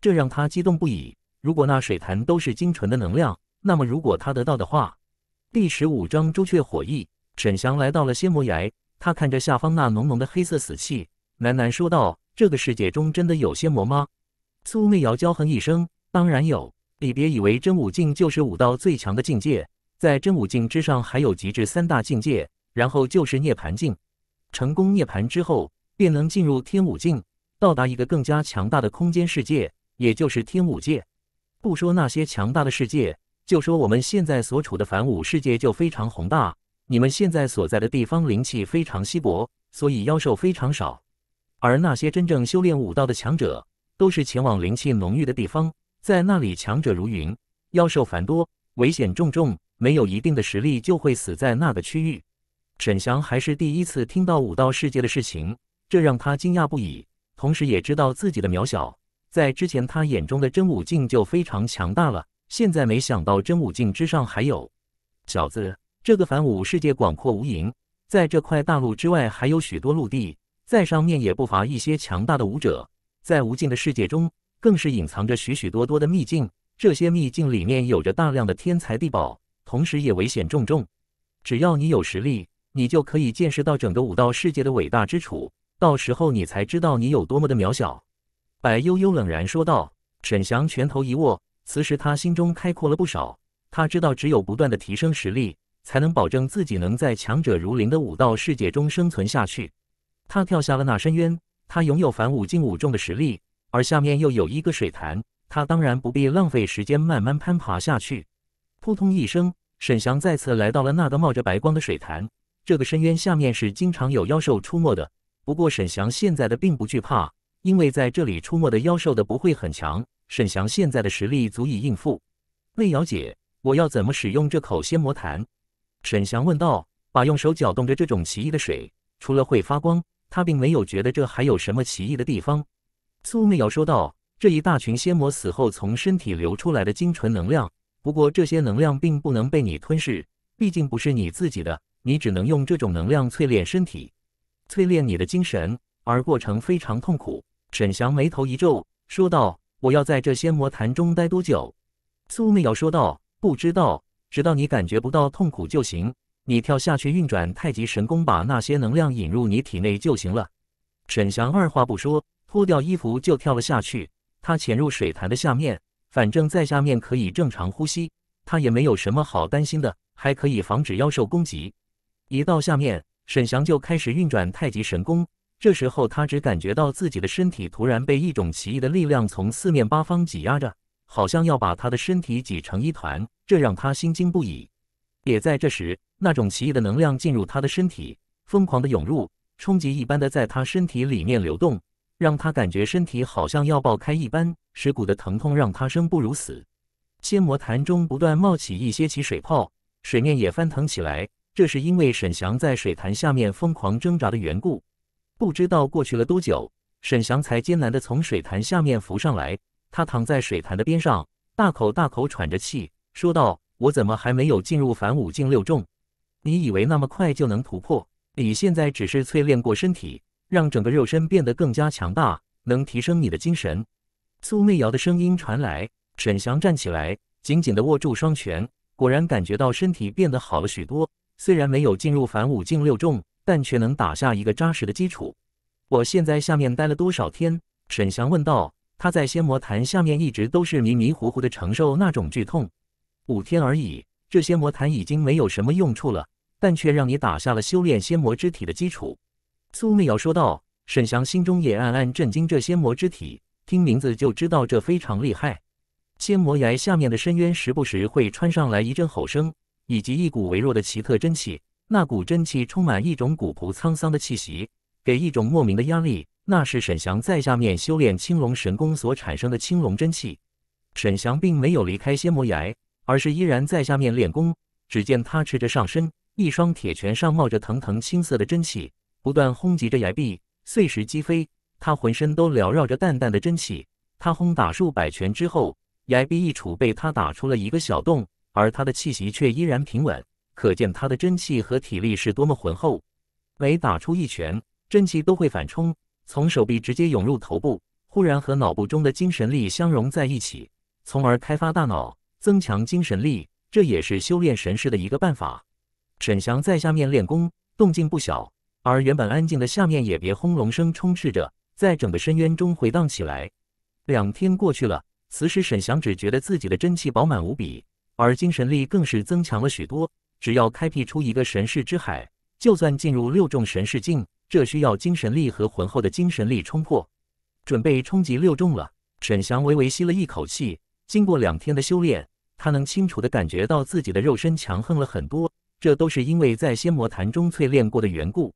这让他激动不已。如果那水潭都是精纯的能量，那么如果他得到的话，第十五章朱雀火翼。沈翔来到了仙魔崖，他看着下方那浓浓的黑色死气，喃喃说道：“这个世界中真的有仙魔吗？”苏媚瑶娇哼一声：“当然有，你别以为真武境就是武道最强的境界，在真武境之上还有极致三大境界，然后就是涅槃境。成功涅槃之后，便能进入天武境，到达一个更加强大的空间世界，也就是天武界。”不说那些强大的世界，就说我们现在所处的凡武世界就非常宏大。你们现在所在的地方灵气非常稀薄，所以妖兽非常少。而那些真正修炼武道的强者，都是前往灵气浓郁的地方，在那里强者如云，妖兽繁多，危险重重。没有一定的实力，就会死在那个区域。沈翔还是第一次听到武道世界的事情，这让他惊讶不已，同时也知道自己的渺小。在之前，他眼中的真武境就非常强大了。现在没想到，真武境之上还有。小子，这个凡武世界广阔无垠，在这块大陆之外，还有许多陆地，在上面也不乏一些强大的武者。在无尽的世界中，更是隐藏着许许多多的秘境。这些秘境里面有着大量的天才地宝，同时也危险重重。只要你有实力，你就可以见识到整个武道世界的伟大之处。到时候，你才知道你有多么的渺小。白悠悠冷然说道：“沈翔，拳头一握。此时他心中开阔了不少。他知道，只有不断的提升实力，才能保证自己能在强者如林的武道世界中生存下去。”他跳下了那深渊。他拥有反武、境武、重的实力，而下面又有一个水潭。他当然不必浪费时间，慢慢攀爬下去。扑通一声，沈翔再次来到了那个冒着白光的水潭。这个深渊下面是经常有妖兽出没的，不过沈翔现在的并不惧怕。因为在这里出没的妖兽的不会很强，沈翔现在的实力足以应付。魏瑶姐，我要怎么使用这口仙魔坛？沈翔问道，把用手搅动着这种奇异的水，除了会发光，他并没有觉得这还有什么奇异的地方。苏媚瑶说道：“这一大群仙魔死后从身体流出来的精纯能量，不过这些能量并不能被你吞噬，毕竟不是你自己的，你只能用这种能量淬炼身体，淬炼你的精神，而过程非常痛苦。”沈翔眉头一皱，说道：“我要在这仙魔潭中待多久？”苏媚瑶说道：“不知道，直到你感觉不到痛苦就行。你跳下去运转太极神功，把那些能量引入你体内就行了。”沈翔二话不说，脱掉衣服就跳了下去。他潜入水潭的下面，反正在下面可以正常呼吸，他也没有什么好担心的，还可以防止妖兽攻击。一到下面，沈翔就开始运转太极神功。这时候，他只感觉到自己的身体突然被一种奇异的力量从四面八方挤压着，好像要把他的身体挤成一团，这让他心惊不已。也在这时，那种奇异的能量进入他的身体，疯狂的涌入，冲击一般的在他身体里面流动，让他感觉身体好像要爆开一般。石骨的疼痛让他生不如死。仙魔潭中不断冒起一些起水泡，水面也翻腾起来，这是因为沈翔在水潭下面疯狂挣扎的缘故。不知道过去了多久，沈翔才艰难地从水潭下面浮上来。他躺在水潭的边上，大口大口喘着气，说道：“我怎么还没有进入反五境六重？你以为那么快就能突破？你现在只是淬炼过身体，让整个肉身变得更加强大，能提升你的精神。”苏媚瑶的声音传来。沈翔站起来，紧紧地握住双拳，果然感觉到身体变得好了许多。虽然没有进入反五境六重。但却能打下一个扎实的基础。我现在下面待了多少天？沈翔问道。他在仙魔潭下面一直都是迷迷糊糊的承受那种剧痛，五天而已。这仙魔坛已经没有什么用处了，但却让你打下了修炼仙魔之体的基础。苏媚瑶说道。沈翔心中也暗暗震惊，这仙魔之体，听名字就知道这非常厉害。仙魔崖下面的深渊，时不时会穿上来一阵吼声，以及一股微弱的奇特真气。那股真气充满一种古朴沧桑的气息，给一种莫名的压力。那是沈翔在下面修炼青龙神功所产生的青龙真气。沈翔并没有离开仙魔崖，而是依然在下面练功。只见他赤着上身，一双铁拳上冒着腾腾青色的真气，不断轰击着崖壁，碎石击飞。他浑身都缭绕着淡淡的真气。他轰打数百拳之后，崖壁一处被他打出了一个小洞，而他的气息却依然平稳。可见他的真气和体力是多么浑厚，每打出一拳，真气都会反冲，从手臂直接涌入头部，忽然和脑部中的精神力相融在一起，从而开发大脑，增强精神力。这也是修炼神识的一个办法。沈翔在下面练功，动静不小，而原本安静的下面也别轰隆声充斥着，在整个深渊中回荡起来。两天过去了，此时沈翔只觉得自己的真气饱满无比，而精神力更是增强了许多。只要开辟出一个神世之海，就算进入六重神世境，这需要精神力和浑厚的精神力冲破。准备冲击六重了。沈翔微微吸了一口气，经过两天的修炼，他能清楚地感觉到自己的肉身强横了很多，这都是因为在仙魔潭中淬炼过的缘故。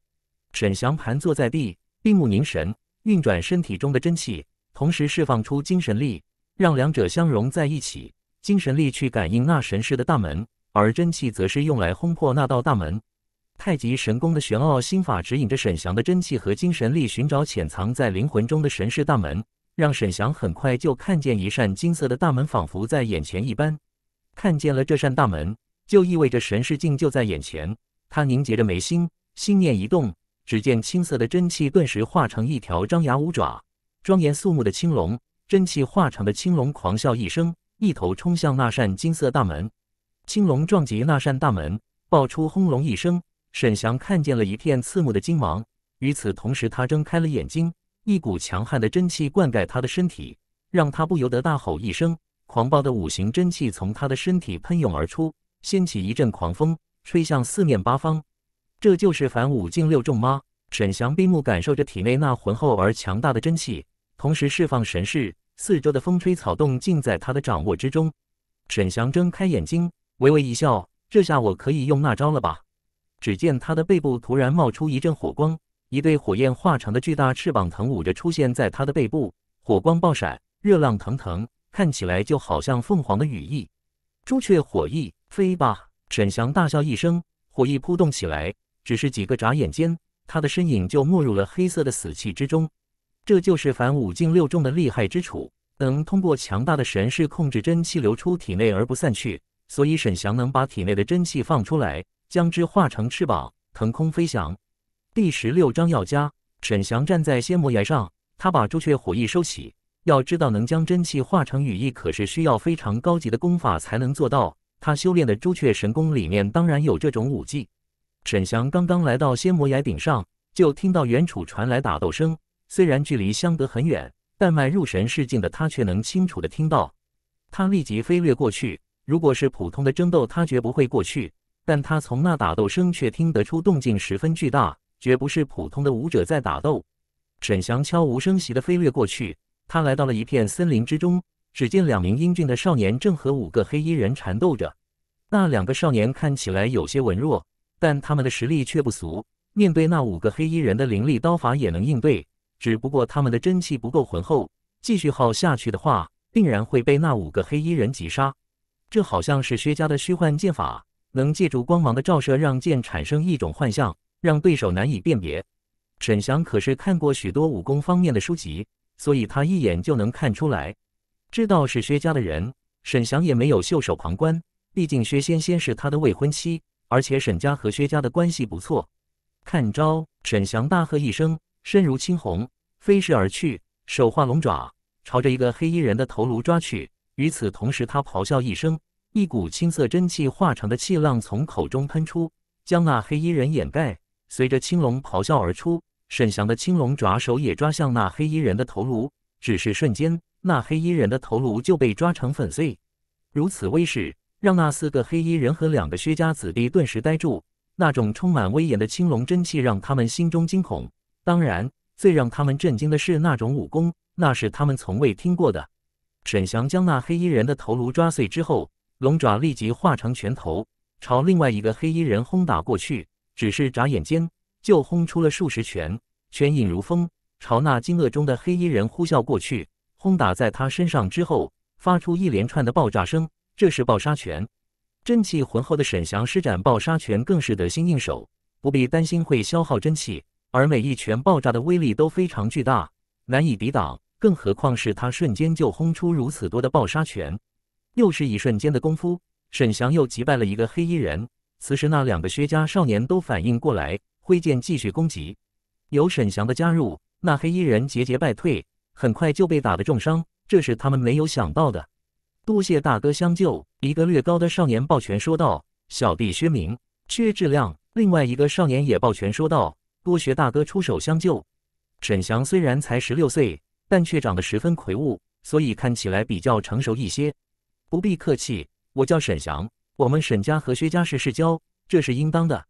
沈翔盘坐在地，闭目凝神，运转身体中的真气，同时释放出精神力，让两者相融在一起，精神力去感应那神世的大门。而真气则是用来轰破那道大门。太极神功的玄奥心法指引着沈翔的真气和精神力，寻找潜藏在灵魂中的神识大门。让沈翔很快就看见一扇金色的大门，仿佛在眼前一般。看见了这扇大门，就意味着神识境就在眼前。他凝结着眉心，心念一动，只见青色的真气顿时化成一条张牙舞爪、庄严肃穆的青龙。真气化成的青龙狂笑一声，一头冲向那扇金色大门。青龙撞击那扇大门，爆出轰隆一声。沈翔看见了一片刺目的金芒。与此同时，他睁开了眼睛，一股强悍的真气灌溉他的身体，让他不由得大吼一声。狂暴的五行真气从他的身体喷涌而出，掀起一阵狂风，吹向四面八方。这就是反五境六重吗？沈翔闭目感受着体内那浑厚而强大的真气，同时释放神识，四周的风吹草动尽在他的掌握之中。沈翔睁开眼睛。微微一笑，这下我可以用那招了吧？只见他的背部突然冒出一阵火光，一对火焰化成的巨大翅膀腾舞着出现在他的背部，火光爆闪，热浪腾腾，看起来就好像凤凰的羽翼。朱雀火翼，飞吧！沈翔大笑一声，火翼扑动起来。只是几个眨眼间，他的身影就没入了黑色的死气之中。这就是反五境六重的厉害之处，能通过强大的神识控制真气流出体内而不散去。所以沈翔能把体内的真气放出来，将之化成翅膀，腾空飞翔。第十六章要加。沈翔站在仙魔崖上，他把朱雀火翼收起。要知道，能将真气化成羽翼，可是需要非常高级的功法才能做到。他修炼的朱雀神功里面当然有这种武技。沈翔刚刚来到仙魔崖顶上，就听到远处传来打斗声。虽然距离相隔很远，但迈入神视境的他却能清楚的听到。他立即飞掠过去。如果是普通的争斗，他绝不会过去。但他从那打斗声却听得出动静十分巨大，绝不是普通的武者在打斗。沈翔悄无声息地飞掠过去，他来到了一片森林之中，只见两名英俊的少年正和五个黑衣人缠斗着。那两个少年看起来有些文弱，但他们的实力却不俗，面对那五个黑衣人的凌厉刀法也能应对。只不过他们的真气不够浑厚，继续耗下去的话，定然会被那五个黑衣人击杀。这好像是薛家的虚幻剑法，能借助光芒的照射让剑产生一种幻象，让对手难以辨别。沈翔可是看过许多武功方面的书籍，所以他一眼就能看出来，知道是薛家的人。沈翔也没有袖手旁观，毕竟薛仙仙是他的未婚妻，而且沈家和薛家的关系不错。看招！沈翔大喝一声，身如青虹，飞逝而去，手化龙爪，朝着一个黑衣人的头颅抓去。与此同时，他咆哮一声，一股青色真气化成的气浪从口中喷出，将那黑衣人掩盖。随着青龙咆哮而出，沈翔的青龙爪手也抓向那黑衣人的头颅。只是瞬间，那黑衣人的头颅就被抓成粉碎。如此威势，让那四个黑衣人和两个薛家子弟顿时呆住。那种充满威严的青龙真气让他们心中惊恐。当然，最让他们震惊的是那种武功，那是他们从未听过的。沈翔将那黑衣人的头颅抓碎之后，龙爪立即化成拳头，朝另外一个黑衣人轰打过去。只是眨眼间，就轰出了数十拳，拳影如风，朝那惊愕中的黑衣人呼啸过去。轰打在他身上之后，发出一连串的爆炸声。这是爆杀拳，真气浑厚的沈翔施展爆杀拳，更是得心应手，不必担心会消耗真气。而每一拳爆炸的威力都非常巨大，难以抵挡。更何况是他瞬间就轰出如此多的爆杀拳，又是一瞬间的功夫，沈翔又击败了一个黑衣人。此时那两个薛家少年都反应过来，挥剑继续攻击。有沈翔的加入，那黑衣人节节败退，很快就被打得重伤。这是他们没有想到的。多谢大哥相救！一个略高的少年抱拳说道：“小弟薛明、薛志亮。”另外一个少年也抱拳说道：“多谢大哥出手相救。”沈翔虽然才十六岁。但却长得十分魁梧，所以看起来比较成熟一些。不必客气，我叫沈翔，我们沈家和薛家是世交，这是应当的。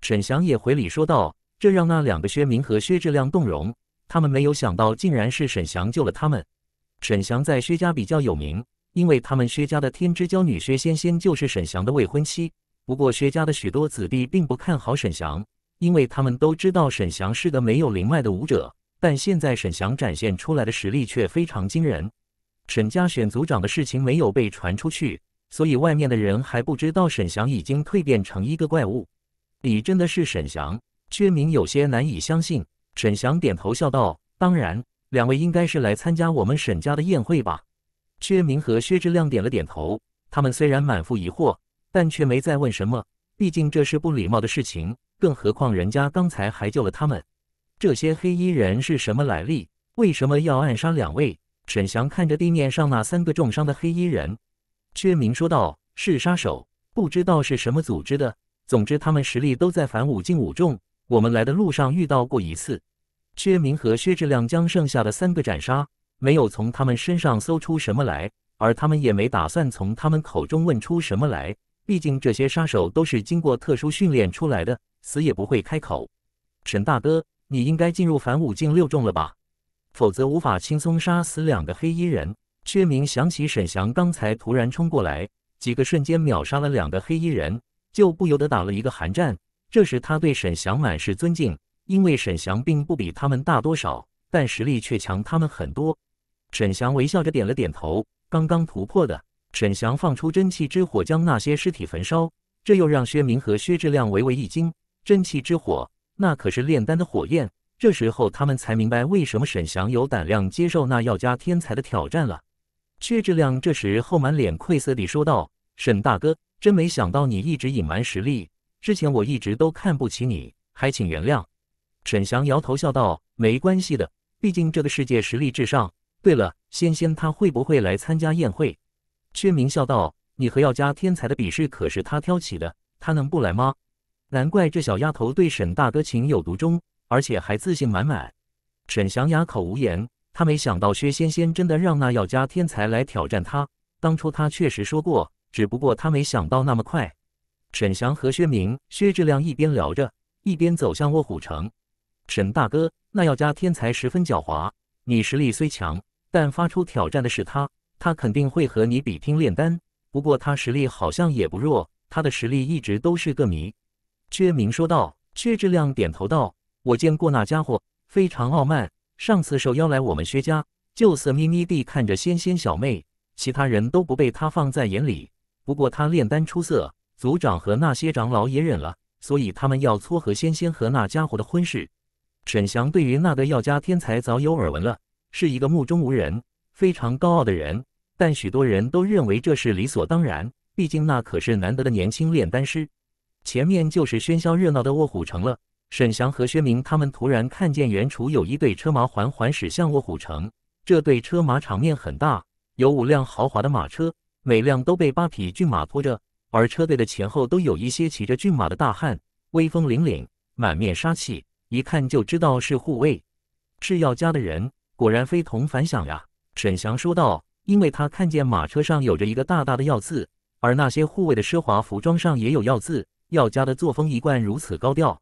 沈翔也回礼说道，这让那两个薛明和薛志亮动容。他们没有想到，竟然是沈翔救了他们。沈翔在薛家比较有名，因为他们薛家的天之骄女薛仙仙就是沈翔的未婚妻。不过薛家的许多子弟并不看好沈翔，因为他们都知道沈翔是个没有灵脉的武者。但现在沈翔展现出来的实力却非常惊人。沈家选族长的事情没有被传出去，所以外面的人还不知道沈翔已经蜕变成一个怪物。你真的是沈翔？薛明有些难以相信。沈翔点头笑道：“当然，两位应该是来参加我们沈家的宴会吧？”薛明和薛之亮点了点头。他们虽然满腹疑惑，但却没再问什么，毕竟这是不礼貌的事情。更何况人家刚才还救了他们。这些黑衣人是什么来历？为什么要暗杀两位？沈翔看着地面上那三个重伤的黑衣人，薛明说道：“是杀手，不知道是什么组织的。总之，他们实力都在反五进五重。我们来的路上遇到过一次。”薛明和薛志亮将剩下的三个斩杀，没有从他们身上搜出什么来，而他们也没打算从他们口中问出什么来。毕竟这些杀手都是经过特殊训练出来的，死也不会开口。沈大哥。你应该进入反武境六重了吧？否则无法轻松杀死两个黑衣人。薛明想起沈翔刚才突然冲过来，几个瞬间秒杀了两个黑衣人，就不由得打了一个寒战。这时他对沈翔满是尊敬，因为沈翔并不比他们大多少，但实力却强他们很多。沈翔微笑着点了点头。刚刚突破的沈翔放出真气之火，将那些尸体焚烧，这又让薛明和薛志亮微微一惊。真气之火。那可是炼丹的火焰。这时候，他们才明白为什么沈翔有胆量接受那药家天才的挑战了。薛志亮这时后满脸愧色地说道：“沈大哥，真没想到你一直隐瞒实力，之前我一直都看不起你，还请原谅。”沈翔摇头笑道：“没关系的，毕竟这个世界实力至上。”对了，仙仙他会不会来参加宴会？薛明笑道：“你和药家天才的比试可是他挑起的，他能不来吗？”难怪这小丫头对沈大哥情有独钟，而且还自信满满。沈翔哑口无言，他没想到薛仙仙真的让那药家天才来挑战他。当初他确实说过，只不过他没想到那么快。沈翔和薛明、薛志亮一边聊着，一边走向卧虎城。沈大哥，那药家天才十分狡猾，你实力虽强，但发出挑战的是他，他肯定会和你比拼炼丹。不过他实力好像也不弱，他的实力一直都是个谜。薛明说道：“薛志亮点头道，我见过那家伙，非常傲慢。上次受邀来我们薛家，就色眯眯地看着仙仙小妹，其他人都不被他放在眼里。不过他炼丹出色，族长和那些长老也忍了，所以他们要撮合仙仙和那家伙的婚事。”沈翔对于那个药家天才早有耳闻了，是一个目中无人、非常高傲的人，但许多人都认为这是理所当然，毕竟那可是难得的年轻炼丹师。前面就是喧嚣热闹的卧虎城了。沈翔和薛明他们突然看见远处有一队车马缓缓驶向卧虎城，这对车马场面很大，有五辆豪华的马车，每辆都被八匹骏马拖着，而车队的前后都有一些骑着骏马的大汉，威风凛凛，满面杀气，一看就知道是护卫，是要家的人，果然非同凡响呀。沈翔说道，因为他看见马车上有着一个大大的“要”字，而那些护卫的奢华服装上也有“要”字。药家的作风一贯如此高调，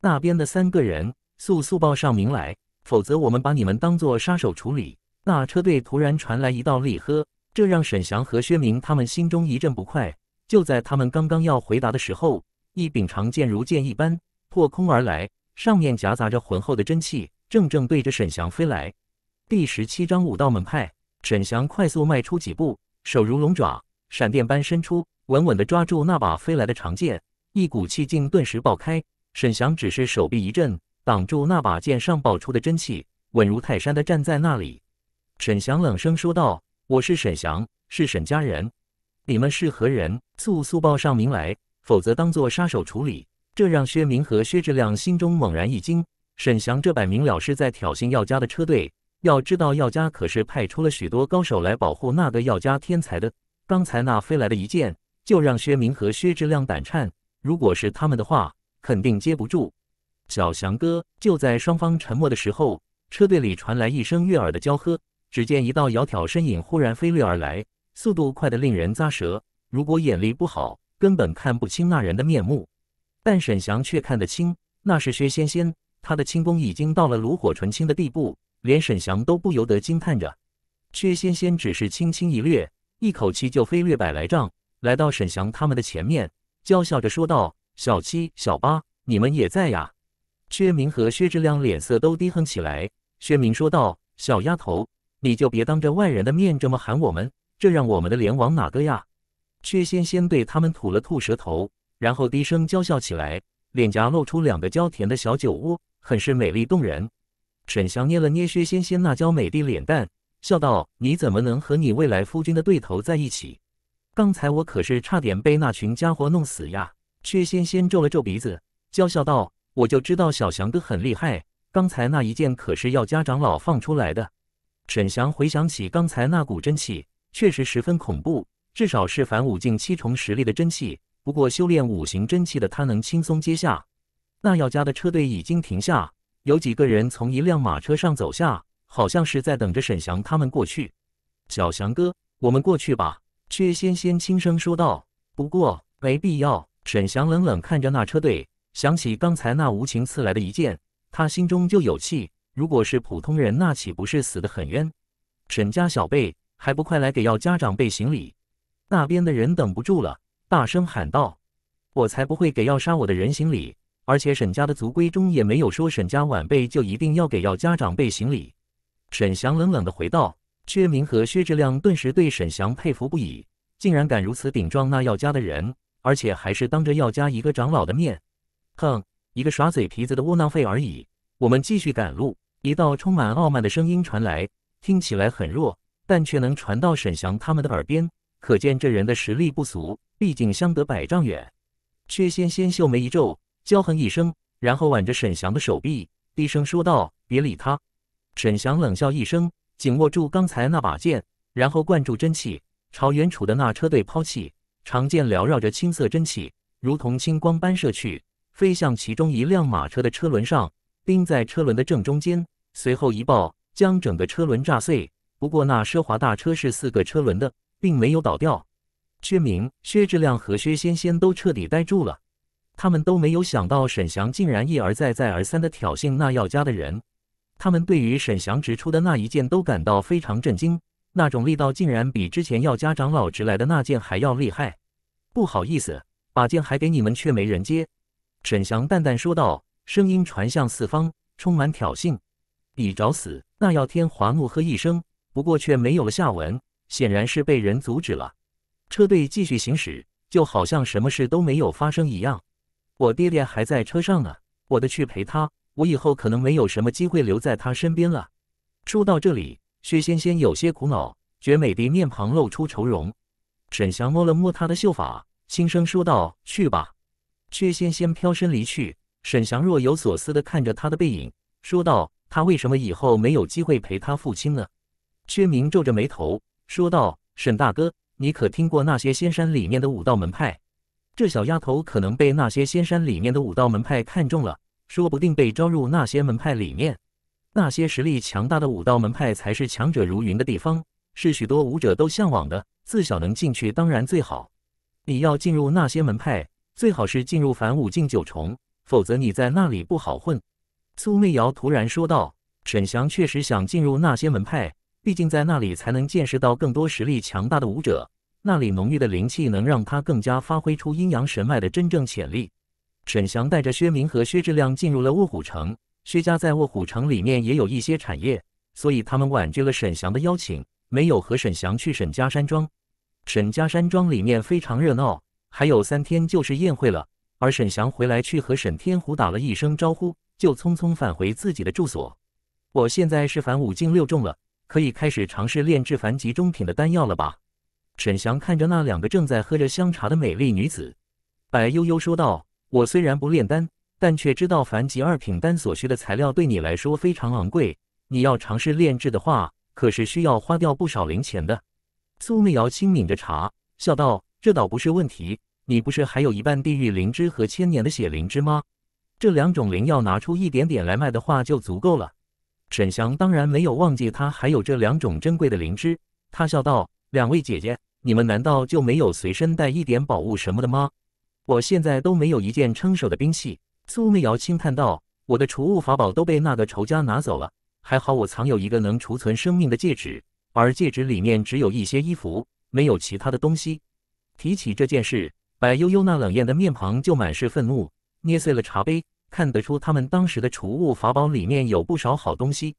那边的三个人速速报上名来，否则我们把你们当做杀手处理。那车队突然传来一道厉喝，这让沈翔和薛明他们心中一阵不快。就在他们刚刚要回答的时候，一柄长剑如箭一般破空而来，上面夹杂着浑厚的真气，正正对着沈翔飞来。第十七章武道门派。沈翔快速迈出几步，手如龙爪，闪电般伸出，稳稳地抓住那把飞来的长剑。一股气劲顿时爆开，沈翔只是手臂一震，挡住那把剑上爆出的真气，稳如泰山的站在那里。沈翔冷声说道：“我是沈翔，是沈家人，你们是何人？速速报上名来，否则当作杀手处理。”这让薛明和薛志亮心中猛然一惊。沈翔这摆明了是在挑衅药家的车队。要知道，药家可是派出了许多高手来保护那个药家天才的。刚才那飞来的一剑，就让薛明和薛志亮胆颤。如果是他们的话，肯定接不住。小翔哥就在双方沉默的时候，车队里传来一声悦耳的娇喝。只见一道窈窕身影忽然飞掠而来，速度快得令人咂舌。如果眼力不好，根本看不清那人的面目。但沈翔却看得清，那是薛仙仙。他的轻功已经到了炉火纯青的地步，连沈翔都不由得惊叹着。薛仙仙只是轻轻一掠，一口气就飞掠百来丈，来到沈翔他们的前面。娇笑着说道：“小七、小八，你们也在呀。”薛明和薛志亮脸色都低哼起来。薛明说道：“小丫头，你就别当着外人的面这么喊我们，这让我们的脸往哪个呀？”薛仙仙对他们吐了吐舌头，然后低声娇笑起来，脸颊露出两个娇甜的小酒窝，很是美丽动人。沈香捏了捏薛仙仙那娇美的脸蛋，笑道：“你怎么能和你未来夫君的对头在一起？”刚才我可是差点被那群家伙弄死呀！薛仙仙皱了皱鼻子，娇笑道：“我就知道小翔哥很厉害，刚才那一剑可是药家长老放出来的。”沈翔回想起刚才那股真气，确实十分恐怖，至少是凡武境七重实力的真气。不过修炼五行真气的他能轻松接下。那药家的车队已经停下，有几个人从一辆马车上走下，好像是在等着沈翔他们过去。小翔哥，我们过去吧。薛仙仙轻声说道：“不过没必要。”沈翔冷冷看着那车队，想起刚才那无情刺来的一剑，他心中就有气。如果是普通人，那岂不是死得很冤？沈家小辈还不快来给要家长辈行礼？那边的人等不住了，大声喊道：“我才不会给要杀我的人行礼！而且沈家的族规中也没有说沈家晚辈就一定要给要家长辈行礼。”沈翔冷冷的回道。薛明和薛志亮顿时对沈翔佩服不已，竟然敢如此顶撞那药家的人，而且还是当着药家一个长老的面。哼，一个耍嘴皮子的窝囊废而已。我们继续赶路。一道充满傲慢的声音传来，听起来很弱，但却能传到沈翔他们的耳边，可见这人的实力不俗。毕竟相隔百丈远，薛仙仙秀眉一皱，娇哼一声，然后挽着沈翔的手臂，低声说道：“别理他。”沈翔冷笑一声。紧握住刚才那把剑，然后灌注真气，朝远处的那车队抛弃。长剑缭绕着青色真气，如同青光般射去，飞向其中一辆马车的车轮上，钉在车轮的正中间。随后一爆，将整个车轮炸碎。不过那奢华大车是四个车轮的，并没有倒掉。薛明、薛志亮和薛仙仙都彻底呆住了，他们都没有想到沈翔竟然一而再、再而三的挑衅那药家的人。他们对于沈翔直出的那一剑都感到非常震惊，那种力道竟然比之前药家长老直来的那剑还要厉害。不好意思，把剑还给你们，却没人接。沈翔淡淡说道，声音传向四方，充满挑衅：“你找死！”那药天华怒喝一声，不过却没有了下文，显然是被人阻止了。车队继续行驶，就好像什么事都没有发生一样。我爹爹还在车上呢，我得去陪他。我以后可能没有什么机会留在他身边了。说到这里，薛仙仙有些苦恼，绝美的面庞露出愁容。沈翔摸了摸她的秀发，轻声说道：“去吧。”薛仙仙飘身离去。沈翔若有所思的看着她的背影，说道：“她为什么以后没有机会陪她父亲呢？”薛明皱着眉头说道：“沈大哥，你可听过那些仙山里面的武道门派？这小丫头可能被那些仙山里面的武道门派看中了。”说不定被招入那些门派里面，那些实力强大的武道门派才是强者如云的地方，是许多武者都向往的。自小能进去当然最好。你要进入那些门派，最好是进入凡武境九重，否则你在那里不好混。苏媚瑶突然说道：“沈翔确实想进入那些门派，毕竟在那里才能见识到更多实力强大的武者。那里浓郁的灵气能让他更加发挥出阴阳神脉的真正潜力。”沈翔带着薛明和薛志亮进入了卧虎城。薛家在卧虎城里面也有一些产业，所以他们婉拒了沈翔的邀请，没有和沈翔去沈家山庄。沈家山庄里面非常热闹，还有三天就是宴会了。而沈翔回来去和沈天虎打了一声招呼，就匆匆返回自己的住所。我现在是凡五境六重了，可以开始尝试炼制凡级中品的丹药了吧？沈翔看着那两个正在喝着香茶的美丽女子，白悠悠说道。我虽然不炼丹，但却知道凡级二品丹所需的材料对你来说非常昂贵。你要尝试炼制的话，可是需要花掉不少零钱的。苏媚瑶轻抿着茶，笑道：“这倒不是问题，你不是还有一半地狱灵芝和千年的血灵芝吗？这两种灵药拿出一点点来卖的话，就足够了。”沈翔当然没有忘记，他还有这两种珍贵的灵芝。他笑道：“两位姐姐，你们难道就没有随身带一点宝物什么的吗？”我现在都没有一件称手的兵器。”苏媚瑶轻叹道，“我的储物法宝都被那个仇家拿走了，还好我藏有一个能储存生命的戒指，而戒指里面只有一些衣服，没有其他的东西。”提起这件事，白悠悠那冷艳的面庞就满是愤怒，捏碎了茶杯。看得出他们当时的储物法宝里面有不少好东西。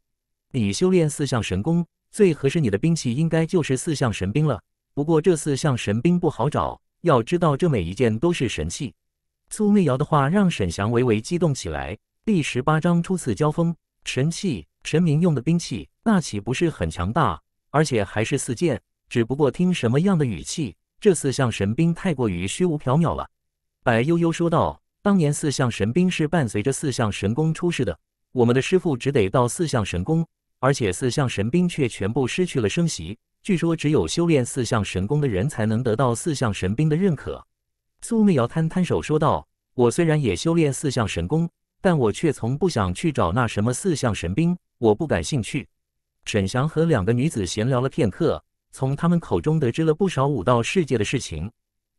你修炼四项神功，最合适你的兵器应该就是四项神兵了，不过这四项神兵不好找。要知道，这每一件都是神器。苏媚瑶的话让沈翔微微激动起来。第十八章初次交锋，神器，神明用的兵器，那岂不是很强大？而且还是四件。只不过听什么样的语气，这四项神兵太过于虚无缥缈了。白悠悠说道：“当年四项神兵是伴随着四项神功出世的，我们的师傅只得到四项神功，而且四项神兵却全部失去了升息。”据说只有修炼四象神功的人才能得到四象神兵的认可。苏媚瑶摊摊手说道：“我虽然也修炼四象神功，但我却从不想去找那什么四象神兵，我不感兴趣。”沈翔和两个女子闲聊了片刻，从他们口中得知了不少武道世界的事情。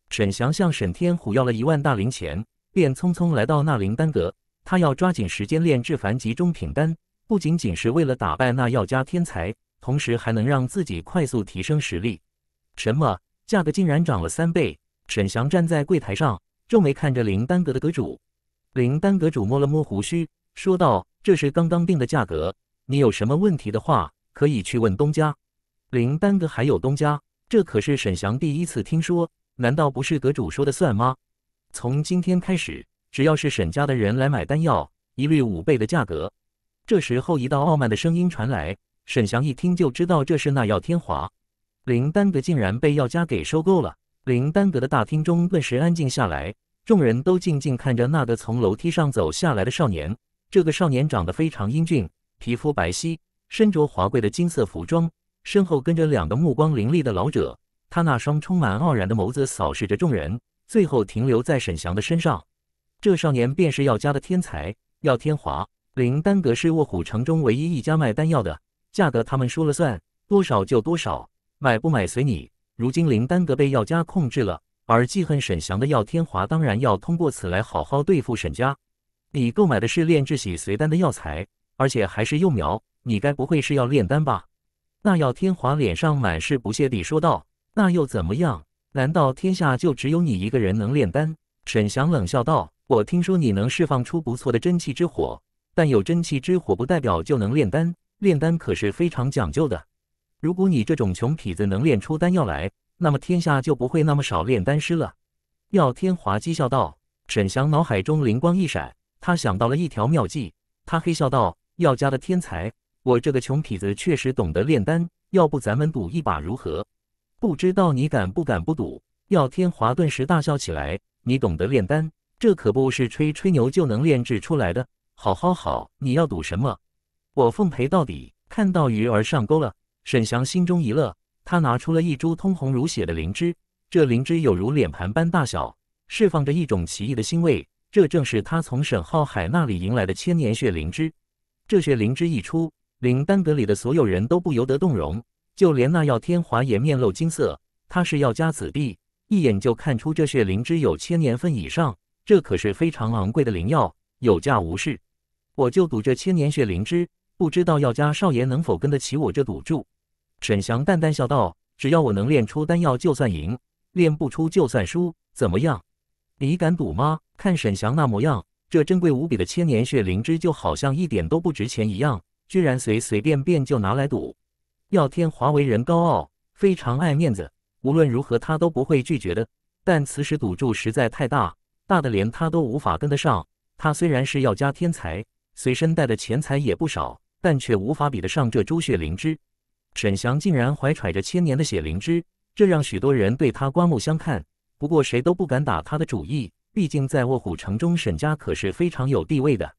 沈翔向沈天虎要了一万大灵钱，便匆匆来到那灵丹阁，他要抓紧时间炼制凡级中品丹，不仅仅是为了打败那药家天才。同时还能让自己快速提升实力。什么？价格竟然涨了三倍！沈翔站在柜台上，皱眉看着林丹阁的阁主。林丹阁主摸了摸胡须，说道：“这是刚刚定的价格，你有什么问题的话，可以去问东家。”林丹阁还有东家？这可是沈翔第一次听说。难道不是阁主说的算吗？从今天开始，只要是沈家的人来买丹药，一律五倍的价格。这时候，一道傲慢的声音传来。沈翔一听就知道这是那药天华，林丹阁竟然被药家给收购了。林丹阁的大厅中顿时安静下来，众人都静静看着那个从楼梯上走下来的少年。这个少年长得非常英俊，皮肤白皙，身着华贵的金色服装，身后跟着两个目光凌厉的老者。他那双充满傲然的眸子扫视着众人，最后停留在沈翔的身上。这少年便是药家的天才药天华。林丹阁是卧虎城中唯一一家卖丹药的。价格他们说了算，多少就多少，买不买随你。如今灵丹阁被药家控制了，而记恨沈翔的药天华当然要通过此来好好对付沈家。你购买的是炼制洗髓丹的药材，而且还是幼苗，你该不会是要炼丹吧？那药天华脸上满是不屑地说道：“那又怎么样？难道天下就只有你一个人能炼丹？”沈翔冷笑道：“我听说你能释放出不错的真气之火，但有真气之火不代表就能炼丹。”炼丹可是非常讲究的，如果你这种穷痞子能炼出丹药来，那么天下就不会那么少炼丹师了。药天华讥笑道。沈翔脑海中灵光一闪，他想到了一条妙计，他嘿笑道：“药家的天才，我这个穷痞子确实懂得炼丹，要不咱们赌一把如何？不知道你敢不敢不赌？”药天华顿时大笑起来：“你懂得炼丹，这可不是吹吹牛就能炼制出来的。好好好，你要赌什么？”我奉陪到底。看到鱼儿上钩了，沈翔心中一乐，他拿出了一株通红如血的灵芝，这灵芝有如脸盘般大小，释放着一种奇异的腥味。这正是他从沈浩海那里迎来的千年血灵芝。这血灵芝一出，灵丹阁里的所有人都不由得动容，就连那药天华也面露惊色。他是药家子弟，一眼就看出这血灵芝有千年份以上，这可是非常昂贵的灵药，有价无市。我就赌这千年血灵芝。不知道药家少爷能否跟得起我这赌注？沈翔淡淡笑道：“只要我能炼出丹药，就算赢；炼不出，就算输。怎么样？你敢赌吗？”看沈翔那模样，这珍贵无比的千年血灵芝就好像一点都不值钱一样，居然随随便便就拿来赌。药天华为人高傲，非常爱面子，无论如何他都不会拒绝的。但此时赌注实在太大，大的连他都无法跟得上。他虽然是药家天才，随身带的钱财也不少。但却无法比得上这朱血灵芝。沈翔竟然怀揣着千年的血灵芝，这让许多人对他刮目相看。不过，谁都不敢打他的主意，毕竟在卧虎城中，沈家可是非常有地位的。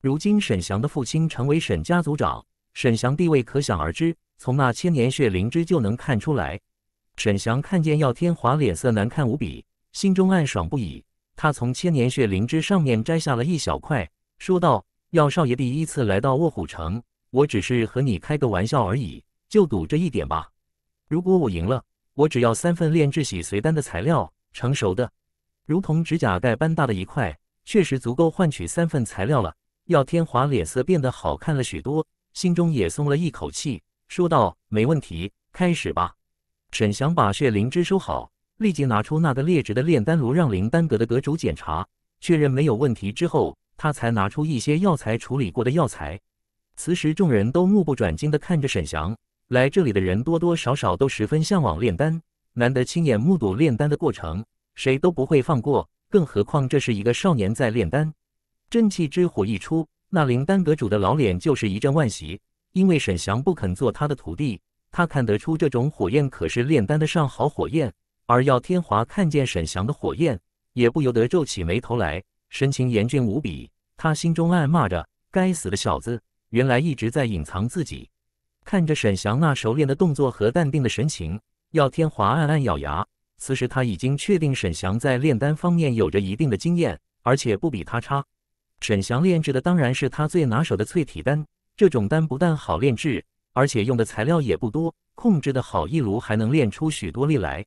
如今，沈翔的父亲成为沈家族长，沈翔地位可想而知。从那千年血灵芝就能看出来。沈翔看见耀天华脸色难看无比，心中暗爽不已。他从千年血灵芝上面摘下了一小块，说道。耀少爷第一次来到卧虎城，我只是和你开个玩笑而已，就赌这一点吧。如果我赢了，我只要三份炼制洗髓丹的材料，成熟的，如同指甲盖般大的一块，确实足够换取三份材料了。耀天华脸色变得好看了许多，心中也松了一口气，说道：“没问题，开始吧。”沈翔把血灵芝收好，立即拿出那个劣质的炼丹炉让灵丹阁的阁主检查，确认没有问题之后。他才拿出一些药材处理过的药材，此时众人都目不转睛的看着沈翔。来这里的人多多少少都十分向往炼丹，难得亲眼目睹炼丹的过程，谁都不会放过。更何况这是一个少年在炼丹，真气之火一出，那灵丹阁主的老脸就是一阵万喜。因为沈翔不肯做他的徒弟，他看得出这种火焰可是炼丹的上好火焰。而耀天华看见沈翔的火焰，也不由得皱起眉头来。神情严峻无比，他心中暗骂着：“该死的小子，原来一直在隐藏自己。”看着沈翔那熟练的动作和淡定的神情，耀天华暗暗咬牙。此时他已经确定，沈翔在炼丹方面有着一定的经验，而且不比他差。沈翔炼制的当然是他最拿手的淬体丹。这种丹不但好炼制，而且用的材料也不多，控制的好，一炉还能炼出许多粒来。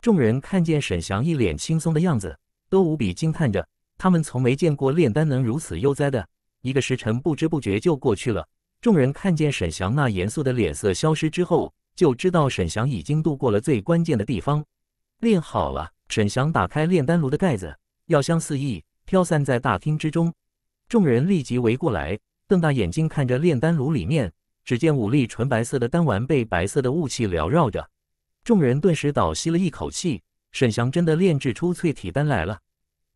众人看见沈翔一脸轻松的样子，都无比惊叹着。他们从没见过炼丹能如此悠哉的，一个时辰不知不觉就过去了。众人看见沈翔那严肃的脸色消失之后，就知道沈翔已经度过了最关键的地方，炼好了。沈翔打开炼丹炉的盖子，药香四溢，飘散在大厅之中。众人立即围过来，瞪大眼睛看着炼丹炉里面，只见五粒纯白色的丹丸被白色的雾气缭绕着。众人顿时倒吸了一口气，沈翔真的炼制出淬体丹来了。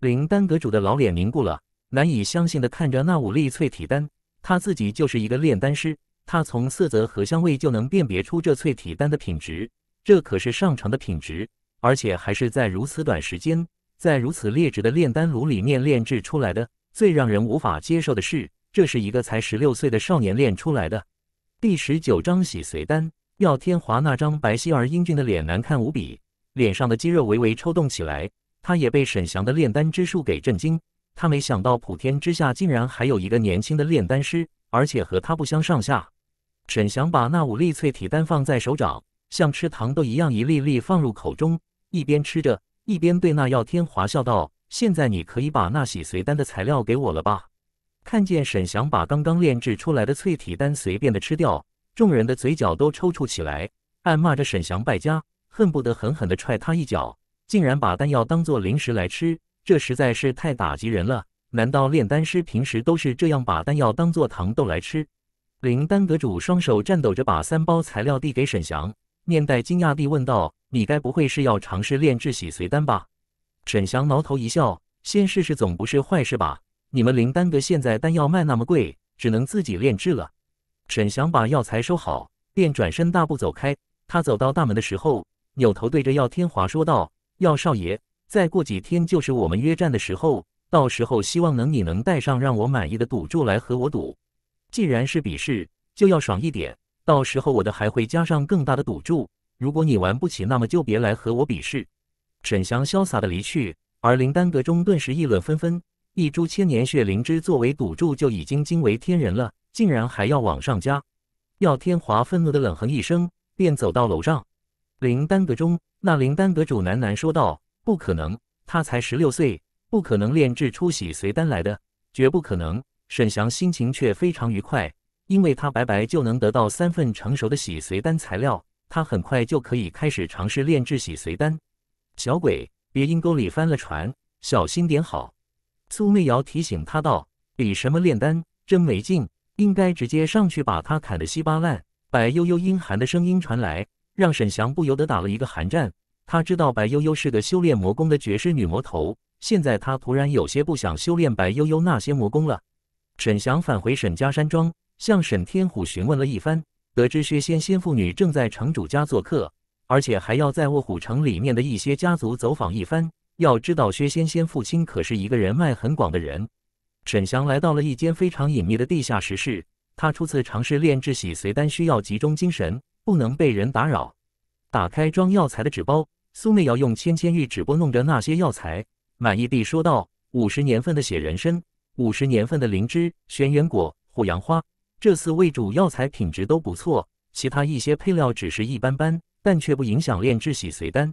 炼丹阁主的老脸凝固了，难以相信的看着那五粒淬体丹。他自己就是一个炼丹师，他从色泽和香味就能辨别出这淬体丹的品质。这可是上乘的品质，而且还是在如此短时间，在如此劣质的炼丹炉里面炼制出来的。最让人无法接受的是，这是一个才十六岁的少年炼出来的。第十九章洗髓丹。耀天华那张白皙而英俊的脸难看无比，脸上的肌肉微微抽动起来。他也被沈翔的炼丹之术给震惊，他没想到普天之下竟然还有一个年轻的炼丹师，而且和他不相上下。沈翔把那五粒淬体丹放在手掌，像吃糖豆一样一粒粒放入口中，一边吃着，一边对那耀天华笑道：“现在你可以把那洗髓丹的材料给我了吧？”看见沈翔把刚刚炼制出来的淬体丹随便的吃掉，众人的嘴角都抽搐起来，暗骂着沈翔败家，恨不得狠狠的踹他一脚。竟然把丹药当做零食来吃，这实在是太打击人了。难道炼丹师平时都是这样把丹药当做糖豆来吃？灵丹阁主双手颤抖着把三包材料递给沈翔，面带惊讶地问道：“你该不会是要尝试炼制洗髓丹吧？”沈翔挠头一笑：“先试试总不是坏事吧？你们灵丹阁现在丹药卖那么贵，只能自己炼制了。”沈翔把药材收好，便转身大步走开。他走到大门的时候，扭头对着耀天华说道。耀少爷，再过几天就是我们约战的时候，到时候希望能你能带上让我满意的赌注来和我赌。既然是比试，就要爽一点，到时候我的还会加上更大的赌注。如果你玩不起，那么就别来和我比试。沈翔潇洒的离去，而灵丹阁中顿时议论纷纷。一株千年血灵芝作为赌注就已经惊为天人了，竟然还要往上加。耀天华愤怒的冷哼一声，便走到楼上。灵丹阁中，那灵丹阁主喃喃说道：“不可能，他才十六岁，不可能炼制出洗髓丹来的，绝不可能。”沈翔心情却非常愉快，因为他白白就能得到三份成熟的洗髓丹材料，他很快就可以开始尝试炼制洗髓丹。小鬼，别阴沟里翻了船，小心点好。苏媚瑶提醒他道：“比什么炼丹真没劲，应该直接上去把他砍得稀巴烂。”白悠悠阴寒的声音传来。让沈翔不由得打了一个寒战。他知道白悠悠是个修炼魔功的绝世女魔头，现在他突然有些不想修炼白悠悠那些魔功了。沈翔返回沈家山庄，向沈天虎询问了一番，得知薛仙仙父女正在城主家做客，而且还要在卧虎城里面的一些家族走访一番。要知道，薛仙仙父亲可是一个人脉很广的人。沈翔来到了一间非常隐秘的地下石室，他初次尝试炼制洗髓丹，需要集中精神。不能被人打扰。打开装药材的纸包，苏媚瑶用芊芊玉指拨弄着那些药材，满意地说道：“五十年份的血人参，五十年份的灵芝、玄元果、虎杨花，这四味主药材品质都不错，其他一些配料只是一般般，但却不影响炼制洗髓丹。”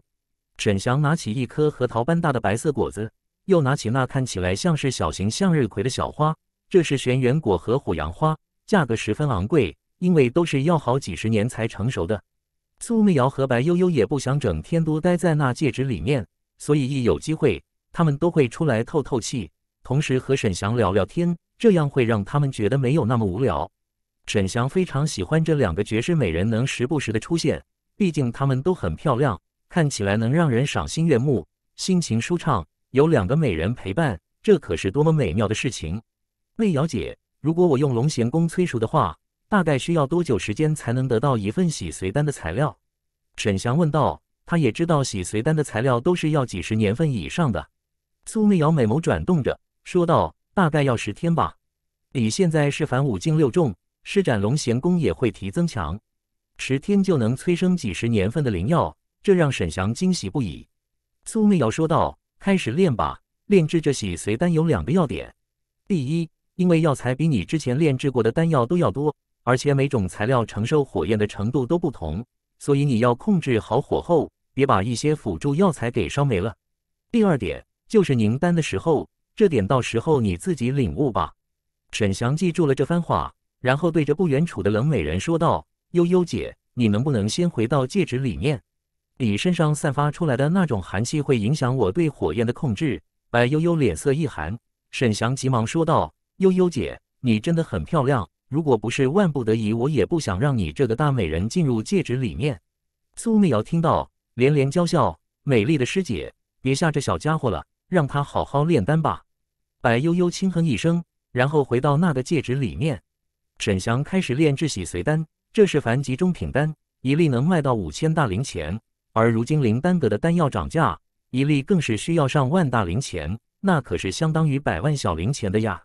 沈翔拿起一颗核桃般大的白色果子，又拿起那看起来像是小型向日葵的小花，这是玄元果和虎杨花，价格十分昂贵。因为都是要好几十年才成熟的，苏媚瑶和白悠悠也不想整天都待在那戒指里面，所以一有机会，他们都会出来透透气，同时和沈翔聊聊天，这样会让他们觉得没有那么无聊。沈翔非常喜欢这两个绝世美人能时不时的出现，毕竟她们都很漂亮，看起来能让人赏心悦目，心情舒畅。有两个美人陪伴，这可是多么美妙的事情！媚瑶姐，如果我用龙涎宫催熟的话。大概需要多久时间才能得到一份洗髓丹的材料？沈翔问道。他也知道洗髓丹的材料都是要几十年份以上的。苏媚瑶美眸转动着说道：“大概要十天吧。你现在是凡五境六重，施展龙涎功也会提增强，十天就能催生几十年份的灵药。”这让沈翔惊喜不已。苏媚瑶说道：“开始练吧。炼制这洗髓丹有两个要点。第一，因为药材比你之前炼制过的丹药都要多。”而且每种材料承受火焰的程度都不同，所以你要控制好火候，别把一些辅助药材给烧没了。第二点就是凝丹的时候，这点到时候你自己领悟吧。沈翔记住了这番话，然后对着不远处的冷美人说道：“悠悠姐，你能不能先回到戒指里面？你身上散发出来的那种寒气会影响我对火焰的控制。”白悠悠脸色一寒，沈翔急忙说道：“悠悠姐，你真的很漂亮。”如果不是万不得已，我也不想让你这个大美人进入戒指里面。苏媚瑶听到，连连娇笑：“美丽的师姐，别吓这小家伙了，让他好好炼丹吧。”白悠悠轻哼一声，然后回到那个戒指里面。沈翔开始炼制洗髓丹，这是凡级中品丹，一粒能卖到五千大灵钱。而如今灵丹阁的丹药涨价，一粒更是需要上万大灵钱，那可是相当于百万小灵钱的呀。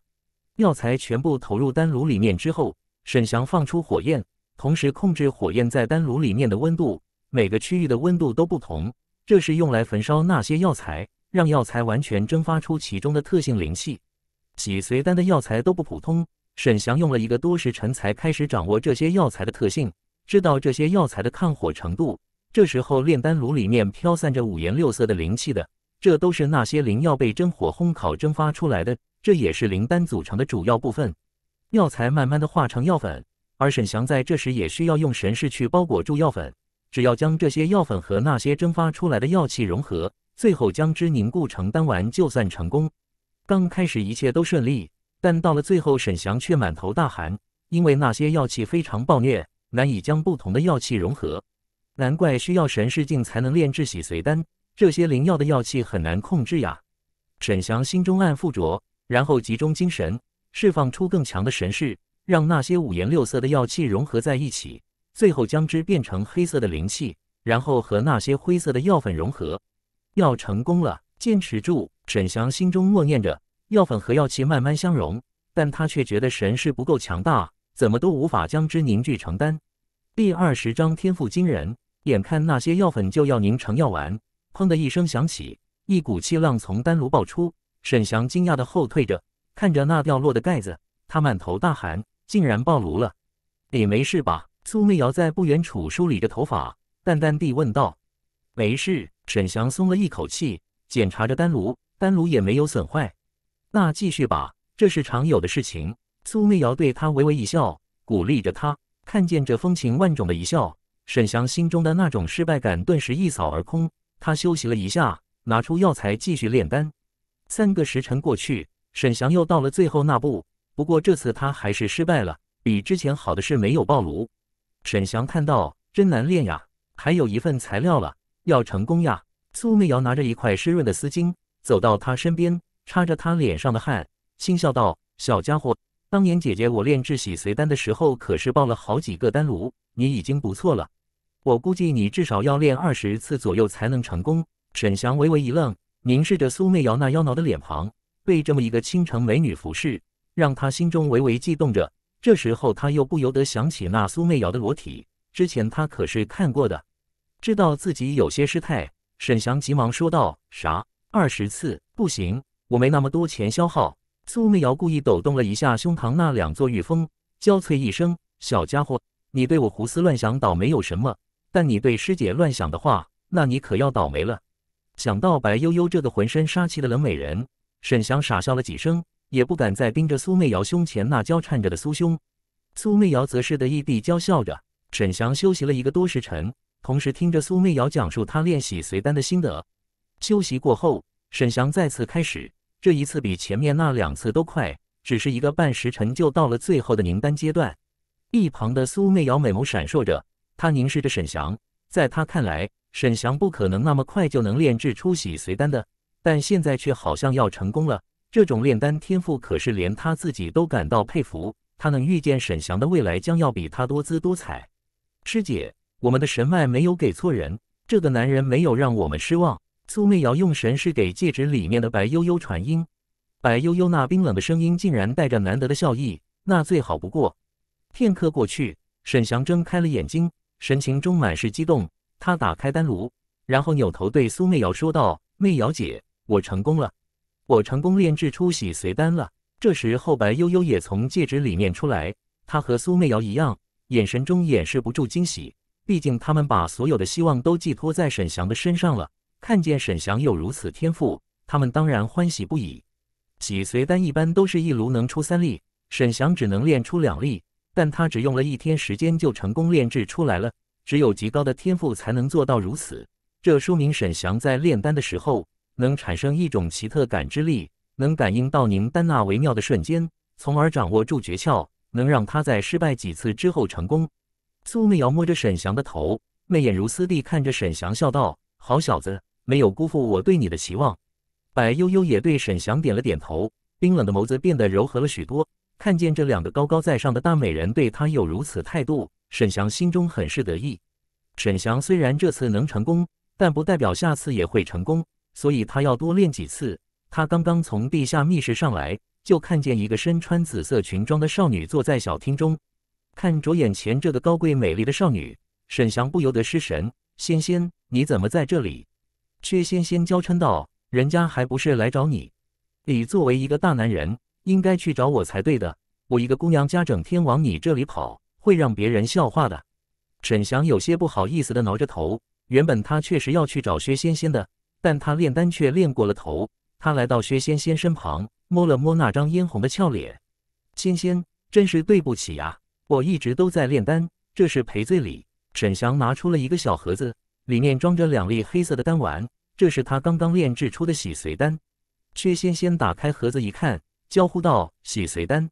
药材全部投入丹炉里面之后，沈翔放出火焰，同时控制火焰在丹炉里面的温度。每个区域的温度都不同，这是用来焚烧那些药材，让药材完全蒸发出其中的特性灵气。脊髓丹的药材都不普通，沈翔用了一个多时辰才开始掌握这些药材的特性，知道这些药材的抗火程度。这时候，炼丹炉里面飘散着五颜六色的灵气的。这都是那些灵药被真火烘烤蒸发出来的，这也是灵丹组成的主要部分。药材慢慢的化成药粉，而沈翔在这时也需要用神石去包裹住药粉。只要将这些药粉和那些蒸发出来的药气融合，最后将之凝固成丹丸，就算成功。刚开始一切都顺利，但到了最后，沈翔却满头大汗，因为那些药气非常暴虐，难以将不同的药气融合。难怪需要神视镜才能炼制洗髓丹。这些灵药的药气很难控制呀！沈翔心中暗附着，然后集中精神，释放出更强的神势，让那些五颜六色的药气融合在一起，最后将之变成黑色的灵气，然后和那些灰色的药粉融合。药成功了，坚持住！沈翔心中默念着，药粉和药气慢慢相融，但他却觉得神势不够强大，怎么都无法将之凝聚成丹。第二十章天赋惊人，眼看那些药粉就要凝成药丸。砰的一声响起，一股气浪从丹炉爆出。沈翔惊讶的后退着，看着那掉落的盖子，他满头大汗，竟然爆炉了！你没事吧？苏媚瑶在不远处梳理着头发，淡淡地问道：“没事。”沈翔松了一口气，检查着丹炉，丹炉也没有损坏。那继续吧，这是常有的事情。苏媚瑶对他微微一笑，鼓励着他。看见这风情万种的一笑，沈翔心中的那种失败感顿时一扫而空。他休息了一下，拿出药材继续炼丹。三个时辰过去，沈翔又到了最后那步，不过这次他还是失败了。比之前好的是没有爆炉。沈翔叹道：“真难炼呀！”还有一份材料了，要成功呀。苏媚瑶拿着一块湿润的丝巾走到他身边，擦着他脸上的汗，轻笑道：“小家伙，当年姐姐我炼制洗髓丹的时候可是爆了好几个丹炉，你已经不错了。”我估计你至少要练二十次左右才能成功。沈翔微微一愣，凝视着苏媚瑶那妖娆的脸庞，被这么一个倾城美女服侍，让他心中微微悸动着。这时候，他又不由得想起那苏媚瑶的裸体，之前他可是看过的。知道自己有些失态，沈翔急忙说道：“啥？二十次不行？我没那么多钱消耗。”苏媚瑶故意抖动了一下胸膛，那两座玉峰娇脆一声：“小家伙，你对我胡思乱想倒没有什么。”但你对师姐乱想的话，那你可要倒霉了。想到白悠悠这个浑身杀气的冷美人，沈翔傻笑了几声，也不敢再盯着苏媚瑶胸前那娇颤着的酥胸。苏媚瑶则是得意地娇笑着。沈翔休息了一个多时辰，同时听着苏媚瑶讲述她练习随丹的心得。休息过后，沈翔再次开始，这一次比前面那两次都快，只是一个半时辰就到了最后的凝丹阶段。一旁的苏媚瑶美眸闪烁着。他凝视着沈翔，在他看来，沈翔不可能那么快就能炼制出洗髓丹的，但现在却好像要成功了。这种炼丹天赋，可是连他自己都感到佩服。他能预见沈翔的未来将要比他多姿多彩。师姐，我们的神脉没有给错人，这个男人没有让我们失望。苏媚瑶用神识给戒指里面的白悠悠传音，白悠悠那冰冷的声音竟然带着难得的笑意。那最好不过。片刻过去，沈翔睁开了眼睛。神情中满是激动，他打开丹炉，然后扭头对苏媚瑶说道：“媚瑶姐，我成功了，我成功炼制出洗髓丹了。”这时候，白悠悠也从戒指里面出来，她和苏媚瑶一样，眼神中掩饰不住惊喜。毕竟，他们把所有的希望都寄托在沈翔的身上了。看见沈翔有如此天赋，他们当然欢喜不已。洗髓丹一般都是一炉能出三粒，沈翔只能炼出两粒。但他只用了一天时间就成功炼制出来了，只有极高的天赋才能做到如此。这说明沈翔在炼丹的时候能产生一种奇特感知力，能感应到您丹那微妙的瞬间，从而掌握住诀窍，能让他在失败几次之后成功。苏媚瑶摸着沈翔的头，媚眼如丝地看着沈翔，笑道：“好小子，没有辜负我对你的期望。”白悠悠也对沈翔点了点头，冰冷的眸子变得柔和了许多。看见这两个高高在上的大美人对他有如此态度，沈翔心中很是得意。沈翔虽然这次能成功，但不代表下次也会成功，所以他要多练几次。他刚刚从地下密室上来，就看见一个身穿紫色裙装的少女坐在小厅中，看着眼前这个高贵美丽的少女，沈翔不由得失神：“仙仙，你怎么在这里？”薛仙仙娇嗔道：“人家还不是来找你。”你作为一个大男人。应该去找我才对的，我一个姑娘家整天往你这里跑，会让别人笑话的。沈翔有些不好意思的挠着头，原本他确实要去找薛仙仙的，但他炼丹却炼过了头。他来到薛仙仙身旁，摸了摸那张嫣红的俏脸，仙仙，真是对不起呀，我一直都在炼丹，这是赔罪礼。沈翔拿出了一个小盒子，里面装着两粒黑色的丹丸，这是他刚刚炼制出的洗髓丹。薛仙仙打开盒子一看。交呼道：“洗髓丹，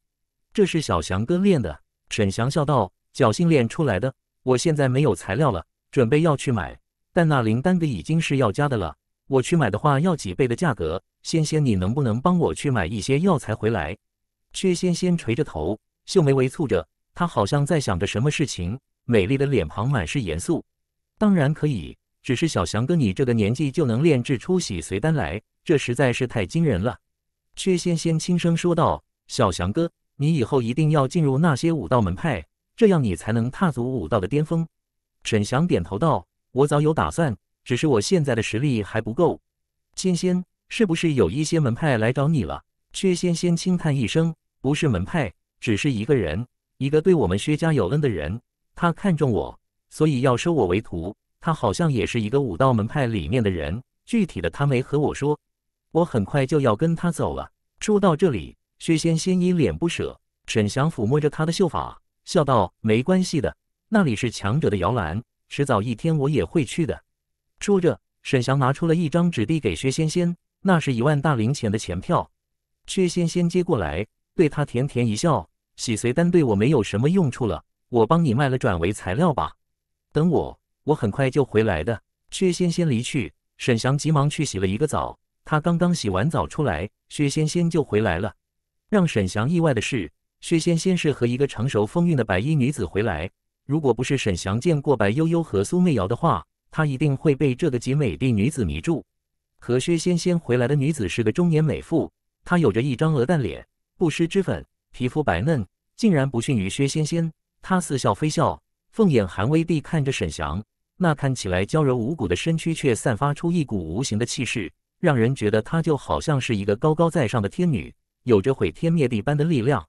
这是小祥哥炼的。”沈翔笑道：“侥幸炼出来的。我现在没有材料了，准备要去买，但那灵丹的已经是要家的了。我去买的话，要几倍的价格。仙仙，你能不能帮我去买一些药材回来？”薛仙仙垂着头，秀眉微蹙着，她好像在想着什么事情，美丽的脸庞满是严肃。当然可以，只是小祥哥你这个年纪就能炼制出洗髓丹来，这实在是太惊人了。薛仙仙轻声说道：“小翔哥，你以后一定要进入那些武道门派，这样你才能踏足武道的巅峰。”陈翔点头道：“我早有打算，只是我现在的实力还不够。”千仙是不是有一些门派来找你了？薛仙仙轻叹一声：“不是门派，只是一个人，一个对我们薛家有恩的人。他看中我，所以要收我为徒。他好像也是一个武道门派里面的人，具体的他没和我说。”我很快就要跟他走了。说到这里，薛仙仙一脸不舍。沈翔抚摸着她的秀发，笑道：“没关系的，那里是强者的摇篮，迟早一天我也会去的。”说着，沈翔拿出了一张纸递给薛仙仙，那是一万大零钱的钱票。薛仙仙接过来，对他甜甜一笑：“洗髓丹对我没有什么用处了，我帮你卖了，转为材料吧。”等我，我很快就回来的。薛仙仙离去，沈翔急忙去洗了一个澡。他刚刚洗完澡出来，薛仙仙就回来了。让沈翔意外的是，薛仙仙是和一个成熟风韵的白衣女子回来。如果不是沈翔见过白悠悠和苏媚瑶的话，他一定会被这个极美的女子迷住。和薛仙仙回来的女子是个中年美妇，她有着一张鹅蛋脸，不施脂粉，皮肤白嫩，竟然不逊于薛仙仙。她似笑非笑，凤眼含微地看着沈翔，那看起来娇柔无骨的身躯却散发出一股无形的气势。让人觉得她就好像是一个高高在上的天女，有着毁天灭地般的力量。